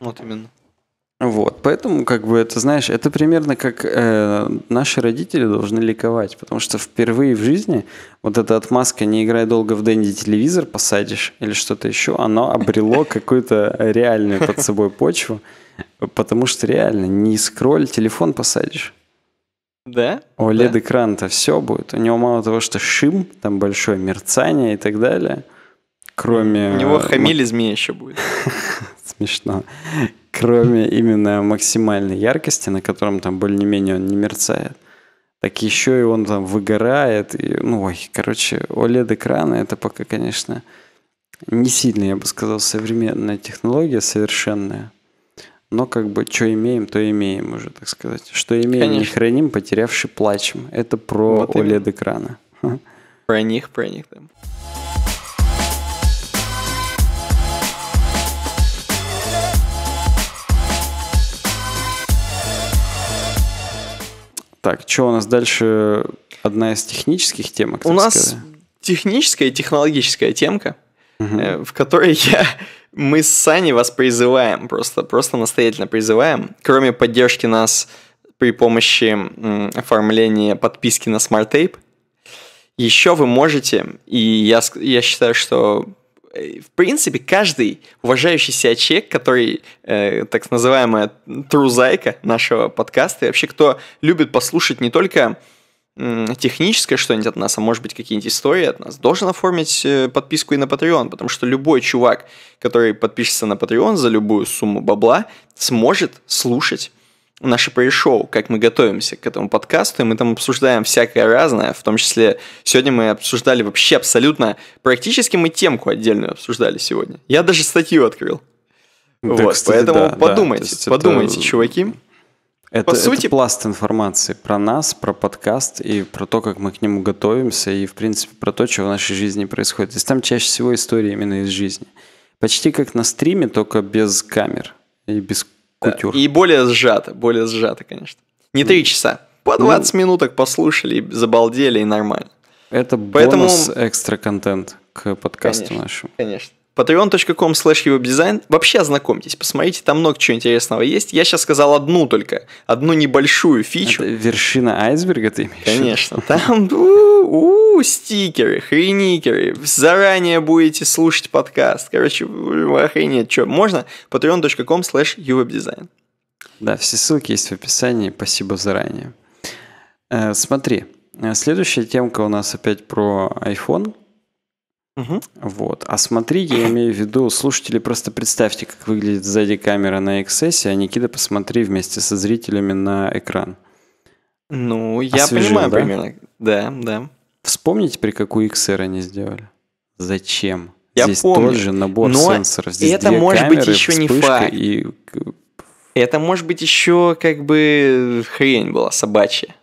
A: Вот именно. Вот, поэтому, как бы, это, знаешь, это примерно как э, наши родители должны ликовать, потому что впервые в жизни вот эта отмазка «не играй долго в Дэнди, телевизор посадишь» или что-то еще, оно обрело какую-то реальную под собой почву, потому что реально не скроль, телефон посадишь. Да? OLED-экран-то все будет. У него мало того, что шим, там большое мерцание и так далее, кроме... У него хамилизме еще будет. смешно. Кроме именно максимальной яркости, на котором там более-менее он не мерцает. Так еще и он там выгорает. И, ну, ой, короче, OLED-экраны это пока, конечно, не сильно, я бы сказал, современная технология, совершенная. Но как бы что имеем, то имеем уже, так сказать. Что имеем, Конечно. не храним, потерявший плачем. Это про вот
B: OLED-экраны. Про них, про них, да.
A: Так, что у нас дальше? Одна из
B: технических темок. У нас сказать. техническая и технологическая темка, угу. в которой я мы с Саней вас призываем, просто, просто настоятельно призываем, кроме поддержки нас при помощи м, оформления подписки на Smart Tape, еще вы можете, и я, я считаю, что Э, в принципе, каждый уважающий себя человек, который, э, так называемая трузайка нашего подкаста, и вообще кто любит послушать не только техническое что-нибудь от нас, а может быть какие-нибудь истории от нас, должен оформить э, подписку и на Patreon, потому что любой чувак, который подпишется на Patreon за любую сумму бабла, сможет слушать наше пришел, как мы готовимся к этому подкасту, и мы там обсуждаем всякое разное, в том числе сегодня мы обсуждали вообще абсолютно, практически мы темку отдельную обсуждали сегодня. Я даже статью открыл. Да, вот, кстати, поэтому да, подумайте, да, подумайте, это... чуваки.
A: Это, По сути... это пласт информации про нас, про подкаст и про то, как мы к нему готовимся, и, в принципе, про то, что в нашей жизни происходит. То есть там чаще всего истории именно из жизни. Почти как на стриме, только без камер и без кутюр.
B: И более сжато, более сжато, конечно. Не три часа. По 20 ну, минуток послушали, забалдели и нормально. Это Поэтому... бонус
A: экстра контент к подкасту конечно, нашему.
B: Конечно patreon.com slash Вообще ознакомьтесь, посмотрите, там много чего интересного есть. Я сейчас сказал одну только, одну небольшую фичу. Это вершина айсберга ты имеешь? Конечно. Там стикеры, хреникеры. Заранее будете слушать подкаст. Короче, охренеть. Что, можно? patreon.com slash uwebdesign. Да,
A: все ссылки есть в описании. Спасибо заранее. Э, смотри, э, следующая темка у нас опять про iPhone. Угу. Вот. А смотри, я имею в виду, слушатели, просто представьте, как выглядит сзади камера на XS, а Никита посмотри вместе со зрителями на экран.
B: Ну, я Освежим, понимаю да? примерно. Да, да.
A: Вспомни теперь, какую XR они сделали. Зачем? Я здесь помню. тот же набор Но сенсоров. Здесь это две может камеры, быть еще не факт.
B: И... Это может быть еще как бы хрень была собачья.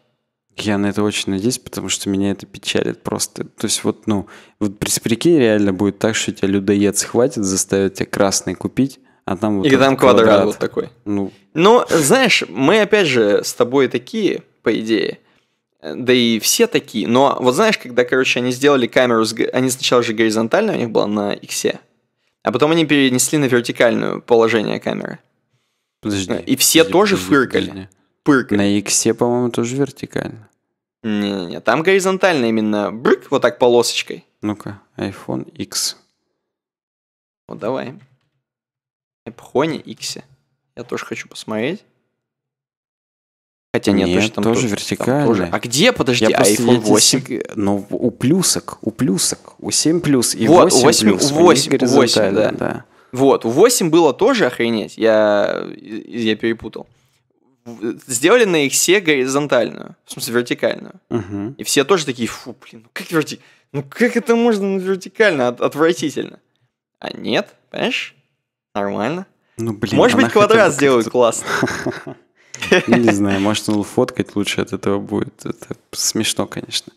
B: Я на это очень надеюсь, потому что
A: меня это печалит просто. То есть вот, ну, вот прикинь, реально будет так, что тебя людоед схватит, заставит тебя красный купить, а там вот И там квадрат. квадрат вот такой. Ну.
B: Но, ну, знаешь, мы опять же с тобой такие, по идее, да и все такие, но вот знаешь, когда, короче, они сделали камеру, с... они сначала же горизонтально у них была на иксе, а потом они перенесли на вертикальное положение камеры. Подожди. И все подожди, тоже подожди, фыркали. Подожди
A: пыркает. На иксе, по-моему, тоже вертикально.
B: Не-не-не, там горизонтально именно брык, вот так полосочкой.
A: Ну-ка, iPhone X.
B: Вот давай. iPhone X. Я тоже хочу посмотреть.
A: Хотя нет, нет тоже, там тоже, тоже вертикально. Там тоже. А где, подожди, я iPhone 8? Сек... Ну, у плюсок, у плюсок. У 7 плюс и вот, 8, 8 плюс. 8, 8, 8 да. да.
B: Вот, у 8 было тоже охренеть. Я, я перепутал сделали на их все горизонтальную, в смысле вертикальную. Угу. И все тоже такие, фу, блин, ну как верти... ну как это можно вертикально, От- отвратительно. А нет, понимаешь, нормально. Ну, блин, Может быть, квадрат сделают классно.
A: Не знаю, может, он фоткать лучше от этого будет. Это смешно, конечно.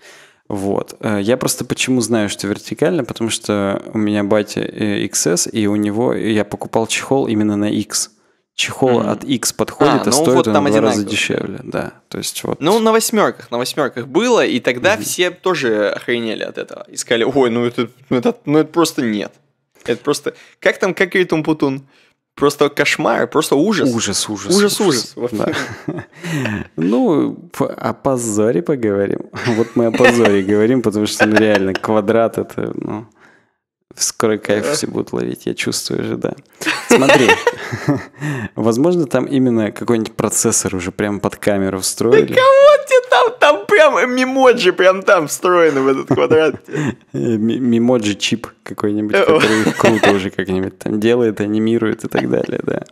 A: Вот. Э, я просто почему знаю, что вертикально, потому что у меня батя э, XS, и у него я покупал чехол именно на X чехол mm-hmm. от X подходит, а, а ну стоит вот он там в два раза дешевле, да. То есть вот.
B: Ну на восьмерках, на восьмерках было, и тогда mm-hmm. все тоже охренели от этого, и сказали, ой, ну это, ну это, ну это просто нет, это просто, как там, как говорит Умпутун, просто кошмар, просто ужас. Ужас, ужас. Ужас, ужас.
A: Ну, о позоре поговорим. Вот мы о позоре говорим, потому что ну, реально квадрат это, ну, Скоро кайф все будут ловить, я чувствую же, да. Смотри, возможно, там именно какой-нибудь процессор уже прям под камеру встроили. Да
B: кого тебе там? Там прям мимоджи прям там встроены в этот квадрат.
A: Мимоджи-чип какой-нибудь, который круто уже как-нибудь там делает, анимирует и так далее, да.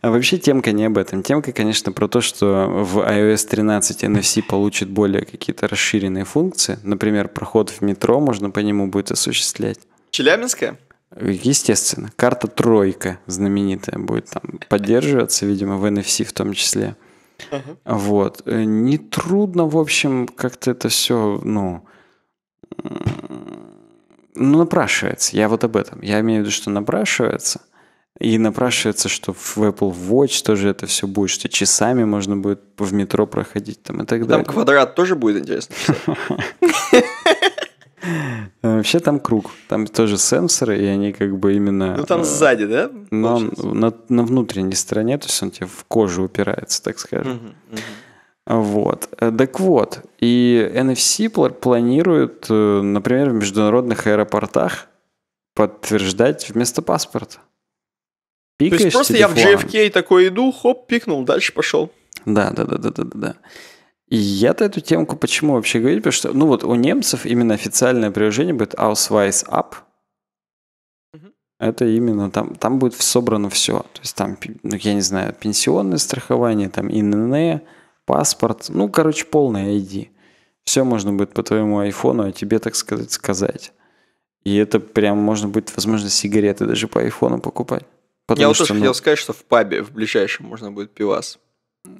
A: А вообще темка не об этом. Темка, конечно, про то, что в iOS 13 NFC получит более какие-то расширенные функции. Например, проход в метро можно по нему будет осуществлять.
B: Челябинская?
A: Естественно, карта тройка знаменитая будет там поддерживаться, видимо, в NFC в том числе. Uh-huh. Вот. Э, нетрудно, в общем, как-то это все, ну, ну, напрашивается. Я вот об этом. Я имею в виду, что напрашивается. И напрашивается, что в Apple Watch тоже это все будет, что часами можно будет в метро проходить там и так далее. Там
B: квадрат тоже будет интересно.
A: Э, вообще там круг, там тоже сенсоры, и они как бы именно... Ну там э, сзади, да? Но на, на внутренней стороне, то есть он тебе в кожу упирается, так скажем. Угу, угу. Вот. Э, так вот, и NFC планируют, например, в международных аэропортах подтверждать вместо паспорта. Пикаешь То есть просто телефон. я в JFK
B: такой иду, хоп, пикнул, дальше пошел.
A: Да, да, да, да, да, да. И я-то эту темку почему вообще говорю? Потому что, ну вот у немцев именно официальное приложение будет Ausweis App. Это именно там, там будет собрано все. То есть там, ну, я не знаю, пенсионное страхование, там ИНН, паспорт, ну, короче, полное ID. Все можно будет по твоему айфону, а тебе, так сказать, сказать. И это прям можно будет, возможно, сигареты даже по айфону покупать. Потому я вот тоже ну... хотел
B: сказать, что в пабе в ближайшем можно будет пивас.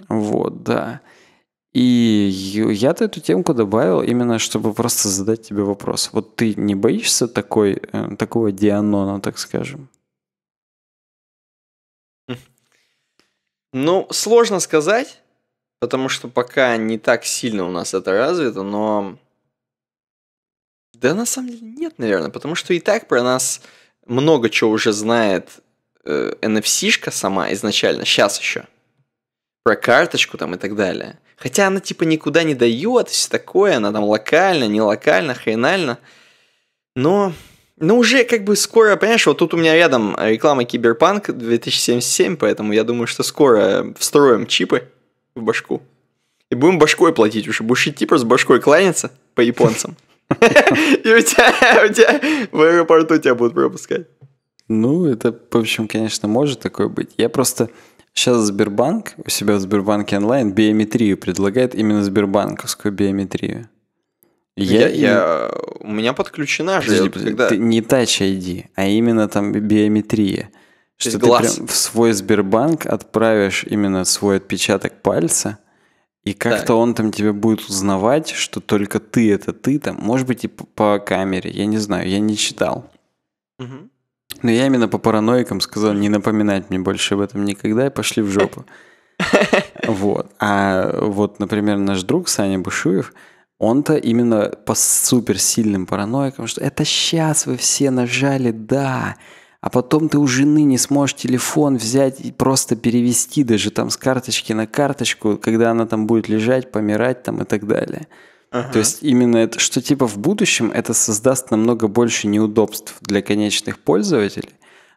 A: Вот, да. И я-то эту темку добавил именно, чтобы просто задать тебе вопрос. Вот ты не боишься такой, э, такого дианона, так скажем?
B: Ну, сложно сказать, потому что пока не так сильно у нас это развито, но... Да на самом деле нет, наверное, потому что и так про нас много чего уже знает э, NFC-шка сама изначально, сейчас еще про карточку там и так далее. Хотя она типа никуда не дает, все такое, она там локально, не локально, хренально. Но, но уже как бы скоро, понимаешь, вот тут у меня рядом реклама Киберпанк 2077, поэтому я думаю, что скоро встроим чипы в башку. И будем башкой платить уже. Будешь идти просто башкой кланяться по японцам. И у тебя, у тебя в аэропорту тебя будут пропускать.
A: Ну, это, в общем, конечно, может такое быть. Я просто Сейчас Сбербанк у себя в Сбербанке онлайн биометрию предлагает именно сбербанковскую биометрию. Ну, я, я, я,
B: у меня подключена же. Подожди, когда... Ты
A: не Touch ID, а именно там биометрия.
B: Что ты глаз. прям в
A: свой Сбербанк отправишь именно свой отпечаток пальца, и как-то он там тебе будет узнавать, что только ты это ты там. Может быть, и по, по камере, я не знаю, я не читал. Угу. Но я именно по параноикам сказал не напоминать мне больше об этом никогда и пошли в жопу. Вот. А вот, например, наш друг Саня Бушуев, он-то именно по суперсильным параноикам, что это сейчас вы все нажали «да», а потом ты у жены не сможешь телефон взять и просто перевести даже там с карточки на карточку, когда она там будет лежать, помирать там и так далее. Ага. То есть именно это, что типа в будущем это создаст намного больше неудобств для конечных пользователей,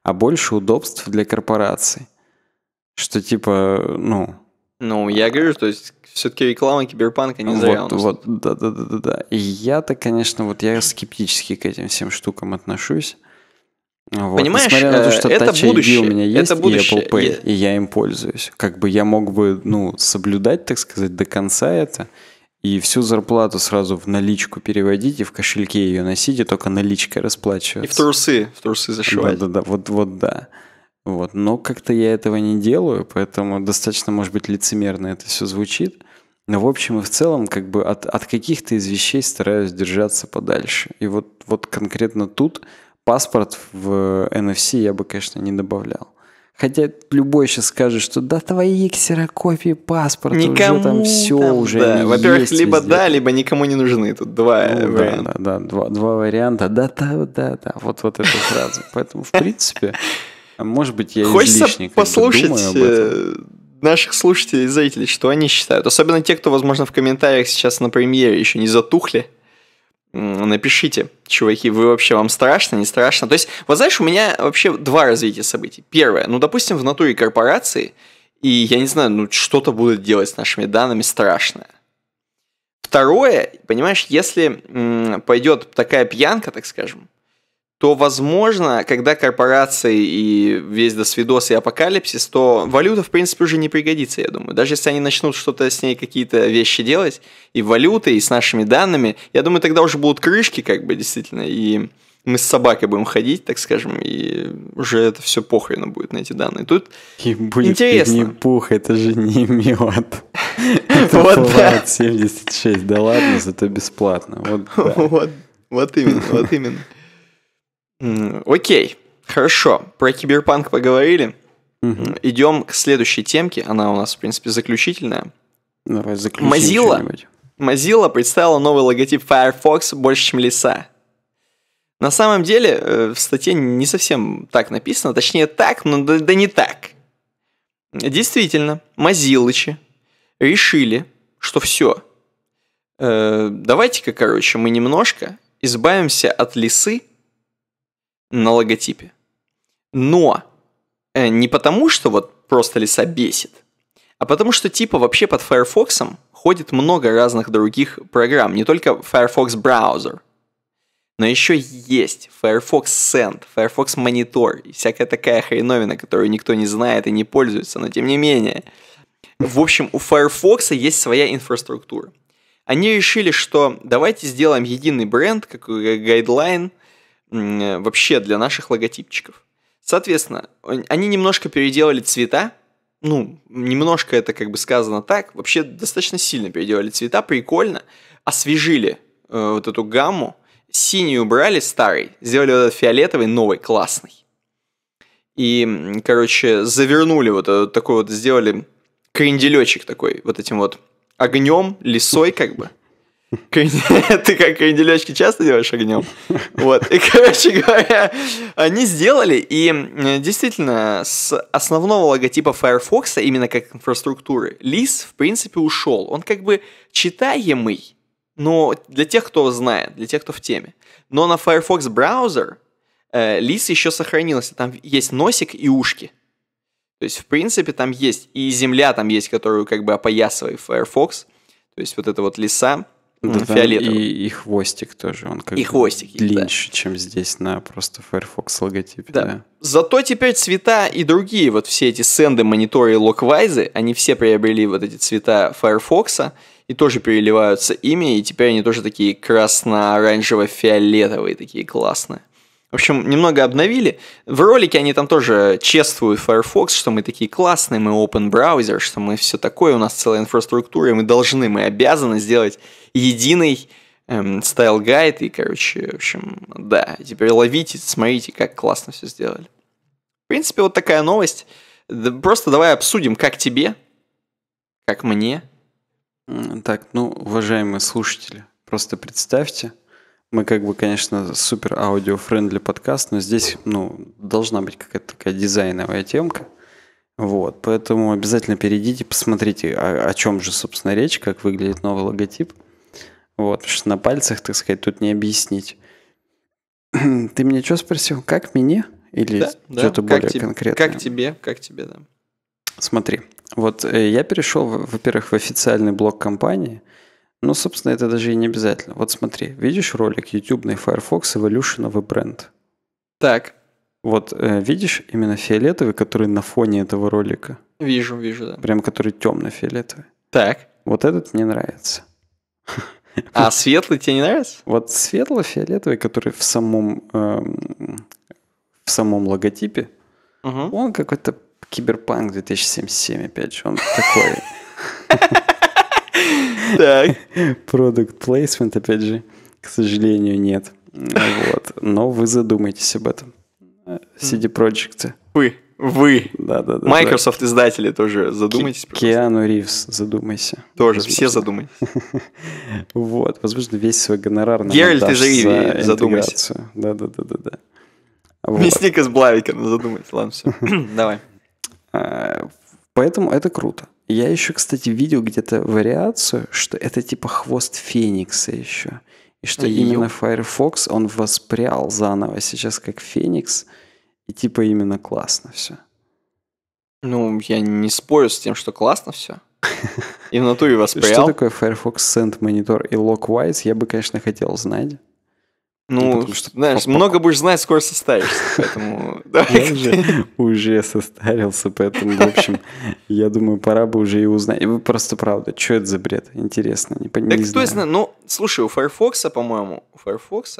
A: а больше удобств для корпораций. Что типа, ну...
B: Ну, я говорю, то есть все-таки реклама киберпанка не зря. Вот,
A: вот, да, да, да, да, да. И я-то, конечно, вот я скептически к этим всем штукам отношусь. Вот. Понимаешь, Несмотря на то, э, что это Touch будущее. ID у меня есть это будущее. и Apple Pay, я... и я им пользуюсь. Как бы я мог бы, ну, соблюдать, так сказать, до конца это и всю зарплату сразу в наличку переводить и в кошельке ее носить, и только наличкой расплачиваться. И в
B: трусы, в трусы зашивать.
A: Да-да-да, вот, вот да. Вот. Но как-то я этого не делаю, поэтому достаточно, может быть, лицемерно это все звучит. Но в общем и в целом, как бы от, от каких-то из вещей стараюсь держаться подальше. И вот, вот конкретно тут паспорт в NFC я бы, конечно, не добавлял. Хотя любой сейчас скажет, что да твои ксерокопии паспорта никому уже там все там, уже да. Во-первых, либо везде.
B: да, либо никому не нужны. Тут два э, ну, варианта. Да, да, два, два варианта. Да, да, да, да. Вот, вот эту фразу. Поэтому, в принципе, а может быть, я Хочется излишне послушать э, наших слушателей и зрителей, что они считают. Особенно те, кто, возможно, в комментариях сейчас на премьере еще не затухли напишите, чуваки, вы вообще, вам страшно, не страшно? То есть, вот знаешь, у меня вообще два развития событий. Первое, ну, допустим, в натуре корпорации, и я не знаю, ну, что-то будет делать с нашими данными страшное. Второе, понимаешь, если м, пойдет такая пьянка, так скажем, то, возможно, когда корпорации и весь досвидос и апокалипсис, то валюта, в принципе, уже не пригодится, я думаю. Даже если они начнут что-то с ней, какие-то вещи делать, и валюты, и с нашими данными, я думаю, тогда уже будут крышки, как бы, действительно, и мы с собакой будем ходить, так скажем, и уже это все похрено будет на эти данные. Тут и будет интересно. не
A: пух, это же не мед.
B: вот да.
A: 76, да ладно, зато бесплатно.
B: вот, вот именно, вот именно. Окей, хорошо. Про киберпанк поговорили. Угу. Идем к следующей темке. Она у нас, в принципе, заключительная. Давай заключим Mozilla, Mozilla представила новый логотип Firefox больше, чем леса. На самом деле, э, в статье не совсем так написано, точнее так, но да, да не так. Действительно, Мазилычи решили, что все. Э, давайте-ка, короче, мы немножко избавимся от лисы на логотипе. Но э, не потому, что вот просто лиса бесит, а потому что типа вообще под Firefox ходит много разных других программ, не только Firefox браузер, но еще есть Firefox Send, Firefox Monitor и всякая такая хреновина, которую никто не знает и не пользуется, но тем не менее. В общем, у Firefox есть своя инфраструктура. Они решили, что давайте сделаем единый бренд, как э, гайдлайн – вообще для наших логотипчиков. Соответственно, они немножко переделали цвета, ну, немножко это как бы сказано так, вообще достаточно сильно переделали цвета, прикольно, освежили э, вот эту гамму, синий убрали старый, сделали вот этот фиолетовый новый, классный. И, короче, завернули вот такой вот, сделали кренделечек такой, вот этим вот огнем, лесой как бы. Ты как канделечки часто делаешь огнем? Вот. И, короче говоря, они сделали, и э, действительно, с основного логотипа Firefox, а именно как инфраструктуры, лис, в принципе, ушел. Он как бы читаемый, но для тех, кто знает, для тех, кто в теме. Но на Firefox браузер э, лис еще сохранился. Там есть носик и ушки. То есть, в принципе, там есть и земля там есть, которую как бы опоясывает Firefox. То есть вот это вот лиса. Ну, фиолетовый И, и
A: хвостик тоже, он как и хвостик, длиннее, да. чем здесь на просто Firefox логотипе. Да. да.
B: Зато теперь цвета и другие, вот все эти сенды, мониторы и локвайзы, они все приобрели вот эти цвета Firefox, и тоже переливаются ими, и теперь они тоже такие красно-оранжево-фиолетовые, такие классные. В общем, немного обновили. В ролике они там тоже чествуют Firefox, что мы такие классные, мы open browser, что мы все такое, у нас целая инфраструктура, и мы должны, мы обязаны сделать единый эм, стайл-гайд. И, короче, в общем, да, теперь ловите, смотрите, как классно все сделали. В принципе, вот такая новость. Да просто давай обсудим, как тебе, как мне.
A: Так, ну, уважаемые слушатели, просто представьте, мы как бы, конечно, супер аудио-френдли подкаст, но здесь, ну, должна быть какая-то такая дизайновая темка. Вот, поэтому обязательно перейдите, посмотрите, а, о, о чем же, собственно, речь, как выглядит новый логотип. Вот, потому что на пальцах, так сказать, тут не объяснить. Ты меня что спросил? Как мне? Или да, что-то да. более как конкретное? Как
B: тебе? Как тебе, да.
A: Смотри, вот э, я перешел, во-первых, в официальный блог компании – ну, собственно, это даже и не обязательно. Вот смотри, видишь ролик ютубный Firefox Evolution Brand? Так. Вот э, видишь именно фиолетовый, который на фоне этого ролика?
B: Вижу, вижу, да.
A: Прям который темно-фиолетовый. Так. Вот этот мне нравится.
B: А светлый тебе не нравится?
A: Вот светло-фиолетовый, который в самом, эм, в самом логотипе, угу. он какой-то киберпанк 2077, опять же, он такой. Так. Product placement, опять же, к сожалению, нет. Вот. Но вы задумайтесь об этом. CD Projekt. Вы. Вы. Да, да, да. Microsoft
B: издатели тоже задумайтесь.
A: Киану Ривз, задумайся. Тоже, все задумайтесь. вот, возможно, весь свой гонорар нам Геральт и Живи, задумайся. Да, да, да, да, да. Мясник
B: из Блавика, ну задумайся, ладно, все. Давай.
A: А, поэтому это круто. Я еще, кстати, видел где-то вариацию, что это типа хвост Феникса еще. И что Ё. именно Firefox, он воспрял заново сейчас как Феникс. И типа именно классно все.
B: Ну, я не спорю с тем, что классно все. И в натуре воспрял. Что
A: такое Firefox Send Monitor и Lockwise, я бы, конечно, хотел знать. Ну, потому что знаешь, попал.
B: много будешь знать, скоро состаришься, поэтому... Я
A: уже состарился, поэтому, в общем, я думаю, пора бы уже и узнать. Вы просто правда, что это за бред? Интересно, не понимаю. Так, кто
B: знает, ну, слушай, у Firefox, по-моему, у Firefox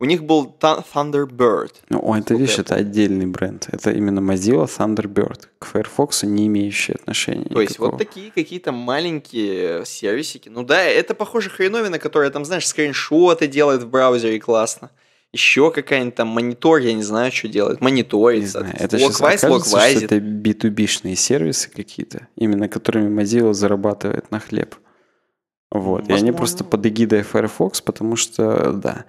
B: у них был Thunderbird.
A: Ну, это видишь, это отдельный бренд. Это именно Mozilla Thunderbird, к Firefox не имеющий отношения. То никакого. есть вот такие
B: какие-то маленькие сервисики. Ну да, это похоже хреновина, которая там, знаешь, скриншоты делает в браузере классно. Еще какая-нибудь там монитор, я не знаю, что делает. Мониторит. Это сейчас окажется, что это
A: B2B-шные сервисы какие-то, именно которыми Mozilla зарабатывает на хлеб. Вот. Возможно. И они просто под эгидой Firefox, потому что, да.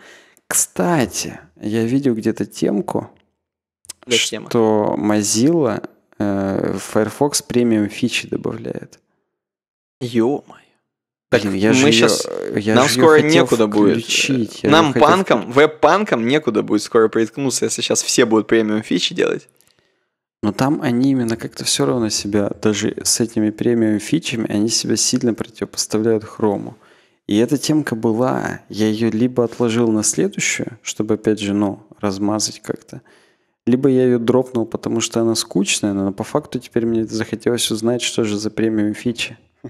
A: Кстати, я видел где-то темку, Зачем? что Mozilla э, Firefox премиум фичи добавляет.
B: Ё-моё. Так Блин, я мы сейчас... Ее, я нам скоро некуда будет. Я нам панкам, хотел... веб-панкам некуда будет скоро приткнуться, если сейчас все будут премиум фичи делать.
A: Но там они именно как-то все равно себя, даже с этими премиум фичами, они себя сильно противопоставляют хрому. И эта темка была, я ее либо отложил на следующую, чтобы опять же, ну, размазать как-то, либо я ее дропнул, потому что она скучная, но по факту теперь мне захотелось узнать, что же за премиум фичи.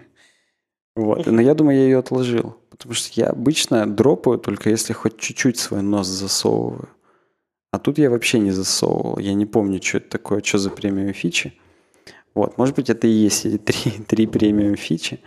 A: Вот. Но я думаю, я ее отложил. Потому что я обычно дропаю только если хоть чуть-чуть свой нос засовываю. А тут я вообще не засовывал. Я не помню, что это такое, что за премиум фичи. Вот, может быть, это и есть эти три, три премиум фичи.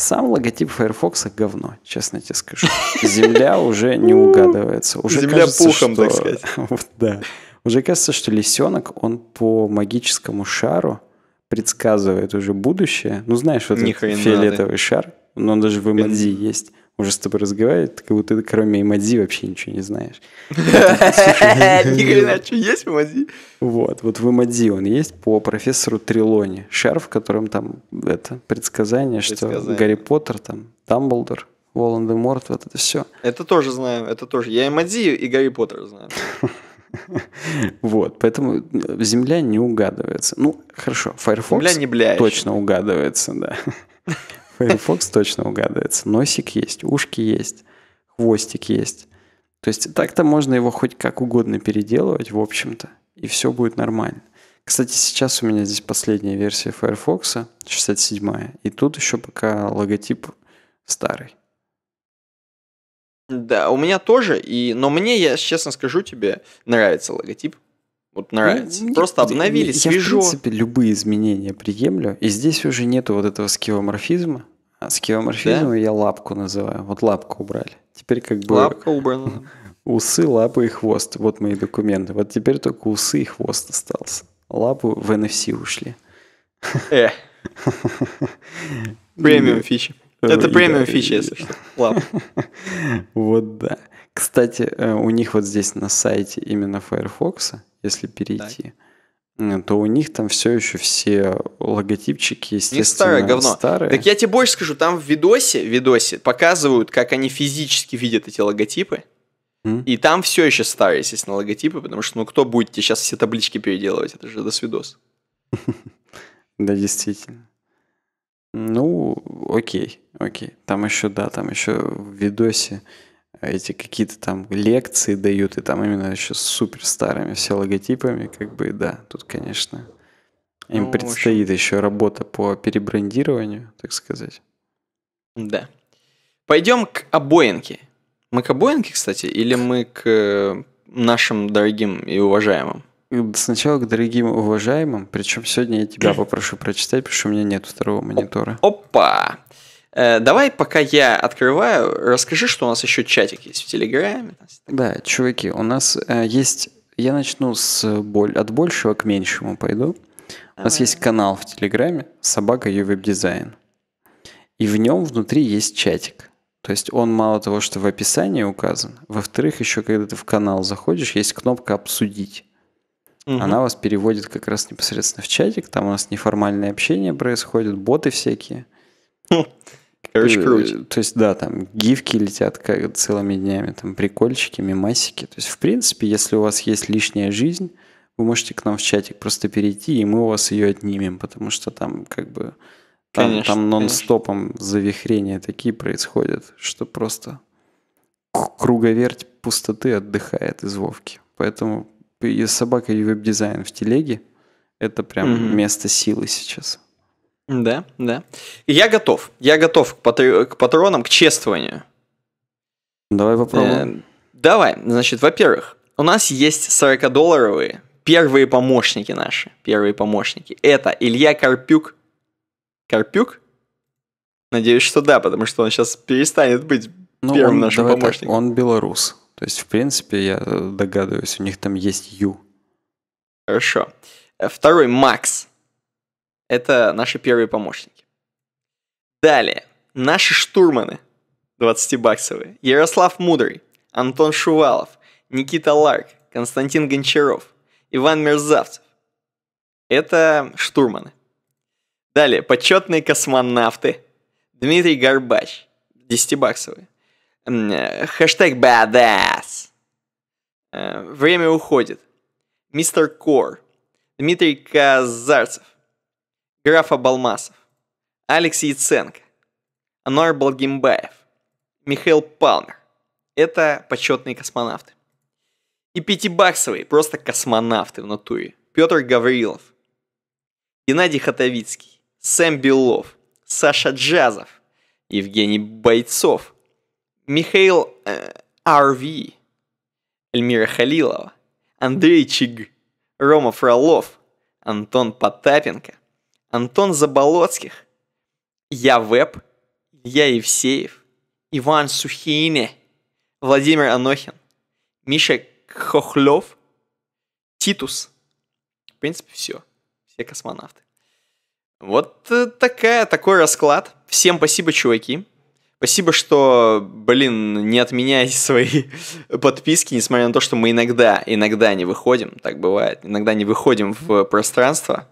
A: Сам логотип Firefox а говно, честно тебе скажу. Земля уже не угадывается. Уже Земля кажется, пухом, что... так сказать. вот, да. Уже кажется, что лисенок, он по магическому шару предсказывает уже будущее. Ну, знаешь, вот этот фиолетовый шар, но он даже в эмодзи есть уже с тобой разговаривать, как будто ты кроме эмодзи вообще ничего не знаешь. Ни хрена, что
B: есть в эмодзи?
A: Вот, вот в эмодзи он есть по профессору Трилони. Шар, в котором там это предсказание, что Гарри Поттер, там Дамблдор, Волан-де-Морт, вот это все.
B: Это тоже знаю, это тоже. Я эмодзи и Гарри Поттер знаю.
A: Вот, поэтому э, земля не угадывается. Ну, хорошо, Firefox земля не точно угадывается, да. Firefox точно угадается. Носик есть, ушки есть, хвостик есть. То есть так-то можно его хоть как угодно переделывать, в общем-то, и все будет нормально. Кстати, сейчас у меня здесь последняя версия Firefox, 67-я, и тут еще пока логотип старый.
B: Да, у меня тоже, и... но мне, я честно скажу тебе, нравится логотип вот нравится. Ну, Просто обновили, я, свежо. Я, в принципе,
A: любые изменения приемлю. И здесь уже нету вот этого скеоморфизма. А скеоморфизмом да? я лапку называю. Вот лапку убрали. Теперь как бы... Лапка убрана. Усы, лапы и хвост. Вот мои документы. Вот теперь только усы и хвост остался. Лапы в NFC ушли. Э. Премиум фичи. Это премиум фичи, если что. Лап. Вот да. Кстати, э, у них вот здесь на сайте именно Firefox, если перейти, так. Э, то у них там все еще все логотипчики, естественно, старое говно. старые.
B: Так я тебе больше скажу, там в видосе, в видосе показывают, как они физически видят эти логотипы. Mm. И там все еще старые, естественно, логотипы, потому что, ну, кто будет тебе сейчас все таблички переделывать? Это же досвидос.
A: Да, действительно. Ну, окей, окей. Там еще, да, там еще в видосе эти какие-то там лекции дают, и там именно еще с супер старыми все логотипами, как бы, да, тут, конечно, им ну, предстоит общем... еще работа по перебрендированию,
B: так сказать. Да. Пойдем к обоинке. Мы к обоинке, кстати, или мы к э, нашим дорогим и уважаемым? Сначала к дорогим и уважаемым, причем сегодня я тебя попрошу прочитать, потому что у меня нет второго монитора. Опа! Э, давай, пока я открываю, расскажи, что у нас еще чатик есть в Телеграме.
A: Да, чуваки, у нас э, есть... Я начну с боль... от большего к меньшему пойду. Давай. У нас есть канал в Телеграме «Собака ее веб-дизайн». И в нем внутри есть чатик. То есть он мало того, что в описании указан, во-вторых, еще когда ты в канал заходишь, есть кнопка «Обсудить». Угу. Она вас переводит как раз непосредственно в чатик, там у нас неформальное общение происходит, боты всякие – Короче, э, круче. То есть, да, там гифки летят как, целыми днями, там прикольчики, мимасики. То есть, в принципе, если у вас есть лишняя жизнь, вы можете к нам в чатик просто перейти, и мы у вас ее отнимем, потому что там как бы там, конечно, там нон-стопом завихрения такие происходят, что просто круговерть пустоты отдыхает из Вовки. Поэтому и собака и веб-дизайн в телеге – это прям mm место силы сейчас.
B: Да, да. Я готов. Я готов к, патр... к патронам, к чествованию. Давай попробуем. Э, давай. Значит, во-первых, у нас есть 40-долларовые первые помощники наши. Первые помощники. Это Илья Карпюк. Карпюк? Надеюсь, что да, потому что он сейчас перестанет быть ну, первым он, нашим помощником. Так, он
A: белорус. То есть, в принципе, я э, догадываюсь, у них там есть Ю.
B: Хорошо. Э, второй Макс. Это наши первые помощники. Далее. Наши штурманы. 20-баксовые. Ярослав Мудрый, Антон Шувалов, Никита Ларк, Константин Гончаров, Иван Мерзавцев. Это штурманы. Далее, почетные космонавты. Дмитрий Горбач, 10-баксовые. Э, хэштег badass. Э, время уходит. Мистер Кор. Дмитрий Казарцев. Графа Балмасов, Алекс Яценко, Ануар Балгимбаев, Михаил Палмер. Это почетные космонавты. И пятибаксовые, просто космонавты в натуре. Петр Гаврилов, Геннадий Хатовицкий, Сэм Белов, Саша Джазов, Евгений Бойцов, Михаил э, Арви, Эльмира Халилова, Андрей Чиг, Рома Фролов, Антон Потапенко – Антон Заболоцких, Я Веб, Я Евсеев, Иван Сухине, Владимир Анохин, Миша Хохлев, Титус. В принципе, все. Все космонавты. Вот э, такая, такой расклад. Всем спасибо, чуваки. Спасибо, что, блин, не отменяйте свои подписки, несмотря на то, что мы иногда, иногда не выходим, так бывает, иногда не выходим в пространство,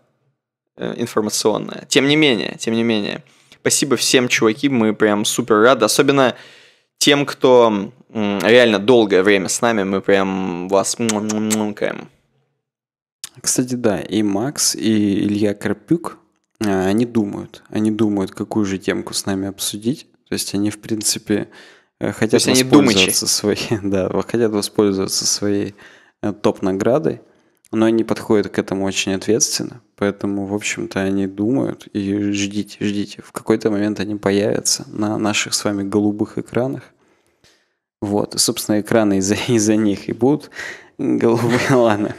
B: Э, информационная. Тем не менее, тем не менее. Спасибо всем, чуваки, мы прям супер рады. Особенно тем, кто реально долгое время с нами, мы прям вас мукаем.
A: Кстати, да, и Макс, и Илья Карпюк, они думают, они думают, какую же темку с нами обсудить. То есть они, в принципе, хотят воспользоваться своей, да, хотят воспользоваться своей топ-наградой но они подходят к этому очень ответственно, поэтому, в общем-то, они думают и ждите, ждите. В какой-то момент они появятся на наших с вами голубых экранах. Вот, и, собственно, экраны из-за из них и будут голубые, ладно.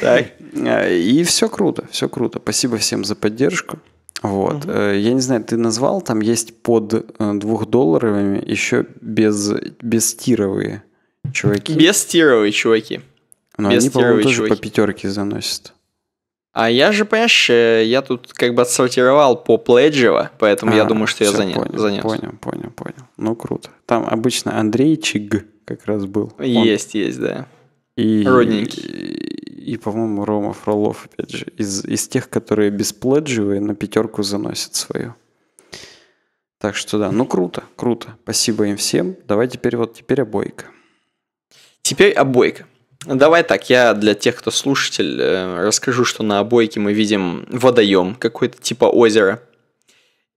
A: Так. А, и все круто, все круто. Спасибо всем за поддержку. Вот. Угу. Я не знаю, ты назвал, там есть под э, двухдолларовыми еще без, без чуваки.
B: Без чуваки. Но они, по-моему, тоже по
A: пятерке заносят.
B: А я же, понимаешь, э, я тут как бы отсортировал по пледжево, поэтому а, я думаю, что я занят, понял, занес. Понял,
A: понял, понял. Ну, круто. Там обычно Андрейчик как раз был. Он. Есть, есть, да. И, Родненький. И, и, по-моему, Рома Фролов опять же, из, из тех, которые беспледжевые, на пятерку заносят свою. Так что да, ну круто, круто. Спасибо им всем. Давай теперь вот теперь обойка.
B: Теперь обойка. Давай так, я для тех, кто слушатель, э, расскажу, что на обойке мы видим водоем, какой-то типа озера.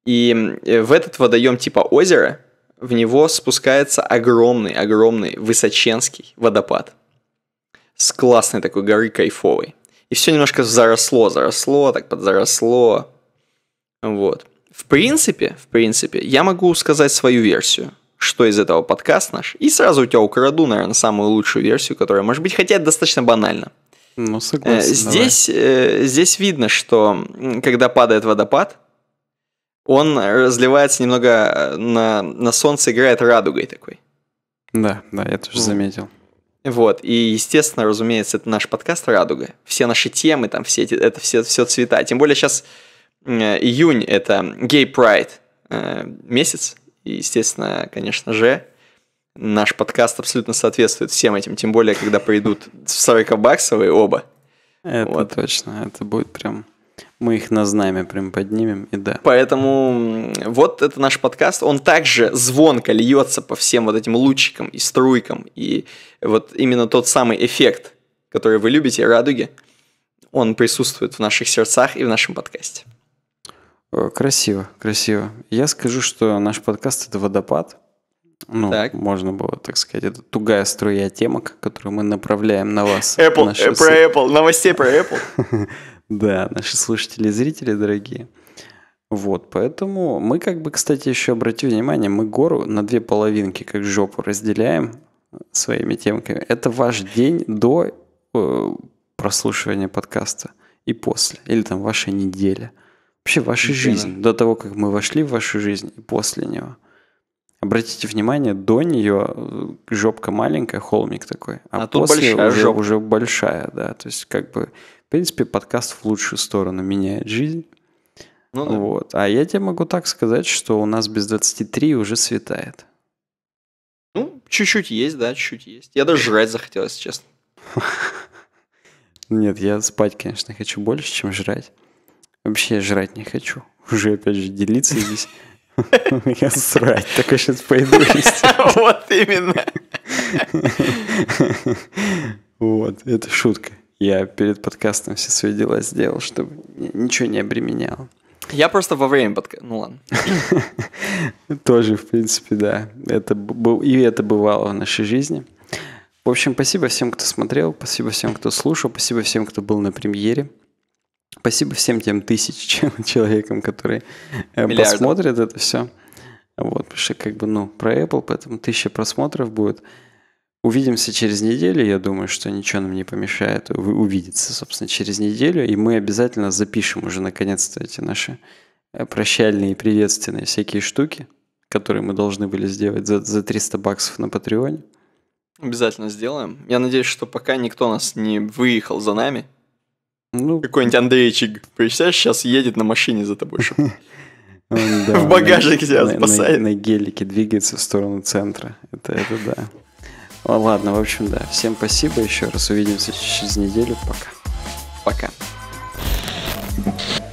B: И э, в этот водоем типа озера в него спускается огромный, огромный, высоченский водопад. С классной такой горы кайфовой. И все немножко заросло, заросло, так подзаросло. Вот. В принципе, в принципе, я могу сказать свою версию что из этого подкаст наш, и сразу у тебя украду, наверное, самую лучшую версию, которая может быть, хотя это достаточно банально.
A: Ну, согласен. Э, здесь,
B: давай. Э, здесь видно, что когда падает водопад, он разливается немного э, на, на солнце, играет радугой такой. Да, да, я тоже заметил. Вот, и, естественно, разумеется, это наш подкаст «Радуга». Все наши темы, там, все эти, это все, все цвета. Тем более сейчас июнь – это гей-прайд месяц, и, естественно, конечно же, наш подкаст абсолютно соответствует всем этим, тем более, когда придут сорокобаксовые оба. Это вот.
A: точно, это будет прям... Мы их на знамя прям поднимем, и да.
B: Поэтому вот это наш подкаст. Он также звонко льется по всем вот этим лучикам и струйкам. И вот именно тот самый эффект, который вы любите, радуги, он присутствует в наших сердцах и в нашем подкасте.
A: Э, красиво, красиво. Я скажу, что наш подкаст — это водопад. Ну, так. можно было, так сказать, это тугая струя темок, которую мы направляем на вас. Apple, э, наши... про
B: Apple, новостей про Apple.
A: да, наши слушатели и зрители дорогие. Вот, поэтому мы как бы, кстати, еще обратили внимание, мы гору на две половинки, как жопу, разделяем своими темками. Это ваш день до э, прослушивания подкаста и после, или там ваша неделя – вообще ваша жизнь, до того, как мы вошли в вашу жизнь и после него Обратите внимание, до нее э, жопка маленькая, холмик такой, а, а после большая уже, жопка. уже большая, да. То есть, как бы, в принципе, подкаст в лучшую сторону меняет жизнь. Ну, да. вот. А я тебе могу так сказать, что у нас без 23 уже светает.
B: Ну, чуть-чуть есть, да, чуть-чуть есть. Я даже жрать захотел, честно.
A: Нет, я спать, конечно, хочу больше, чем жрать. Вообще жрать не хочу. Уже опять же делиться здесь. Я срать, только сейчас пойду. Вот именно. Вот, это шутка. Я перед подкастом все свои дела сделал, чтобы ничего не обременял.
B: Я просто во время подкаста... Ну ладно.
A: Тоже, в принципе, да. Это был... И это бывало в нашей жизни. В общем, спасибо всем, кто смотрел, спасибо всем, кто слушал, спасибо всем, кто был на премьере. Спасибо всем тем тысяч человекам, которые э, Миллиардов. посмотрят это все. Вот, потому что как бы, ну, про Apple, поэтому тысяча просмотров будет. Увидимся через неделю, я думаю, что ничего нам не помешает увидеться, собственно, через неделю, и мы обязательно запишем уже наконец-то эти наши э, прощальные и приветственные всякие штуки, которые мы должны были сделать за, за 300 баксов на Патреоне.
B: Обязательно сделаем. Я надеюсь, что пока никто нас не выехал за нами – ну, Какой-нибудь Андрейчик, представляешь, сейчас едет на машине за тобой. В багажнике себя спасает.
A: На гелике двигается в сторону центра. Это это да. Ладно, в общем, да. Всем спасибо еще раз. Увидимся через неделю. Пока. Пока.